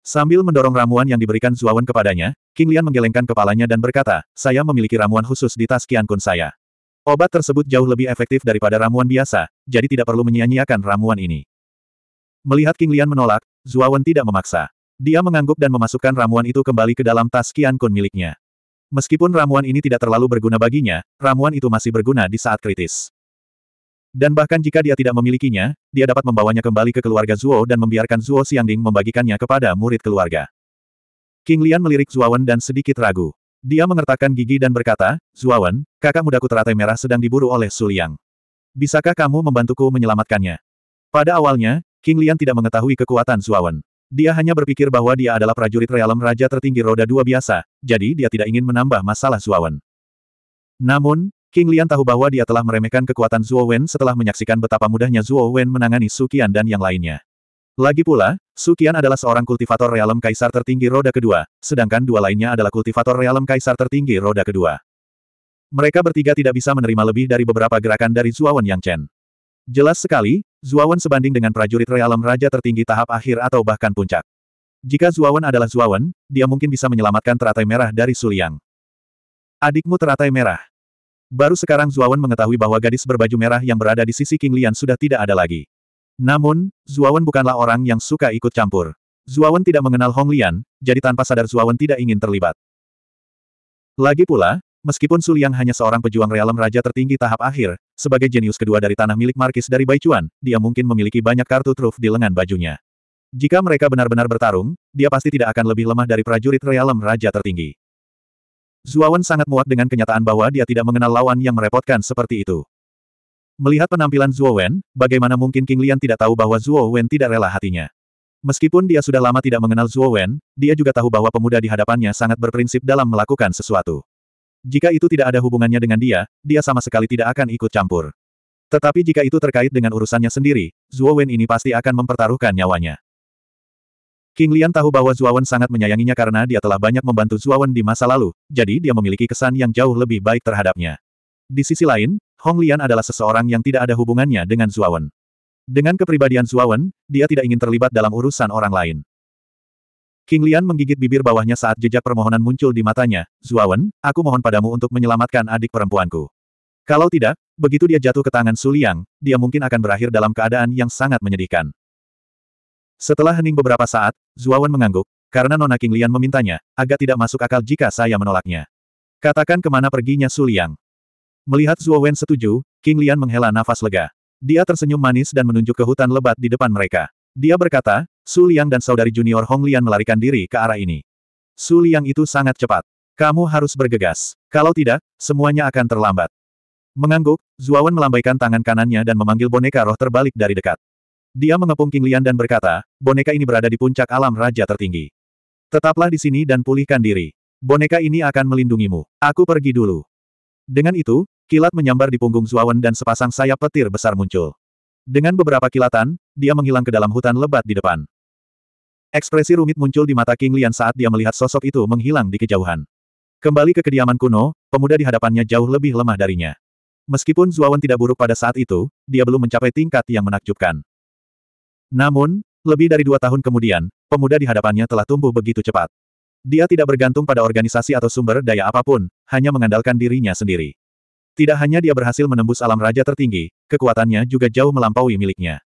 Sambil mendorong ramuan yang diberikan Zuawan kepadanya, King Lian menggelengkan kepalanya dan berkata, saya memiliki ramuan khusus di tas Qian Kun saya. Obat tersebut jauh lebih efektif daripada ramuan biasa, jadi tidak perlu menyia-nyiakan ramuan ini. Melihat King Lian menolak, Zuawan tidak memaksa. Dia mengangguk dan memasukkan ramuan itu kembali ke dalam tas Qian Kun miliknya. Meskipun ramuan ini tidak terlalu berguna baginya, ramuan itu masih berguna di saat kritis. Dan bahkan jika dia tidak memilikinya, dia dapat membawanya kembali ke keluarga Zuo dan membiarkan Zuo Xiangding membagikannya kepada murid keluarga. King Lian melirik Zuawan dan sedikit ragu. Dia mengertakkan gigi dan berkata, Zuawan, kakak mudaku teratai merah sedang diburu oleh Su Liang. Bisakah kamu membantuku menyelamatkannya? Pada awalnya, King Lian tidak mengetahui kekuatan Zuawan. Dia hanya berpikir bahwa dia adalah prajurit realem raja tertinggi roda dua biasa, jadi dia tidak ingin menambah masalah Zuowen. Namun, King Lian tahu bahwa dia telah meremehkan kekuatan Zuowen setelah menyaksikan betapa mudahnya Zuowen menangani Sukian dan yang lainnya. Lagi pula, Sukian adalah seorang kultivator realem kaisar tertinggi roda kedua, sedangkan dua lainnya adalah kultivator realem kaisar tertinggi roda kedua. Mereka bertiga tidak bisa menerima lebih dari beberapa gerakan dari Zuawan Yang Chen. Jelas sekali, Zuawan sebanding dengan prajurit realem raja tertinggi tahap akhir atau bahkan puncak. Jika Zuawan adalah Zuawan, dia mungkin bisa menyelamatkan teratai merah dari Suliang. Adikmu teratai merah. Baru sekarang Zuawan mengetahui bahwa gadis berbaju merah yang berada di sisi King Lian sudah tidak ada lagi. Namun, Zuawan bukanlah orang yang suka ikut campur. Zuawan tidak mengenal Hong Lian, jadi tanpa sadar Zuawan tidak ingin terlibat. Lagi pula, Meskipun Su Liang hanya seorang pejuang realem raja tertinggi tahap akhir, sebagai jenius kedua dari tanah milik Markis dari Baichuan, dia mungkin memiliki banyak kartu truf di lengan bajunya. Jika mereka benar-benar bertarung, dia pasti tidak akan lebih lemah dari prajurit realem raja tertinggi. Zuawan sangat muak dengan kenyataan bahwa dia tidak mengenal lawan yang merepotkan seperti itu. Melihat penampilan Zuo bagaimana mungkin King Lian tidak tahu bahwa Zuo tidak rela hatinya. Meskipun dia sudah lama tidak mengenal Zuo dia juga tahu bahwa pemuda di hadapannya sangat berprinsip dalam melakukan sesuatu. Jika itu tidak ada hubungannya dengan dia, dia sama sekali tidak akan ikut campur. Tetapi jika itu terkait dengan urusannya sendiri, Zhuo Wen ini pasti akan mempertaruhkan nyawanya. King Lian tahu bahwa Zhuo Wen sangat menyayanginya karena dia telah banyak membantu Zhuo Wen di masa lalu, jadi dia memiliki kesan yang jauh lebih baik terhadapnya. Di sisi lain, Hong Lian adalah seseorang yang tidak ada hubungannya dengan Zhuo Wen. Dengan kepribadian Zhuo Wen, dia tidak ingin terlibat dalam urusan orang lain. King Lian menggigit bibir bawahnya saat jejak permohonan muncul di matanya. Zuawan, aku mohon padamu untuk menyelamatkan adik perempuanku. Kalau tidak, begitu dia jatuh ke tangan Suliang, dia mungkin akan berakhir dalam keadaan yang sangat menyedihkan. Setelah hening beberapa saat, Zuawan mengangguk, karena Nona King Lian memintanya, agak tidak masuk akal jika saya menolaknya. Katakan kemana perginya Suliang. Melihat Zuawan setuju, King Lian menghela nafas lega. Dia tersenyum manis dan menunjuk ke hutan lebat di depan mereka. Dia berkata, Su Liang dan saudari junior Hong Lian melarikan diri ke arah ini. Su Liang itu sangat cepat. Kamu harus bergegas. Kalau tidak, semuanya akan terlambat. Mengangguk, Zuawan melambaikan tangan kanannya dan memanggil boneka roh terbalik dari dekat. Dia mengepung King Lian dan berkata, boneka ini berada di puncak alam raja tertinggi. Tetaplah di sini dan pulihkan diri. Boneka ini akan melindungimu. Aku pergi dulu. Dengan itu, kilat menyambar di punggung Zuawan dan sepasang sayap petir besar muncul. Dengan beberapa kilatan, dia menghilang ke dalam hutan lebat di depan. Ekspresi rumit muncul di mata King Lian saat dia melihat sosok itu menghilang di kejauhan. Kembali ke kediaman kuno, pemuda di hadapannya jauh lebih lemah darinya. Meskipun Zuawan tidak buruk pada saat itu, dia belum mencapai tingkat yang menakjubkan. Namun, lebih dari dua tahun kemudian, pemuda di hadapannya telah tumbuh begitu cepat. Dia tidak bergantung pada organisasi atau sumber daya apapun, hanya mengandalkan dirinya sendiri. Tidak hanya dia berhasil menembus alam raja tertinggi, kekuatannya juga jauh melampaui miliknya.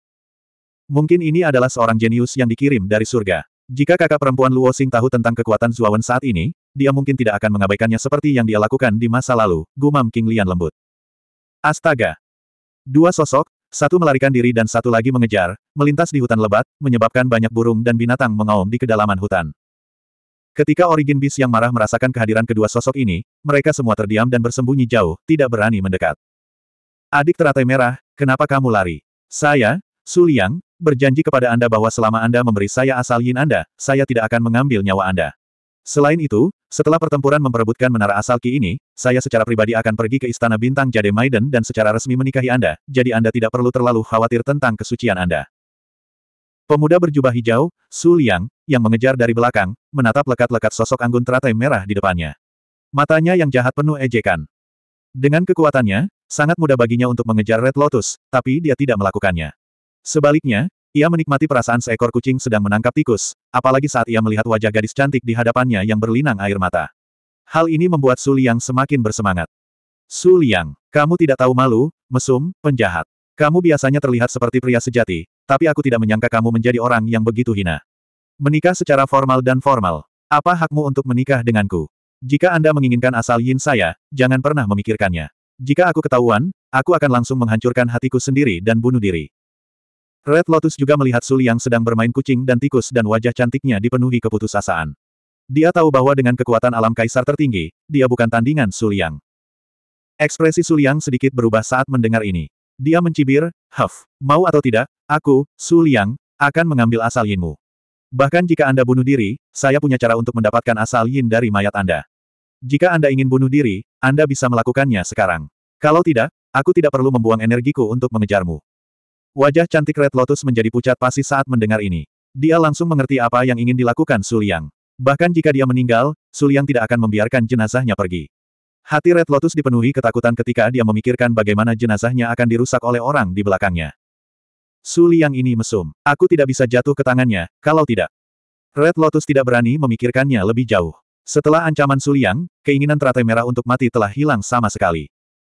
Mungkin ini adalah seorang jenius yang dikirim dari surga. Jika kakak perempuan Luo Xing tahu tentang kekuatan Zuawan saat ini, dia mungkin tidak akan mengabaikannya seperti yang dia lakukan di masa lalu, gumam King Lian lembut. Astaga! Dua sosok, satu melarikan diri dan satu lagi mengejar, melintas di hutan lebat, menyebabkan banyak burung dan binatang mengaum di kedalaman hutan. Ketika Origin Beast yang marah merasakan kehadiran kedua sosok ini, mereka semua terdiam dan bersembunyi jauh, tidak berani mendekat. Adik teratai merah, kenapa kamu lari? Saya, Su Liang, berjanji kepada Anda bahwa selama Anda memberi saya asal yin Anda, saya tidak akan mengambil nyawa Anda. Selain itu, setelah pertempuran memperebutkan menara asal Ki ini, saya secara pribadi akan pergi ke Istana Bintang Jade Maiden dan secara resmi menikahi Anda, jadi Anda tidak perlu terlalu khawatir tentang kesucian Anda. Pemuda berjubah hijau, Su Liang, yang mengejar dari belakang, menatap lekat-lekat sosok anggun teratai merah di depannya. Matanya yang jahat penuh ejekan. Dengan kekuatannya, sangat mudah baginya untuk mengejar Red Lotus, tapi dia tidak melakukannya. Sebaliknya, ia menikmati perasaan seekor kucing sedang menangkap tikus, apalagi saat ia melihat wajah gadis cantik di hadapannya yang berlinang air mata. Hal ini membuat Su Liang semakin bersemangat. Su Liang, kamu tidak tahu malu, mesum, penjahat. Kamu biasanya terlihat seperti pria sejati, tapi aku tidak menyangka kamu menjadi orang yang begitu hina. Menikah secara formal dan formal. Apa hakmu untuk menikah denganku? Jika Anda menginginkan asal yin saya, jangan pernah memikirkannya. Jika aku ketahuan, aku akan langsung menghancurkan hatiku sendiri dan bunuh diri. Red Lotus juga melihat Suli yang sedang bermain kucing dan tikus dan wajah cantiknya dipenuhi keputusasaan. Dia tahu bahwa dengan kekuatan alam kaisar tertinggi, dia bukan tandingan Suliang. Ekspresi Suliang sedikit berubah saat mendengar ini. Dia mencibir, Huff, mau atau tidak, aku, Suliang, akan mengambil asal yinmu. Bahkan jika Anda bunuh diri, saya punya cara untuk mendapatkan asal yin dari mayat Anda. Jika Anda ingin bunuh diri, Anda bisa melakukannya sekarang. Kalau tidak, aku tidak perlu membuang energiku untuk mengejarmu. Wajah cantik Red Lotus menjadi pucat pasi saat mendengar ini. Dia langsung mengerti apa yang ingin dilakukan Suliang. Bahkan jika dia meninggal, Suliang tidak akan membiarkan jenazahnya pergi. Hati Red Lotus dipenuhi ketakutan ketika dia memikirkan bagaimana jenazahnya akan dirusak oleh orang di belakangnya. Suliang ini mesum. Aku tidak bisa jatuh ke tangannya, kalau tidak. Red Lotus tidak berani memikirkannya lebih jauh. Setelah ancaman Suliang, keinginan teratai merah untuk mati telah hilang sama sekali.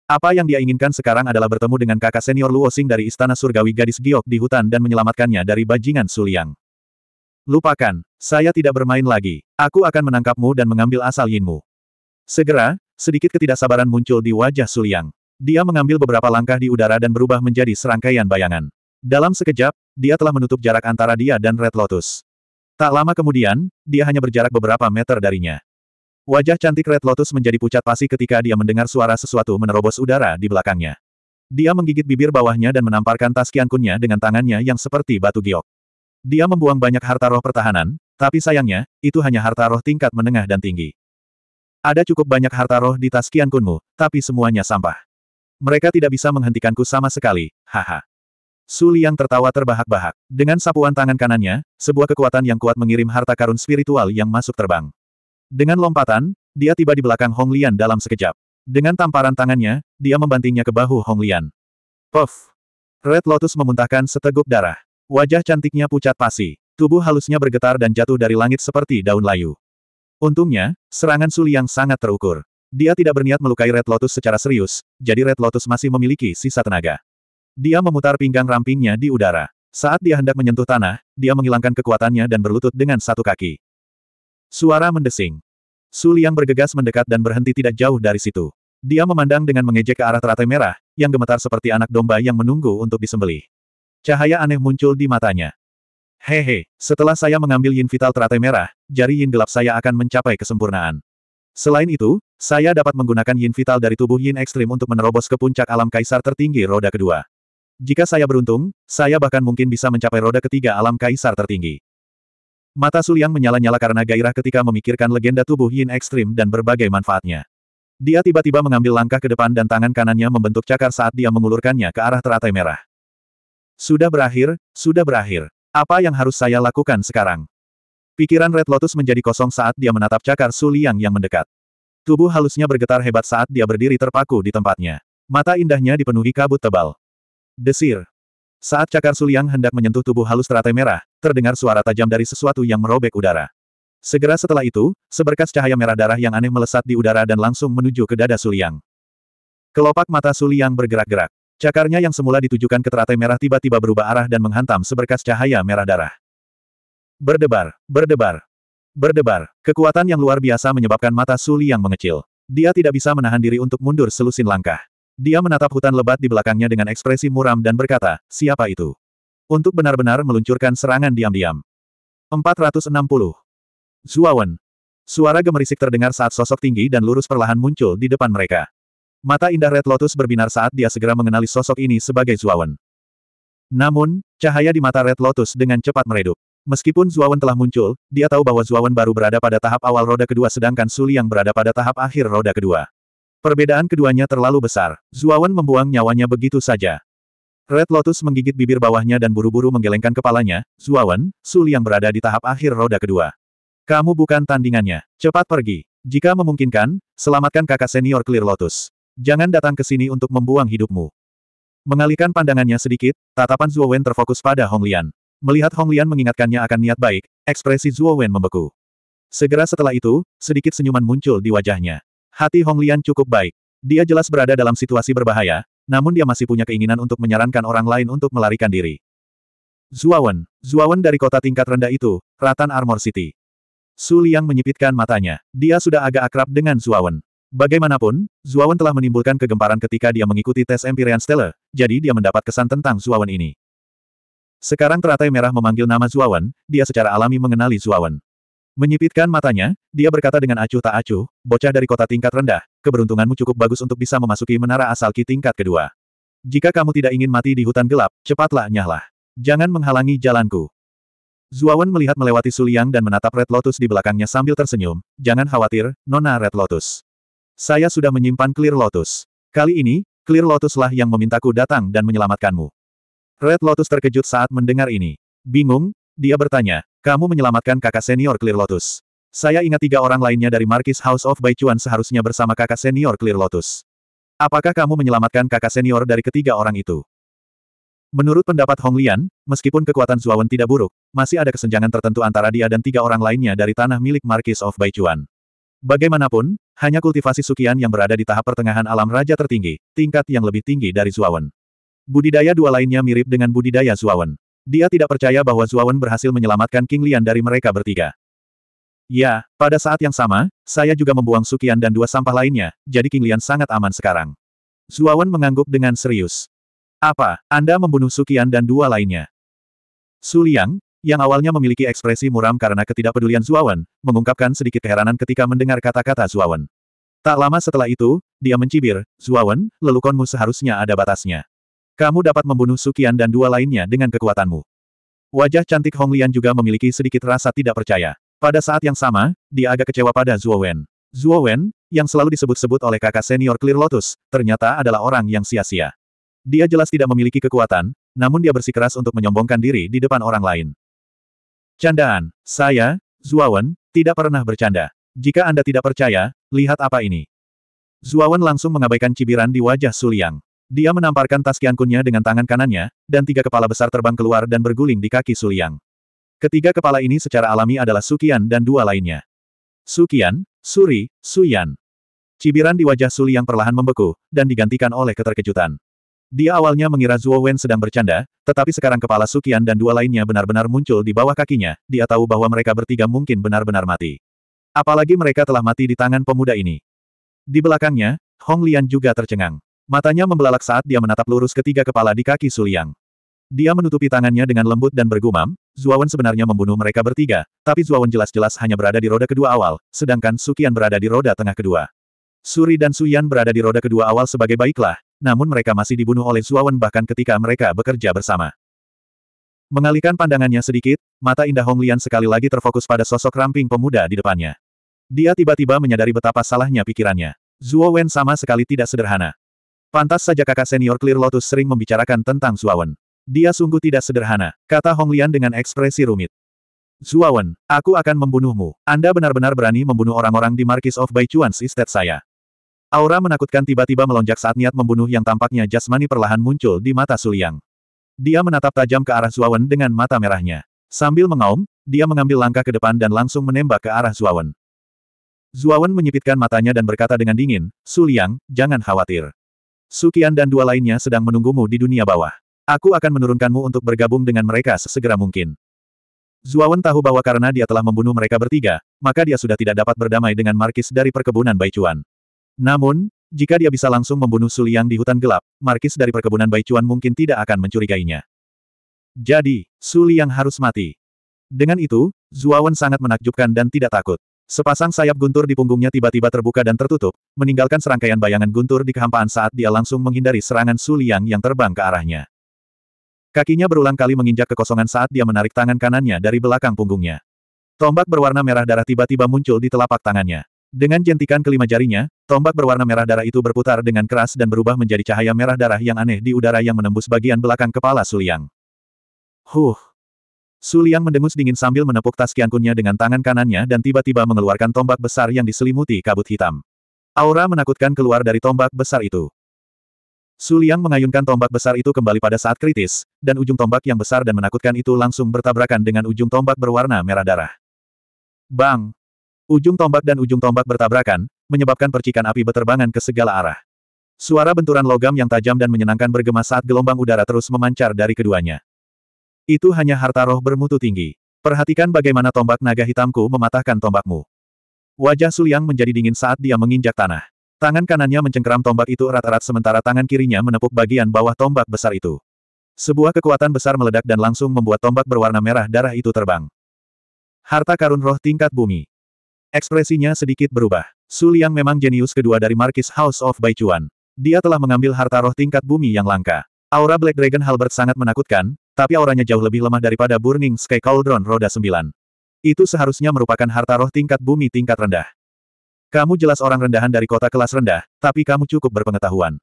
Apa yang dia inginkan sekarang adalah bertemu dengan kakak senior Luo Xing dari Istana Surgawi Gadis Giok di hutan dan menyelamatkannya dari bajingan Suliang. Lupakan, saya tidak bermain lagi. Aku akan menangkapmu dan mengambil asal Yinmu. Segera, sedikit ketidaksabaran muncul di wajah Suliang. Dia mengambil beberapa langkah di udara dan berubah menjadi serangkaian bayangan. Dalam sekejap, dia telah menutup jarak antara dia dan Red Lotus. Tak lama kemudian, dia hanya berjarak beberapa meter darinya. Wajah cantik Red Lotus menjadi pucat pasi ketika dia mendengar suara sesuatu menerobos udara di belakangnya. Dia menggigit bibir bawahnya dan menamparkan tas kiankunnya dengan tangannya yang seperti batu giok. Dia membuang banyak harta roh pertahanan, tapi sayangnya, itu hanya harta roh tingkat menengah dan tinggi. Ada cukup banyak harta roh di tas kiankunmu, tapi semuanya sampah. Mereka tidak bisa menghentikanku sama sekali, haha. Suli yang tertawa terbahak-bahak. Dengan sapuan tangan kanannya, sebuah kekuatan yang kuat mengirim harta karun spiritual yang masuk terbang. Dengan lompatan, dia tiba di belakang Hong Lian dalam sekejap. Dengan tamparan tangannya, dia membantingnya ke bahu Hong Lian. Puff! Red Lotus memuntahkan seteguk darah. Wajah cantiknya pucat pasi. Tubuh halusnya bergetar dan jatuh dari langit seperti daun layu. Untungnya, serangan Su Liang sangat terukur. Dia tidak berniat melukai Red Lotus secara serius, jadi Red Lotus masih memiliki sisa tenaga. Dia memutar pinggang rampingnya di udara. Saat dia hendak menyentuh tanah, dia menghilangkan kekuatannya dan berlutut dengan satu kaki. Suara mendesing. Su Liang bergegas mendekat dan berhenti tidak jauh dari situ. Dia memandang dengan mengejek ke arah teratai merah, yang gemetar seperti anak domba yang menunggu untuk disembelih. Cahaya aneh muncul di matanya. Hehe, setelah saya mengambil yin vital teratai merah, jari yin gelap saya akan mencapai kesempurnaan. Selain itu, saya dapat menggunakan yin vital dari tubuh yin ekstrim untuk menerobos ke puncak alam kaisar tertinggi roda kedua. Jika saya beruntung, saya bahkan mungkin bisa mencapai roda ketiga alam kaisar tertinggi. Mata Suliang menyala-nyala karena gairah ketika memikirkan legenda tubuh Yin ekstrim dan berbagai manfaatnya. Dia tiba-tiba mengambil langkah ke depan dan tangan kanannya membentuk cakar saat dia mengulurkannya ke arah teratai merah. Sudah berakhir, sudah berakhir. Apa yang harus saya lakukan sekarang? Pikiran Red Lotus menjadi kosong saat dia menatap cakar Suliang yang mendekat. Tubuh halusnya bergetar hebat saat dia berdiri terpaku di tempatnya. Mata indahnya dipenuhi kabut tebal. Desir. Saat cakar Suliang hendak menyentuh tubuh halus teratai merah, terdengar suara tajam dari sesuatu yang merobek udara. Segera setelah itu, seberkas cahaya merah darah yang aneh melesat di udara dan langsung menuju ke dada Suliang. Kelopak mata Suliang bergerak-gerak. Cakarnya yang semula ditujukan ke teratai merah tiba-tiba berubah arah dan menghantam seberkas cahaya merah darah. Berdebar, berdebar, berdebar. Kekuatan yang luar biasa menyebabkan mata Suliang mengecil. Dia tidak bisa menahan diri untuk mundur selusin langkah. Dia menatap hutan lebat di belakangnya dengan ekspresi muram dan berkata, siapa itu? Untuk benar-benar meluncurkan serangan diam-diam. 460. Zuawan. Suara gemerisik terdengar saat sosok tinggi dan lurus perlahan muncul di depan mereka. Mata indah Red Lotus berbinar saat dia segera mengenali sosok ini sebagai Zuawan. Namun, cahaya di mata Red Lotus dengan cepat meredup. Meskipun Zuawan telah muncul, dia tahu bahwa Zuawan baru berada pada tahap awal roda kedua sedangkan Suli yang berada pada tahap akhir roda kedua. Perbedaan keduanya terlalu besar. Zuawan membuang nyawanya begitu saja. Red Lotus menggigit bibir bawahnya dan buru-buru menggelengkan kepalanya, Zuawan, Sul yang berada di tahap akhir roda kedua. Kamu bukan tandingannya. Cepat pergi. Jika memungkinkan, selamatkan kakak senior Clear Lotus. Jangan datang ke sini untuk membuang hidupmu. Mengalihkan pandangannya sedikit, tatapan Zuowen terfokus pada Hong Lian. Melihat Hong Lian mengingatkannya akan niat baik, ekspresi Zuowen membeku. Segera setelah itu, sedikit senyuman muncul di wajahnya. Hati Hong Lian cukup baik. Dia jelas berada dalam situasi berbahaya, namun dia masih punya keinginan untuk menyarankan orang lain untuk melarikan diri. Zuawan, Zuawan dari kota tingkat rendah itu, Ratan Armor City. Su Liang menyipitkan matanya. Dia sudah agak akrab dengan Zuawan. Bagaimanapun, Zuawan telah menimbulkan kegemparan ketika dia mengikuti tes Empyrean Stella, jadi dia mendapat kesan tentang Zuawan ini. Sekarang teratai merah memanggil nama Zuawan, dia secara alami mengenali Zuawan. Menyipitkan matanya, dia berkata dengan acuh tak acuh, bocah dari kota tingkat rendah, keberuntunganmu cukup bagus untuk bisa memasuki menara asal Ki tingkat kedua. Jika kamu tidak ingin mati di hutan gelap, cepatlah nyahlah. Jangan menghalangi jalanku. Zuawan melihat melewati Suliang dan menatap Red Lotus di belakangnya sambil tersenyum, jangan khawatir, Nona Red Lotus. Saya sudah menyimpan Clear Lotus. Kali ini, Clear Lotuslah yang memintaku datang dan menyelamatkanmu. Red Lotus terkejut saat mendengar ini. Bingung, dia bertanya, kamu menyelamatkan kakak senior Clear Lotus. Saya ingat tiga orang lainnya dari Marquis House of Baichuan seharusnya bersama kakak senior Clear Lotus. Apakah kamu menyelamatkan kakak senior dari ketiga orang itu? Menurut pendapat Hong Lian, meskipun kekuatan Zuawan tidak buruk, masih ada kesenjangan tertentu antara dia dan tiga orang lainnya dari tanah milik Marquis of Baichuan. Bagaimanapun, hanya kultivasi Sukian yang berada di tahap pertengahan alam raja tertinggi, tingkat yang lebih tinggi dari Zuawan. Budidaya dua lainnya mirip dengan budidaya Zuawan. Dia tidak percaya bahwa Zuawan berhasil menyelamatkan King Lian dari mereka bertiga. Ya, pada saat yang sama, saya juga membuang Sukian dan dua sampah lainnya, jadi King Lian sangat aman sekarang. Zuawan mengangguk dengan serius. Apa, Anda membunuh Sukian dan dua lainnya? Su Liang, yang awalnya memiliki ekspresi muram karena ketidakpedulian Zuawan, mengungkapkan sedikit keheranan ketika mendengar kata-kata Zuawan. Tak lama setelah itu, dia mencibir, Zuawan, lelukonmu seharusnya ada batasnya. Kamu dapat membunuh Sukian dan dua lainnya dengan kekuatanmu. Wajah cantik Hong Lian juga memiliki sedikit rasa tidak percaya. Pada saat yang sama, dia agak kecewa pada Zhuo Wen. Zhuo Wen, yang selalu disebut-sebut oleh kakak senior Clear Lotus, ternyata adalah orang yang sia-sia. Dia jelas tidak memiliki kekuatan, namun dia bersikeras untuk menyombongkan diri di depan orang lain. Candaan, saya, Wen, tidak pernah bercanda. Jika Anda tidak percaya, lihat apa ini. Wen langsung mengabaikan cibiran di wajah Suliang. Dia menamparkan tas kiankunnya dengan tangan kanannya, dan tiga kepala besar terbang keluar dan berguling di kaki Suliang. Ketiga kepala ini secara alami adalah Sukian dan dua lainnya. Sukian, Suri, Suyan. Cibiran di wajah Suliang perlahan membeku, dan digantikan oleh keterkejutan. Dia awalnya mengira Zuo Wen sedang bercanda, tetapi sekarang kepala Sukian dan dua lainnya benar-benar muncul di bawah kakinya, dia tahu bahwa mereka bertiga mungkin benar-benar mati. Apalagi mereka telah mati di tangan pemuda ini. Di belakangnya, Hong Lian juga tercengang. Matanya membelalak saat dia menatap lurus ketiga kepala di kaki Suliang. Dia menutupi tangannya dengan lembut dan bergumam, Zuawan sebenarnya membunuh mereka bertiga, tapi Zuawan jelas-jelas hanya berada di roda kedua awal, sedangkan Sukian berada di roda tengah kedua. Suri dan Suyan berada di roda kedua awal sebagai baiklah, namun mereka masih dibunuh oleh Zuawan bahkan ketika mereka bekerja bersama. Mengalihkan pandangannya sedikit, mata indah Honglian sekali lagi terfokus pada sosok ramping pemuda di depannya. Dia tiba-tiba menyadari betapa salahnya pikirannya. Zuo Wen sama sekali tidak sederhana. Pantas saja kakak senior Clear Lotus sering membicarakan tentang Zuawan. Dia sungguh tidak sederhana, kata Hong Lian dengan ekspresi rumit. Zuawan, aku akan membunuhmu. Anda benar-benar berani membunuh orang-orang di Marquis of Baichuan's estate saya. Aura menakutkan tiba-tiba melonjak saat niat membunuh yang tampaknya jasmani perlahan muncul di mata Suliang. Dia menatap tajam ke arah Zuawan dengan mata merahnya. Sambil mengaum, dia mengambil langkah ke depan dan langsung menembak ke arah Zuawan. Zuawan menyipitkan matanya dan berkata dengan dingin, Suliang, jangan khawatir. Sukian dan dua lainnya sedang menunggumu di dunia bawah. Aku akan menurunkanmu untuk bergabung dengan mereka sesegera mungkin. Zuawan tahu bahwa karena dia telah membunuh mereka bertiga, maka dia sudah tidak dapat berdamai dengan Markis dari perkebunan Baicuan. Namun, jika dia bisa langsung membunuh Suliang di hutan gelap, Markis dari perkebunan Baicuan mungkin tidak akan mencurigainya. Jadi, Suliang harus mati. Dengan itu, Zuawan sangat menakjubkan dan tidak takut. Sepasang sayap guntur di punggungnya tiba-tiba terbuka dan tertutup, meninggalkan serangkaian bayangan guntur di kehampaan saat dia langsung menghindari serangan Su Liang yang terbang ke arahnya. Kakinya berulang kali menginjak kekosongan saat dia menarik tangan kanannya dari belakang punggungnya. Tombak berwarna merah darah tiba-tiba muncul di telapak tangannya. Dengan jentikan kelima jarinya, tombak berwarna merah darah itu berputar dengan keras dan berubah menjadi cahaya merah darah yang aneh di udara yang menembus bagian belakang kepala Su Liang. Huh! Su Liang mendengus dingin sambil menepuk tas kiankunnya dengan tangan kanannya dan tiba-tiba mengeluarkan tombak besar yang diselimuti kabut hitam. Aura menakutkan keluar dari tombak besar itu. Su Liang mengayunkan tombak besar itu kembali pada saat kritis, dan ujung tombak yang besar dan menakutkan itu langsung bertabrakan dengan ujung tombak berwarna merah darah. Bang! Ujung tombak dan ujung tombak bertabrakan, menyebabkan percikan api beterbangan ke segala arah. Suara benturan logam yang tajam dan menyenangkan bergema saat gelombang udara terus memancar dari keduanya. Itu hanya harta roh bermutu tinggi. Perhatikan bagaimana tombak naga hitamku mematahkan tombakmu. Wajah Suliang menjadi dingin saat dia menginjak tanah. Tangan kanannya mencengkeram tombak itu erat-erat sementara tangan kirinya menepuk bagian bawah tombak besar itu. Sebuah kekuatan besar meledak dan langsung membuat tombak berwarna merah darah itu terbang. Harta karun roh tingkat bumi. Ekspresinya sedikit berubah. Suliang memang jenius kedua dari Markis House of Baichuan. Dia telah mengambil harta roh tingkat bumi yang langka. Aura Black Dragon Halbert sangat menakutkan, tapi auranya jauh lebih lemah daripada Burning Sky Cauldron Roda 9. Itu seharusnya merupakan harta roh tingkat bumi tingkat rendah. Kamu jelas orang rendahan dari kota kelas rendah, tapi kamu cukup berpengetahuan.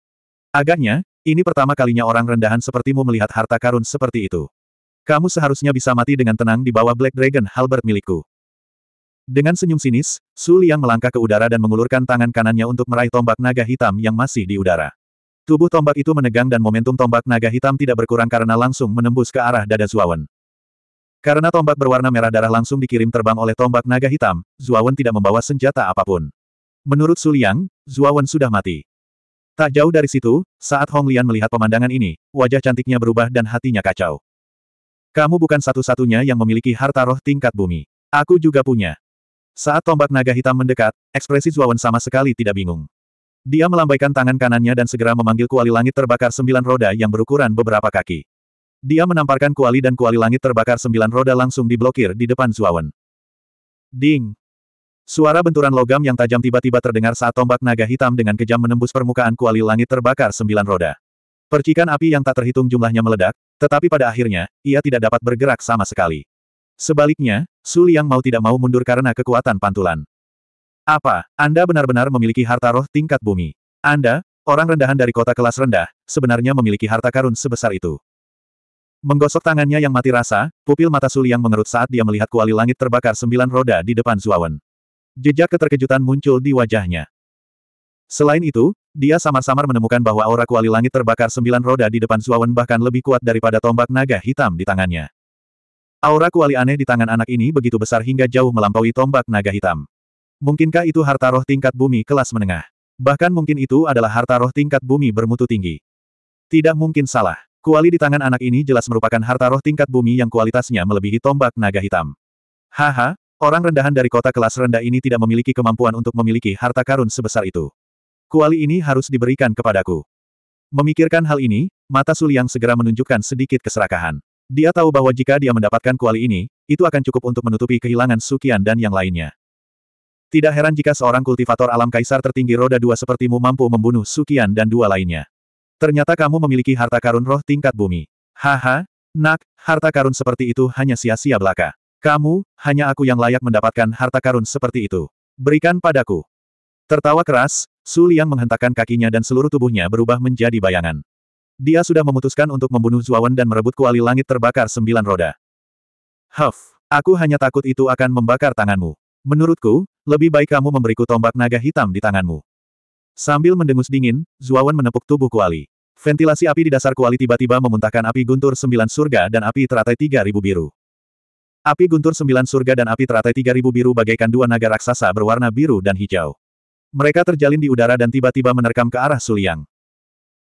Agaknya, ini pertama kalinya orang rendahan sepertimu melihat harta karun seperti itu. Kamu seharusnya bisa mati dengan tenang di bawah Black Dragon Halberd milikku. Dengan senyum sinis, Su Liang melangkah ke udara dan mengulurkan tangan kanannya untuk meraih tombak naga hitam yang masih di udara. Tubuh tombak itu menegang dan momentum tombak naga hitam tidak berkurang karena langsung menembus ke arah dada Zuawan. Karena tombak berwarna merah darah langsung dikirim terbang oleh tombak naga hitam, Zuawan tidak membawa senjata apapun. Menurut Suliang, Zuawan sudah mati. Tak jauh dari situ, saat Hong Lian melihat pemandangan ini, wajah cantiknya berubah dan hatinya kacau. Kamu bukan satu-satunya yang memiliki harta roh tingkat bumi. Aku juga punya. Saat tombak naga hitam mendekat, ekspresi Zuawan sama sekali tidak bingung. Dia melambaikan tangan kanannya dan segera memanggil kuali langit terbakar sembilan roda yang berukuran beberapa kaki. Dia menamparkan kuali dan kuali langit terbakar sembilan roda langsung diblokir di depan Zuawan. Ding! Suara benturan logam yang tajam tiba-tiba terdengar saat tombak naga hitam dengan kejam menembus permukaan kuali langit terbakar sembilan roda. Percikan api yang tak terhitung jumlahnya meledak, tetapi pada akhirnya, ia tidak dapat bergerak sama sekali. Sebaliknya, Su Liang mau tidak mau mundur karena kekuatan pantulan. Apa, Anda benar-benar memiliki harta roh tingkat bumi? Anda, orang rendahan dari kota kelas rendah, sebenarnya memiliki harta karun sebesar itu. Menggosok tangannya yang mati rasa, pupil mata Suli yang mengerut saat dia melihat kuali langit terbakar sembilan roda di depan Zuawan. Jejak keterkejutan muncul di wajahnya. Selain itu, dia samar-samar menemukan bahwa aura kuali langit terbakar sembilan roda di depan Zuawan bahkan lebih kuat daripada tombak naga hitam di tangannya. Aura kuali aneh di tangan anak ini begitu besar hingga jauh melampaui tombak naga hitam. Mungkinkah itu harta roh tingkat bumi kelas menengah? Bahkan mungkin itu adalah harta roh tingkat bumi bermutu tinggi. Tidak mungkin salah. Kuali di tangan anak ini jelas merupakan harta roh tingkat bumi yang kualitasnya melebihi tombak naga hitam. Haha, orang rendahan dari kota kelas rendah ini tidak memiliki kemampuan untuk memiliki harta karun sebesar itu. Kuali ini harus diberikan kepadaku. Memikirkan hal ini, mata Suliang segera menunjukkan sedikit keserakahan. Dia tahu bahwa jika dia mendapatkan kuali ini, itu akan cukup untuk menutupi kehilangan Sukian dan yang lainnya. Tidak heran jika seorang kultivator alam kaisar tertinggi roda dua sepertimu mampu membunuh Sukian dan dua lainnya. Ternyata kamu memiliki harta karun roh tingkat bumi. Haha, nak, harta karun seperti itu hanya sia-sia belaka. Kamu, hanya aku yang layak mendapatkan harta karun seperti itu. Berikan padaku. Tertawa keras, Su Liang menghentakkan kakinya dan seluruh tubuhnya berubah menjadi bayangan. Dia sudah memutuskan untuk membunuh Zuawan dan merebut kuali langit terbakar sembilan roda. Huff, aku hanya takut itu akan membakar tanganmu. Menurutku, lebih baik kamu memberiku tombak naga hitam di tanganmu. Sambil mendengus dingin, Zuawan menepuk tubuh kuali. Ventilasi api di dasar kuali tiba-tiba memuntahkan api guntur sembilan surga dan api teratai tiga ribu biru. Api guntur sembilan surga dan api teratai tiga ribu biru bagaikan dua naga raksasa berwarna biru dan hijau. Mereka terjalin di udara dan tiba-tiba menerkam ke arah Suliang.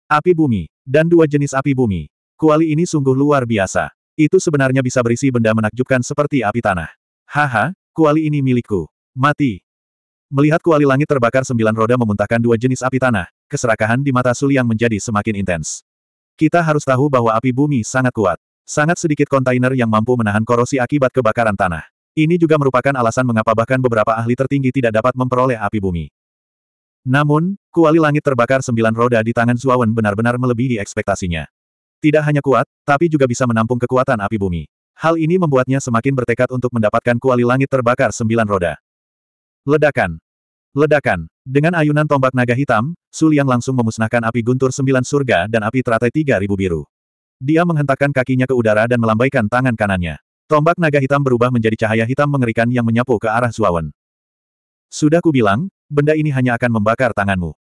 Api bumi, dan dua jenis api bumi. Kuali ini sungguh luar biasa. Itu sebenarnya bisa berisi benda menakjubkan seperti api tanah. Haha, Kuali ini milikku. Mati. Melihat kuali langit terbakar sembilan roda memuntahkan dua jenis api tanah, keserakahan di mata yang menjadi semakin intens. Kita harus tahu bahwa api bumi sangat kuat. Sangat sedikit kontainer yang mampu menahan korosi akibat kebakaran tanah. Ini juga merupakan alasan mengapa bahkan beberapa ahli tertinggi tidak dapat memperoleh api bumi. Namun, kuali langit terbakar sembilan roda di tangan Zuawan benar-benar melebihi ekspektasinya. Tidak hanya kuat, tapi juga bisa menampung kekuatan api bumi. Hal ini membuatnya semakin bertekad untuk mendapatkan kuali langit terbakar sembilan roda. Ledakan. Ledakan. Dengan ayunan tombak naga hitam, Suliang langsung memusnahkan api guntur sembilan surga dan api teratai tiga ribu biru. Dia menghentakkan kakinya ke udara dan melambaikan tangan kanannya. Tombak naga hitam berubah menjadi cahaya hitam mengerikan yang menyapu ke arah Zuawan. Sudah kubilang, benda ini hanya akan membakar tanganmu.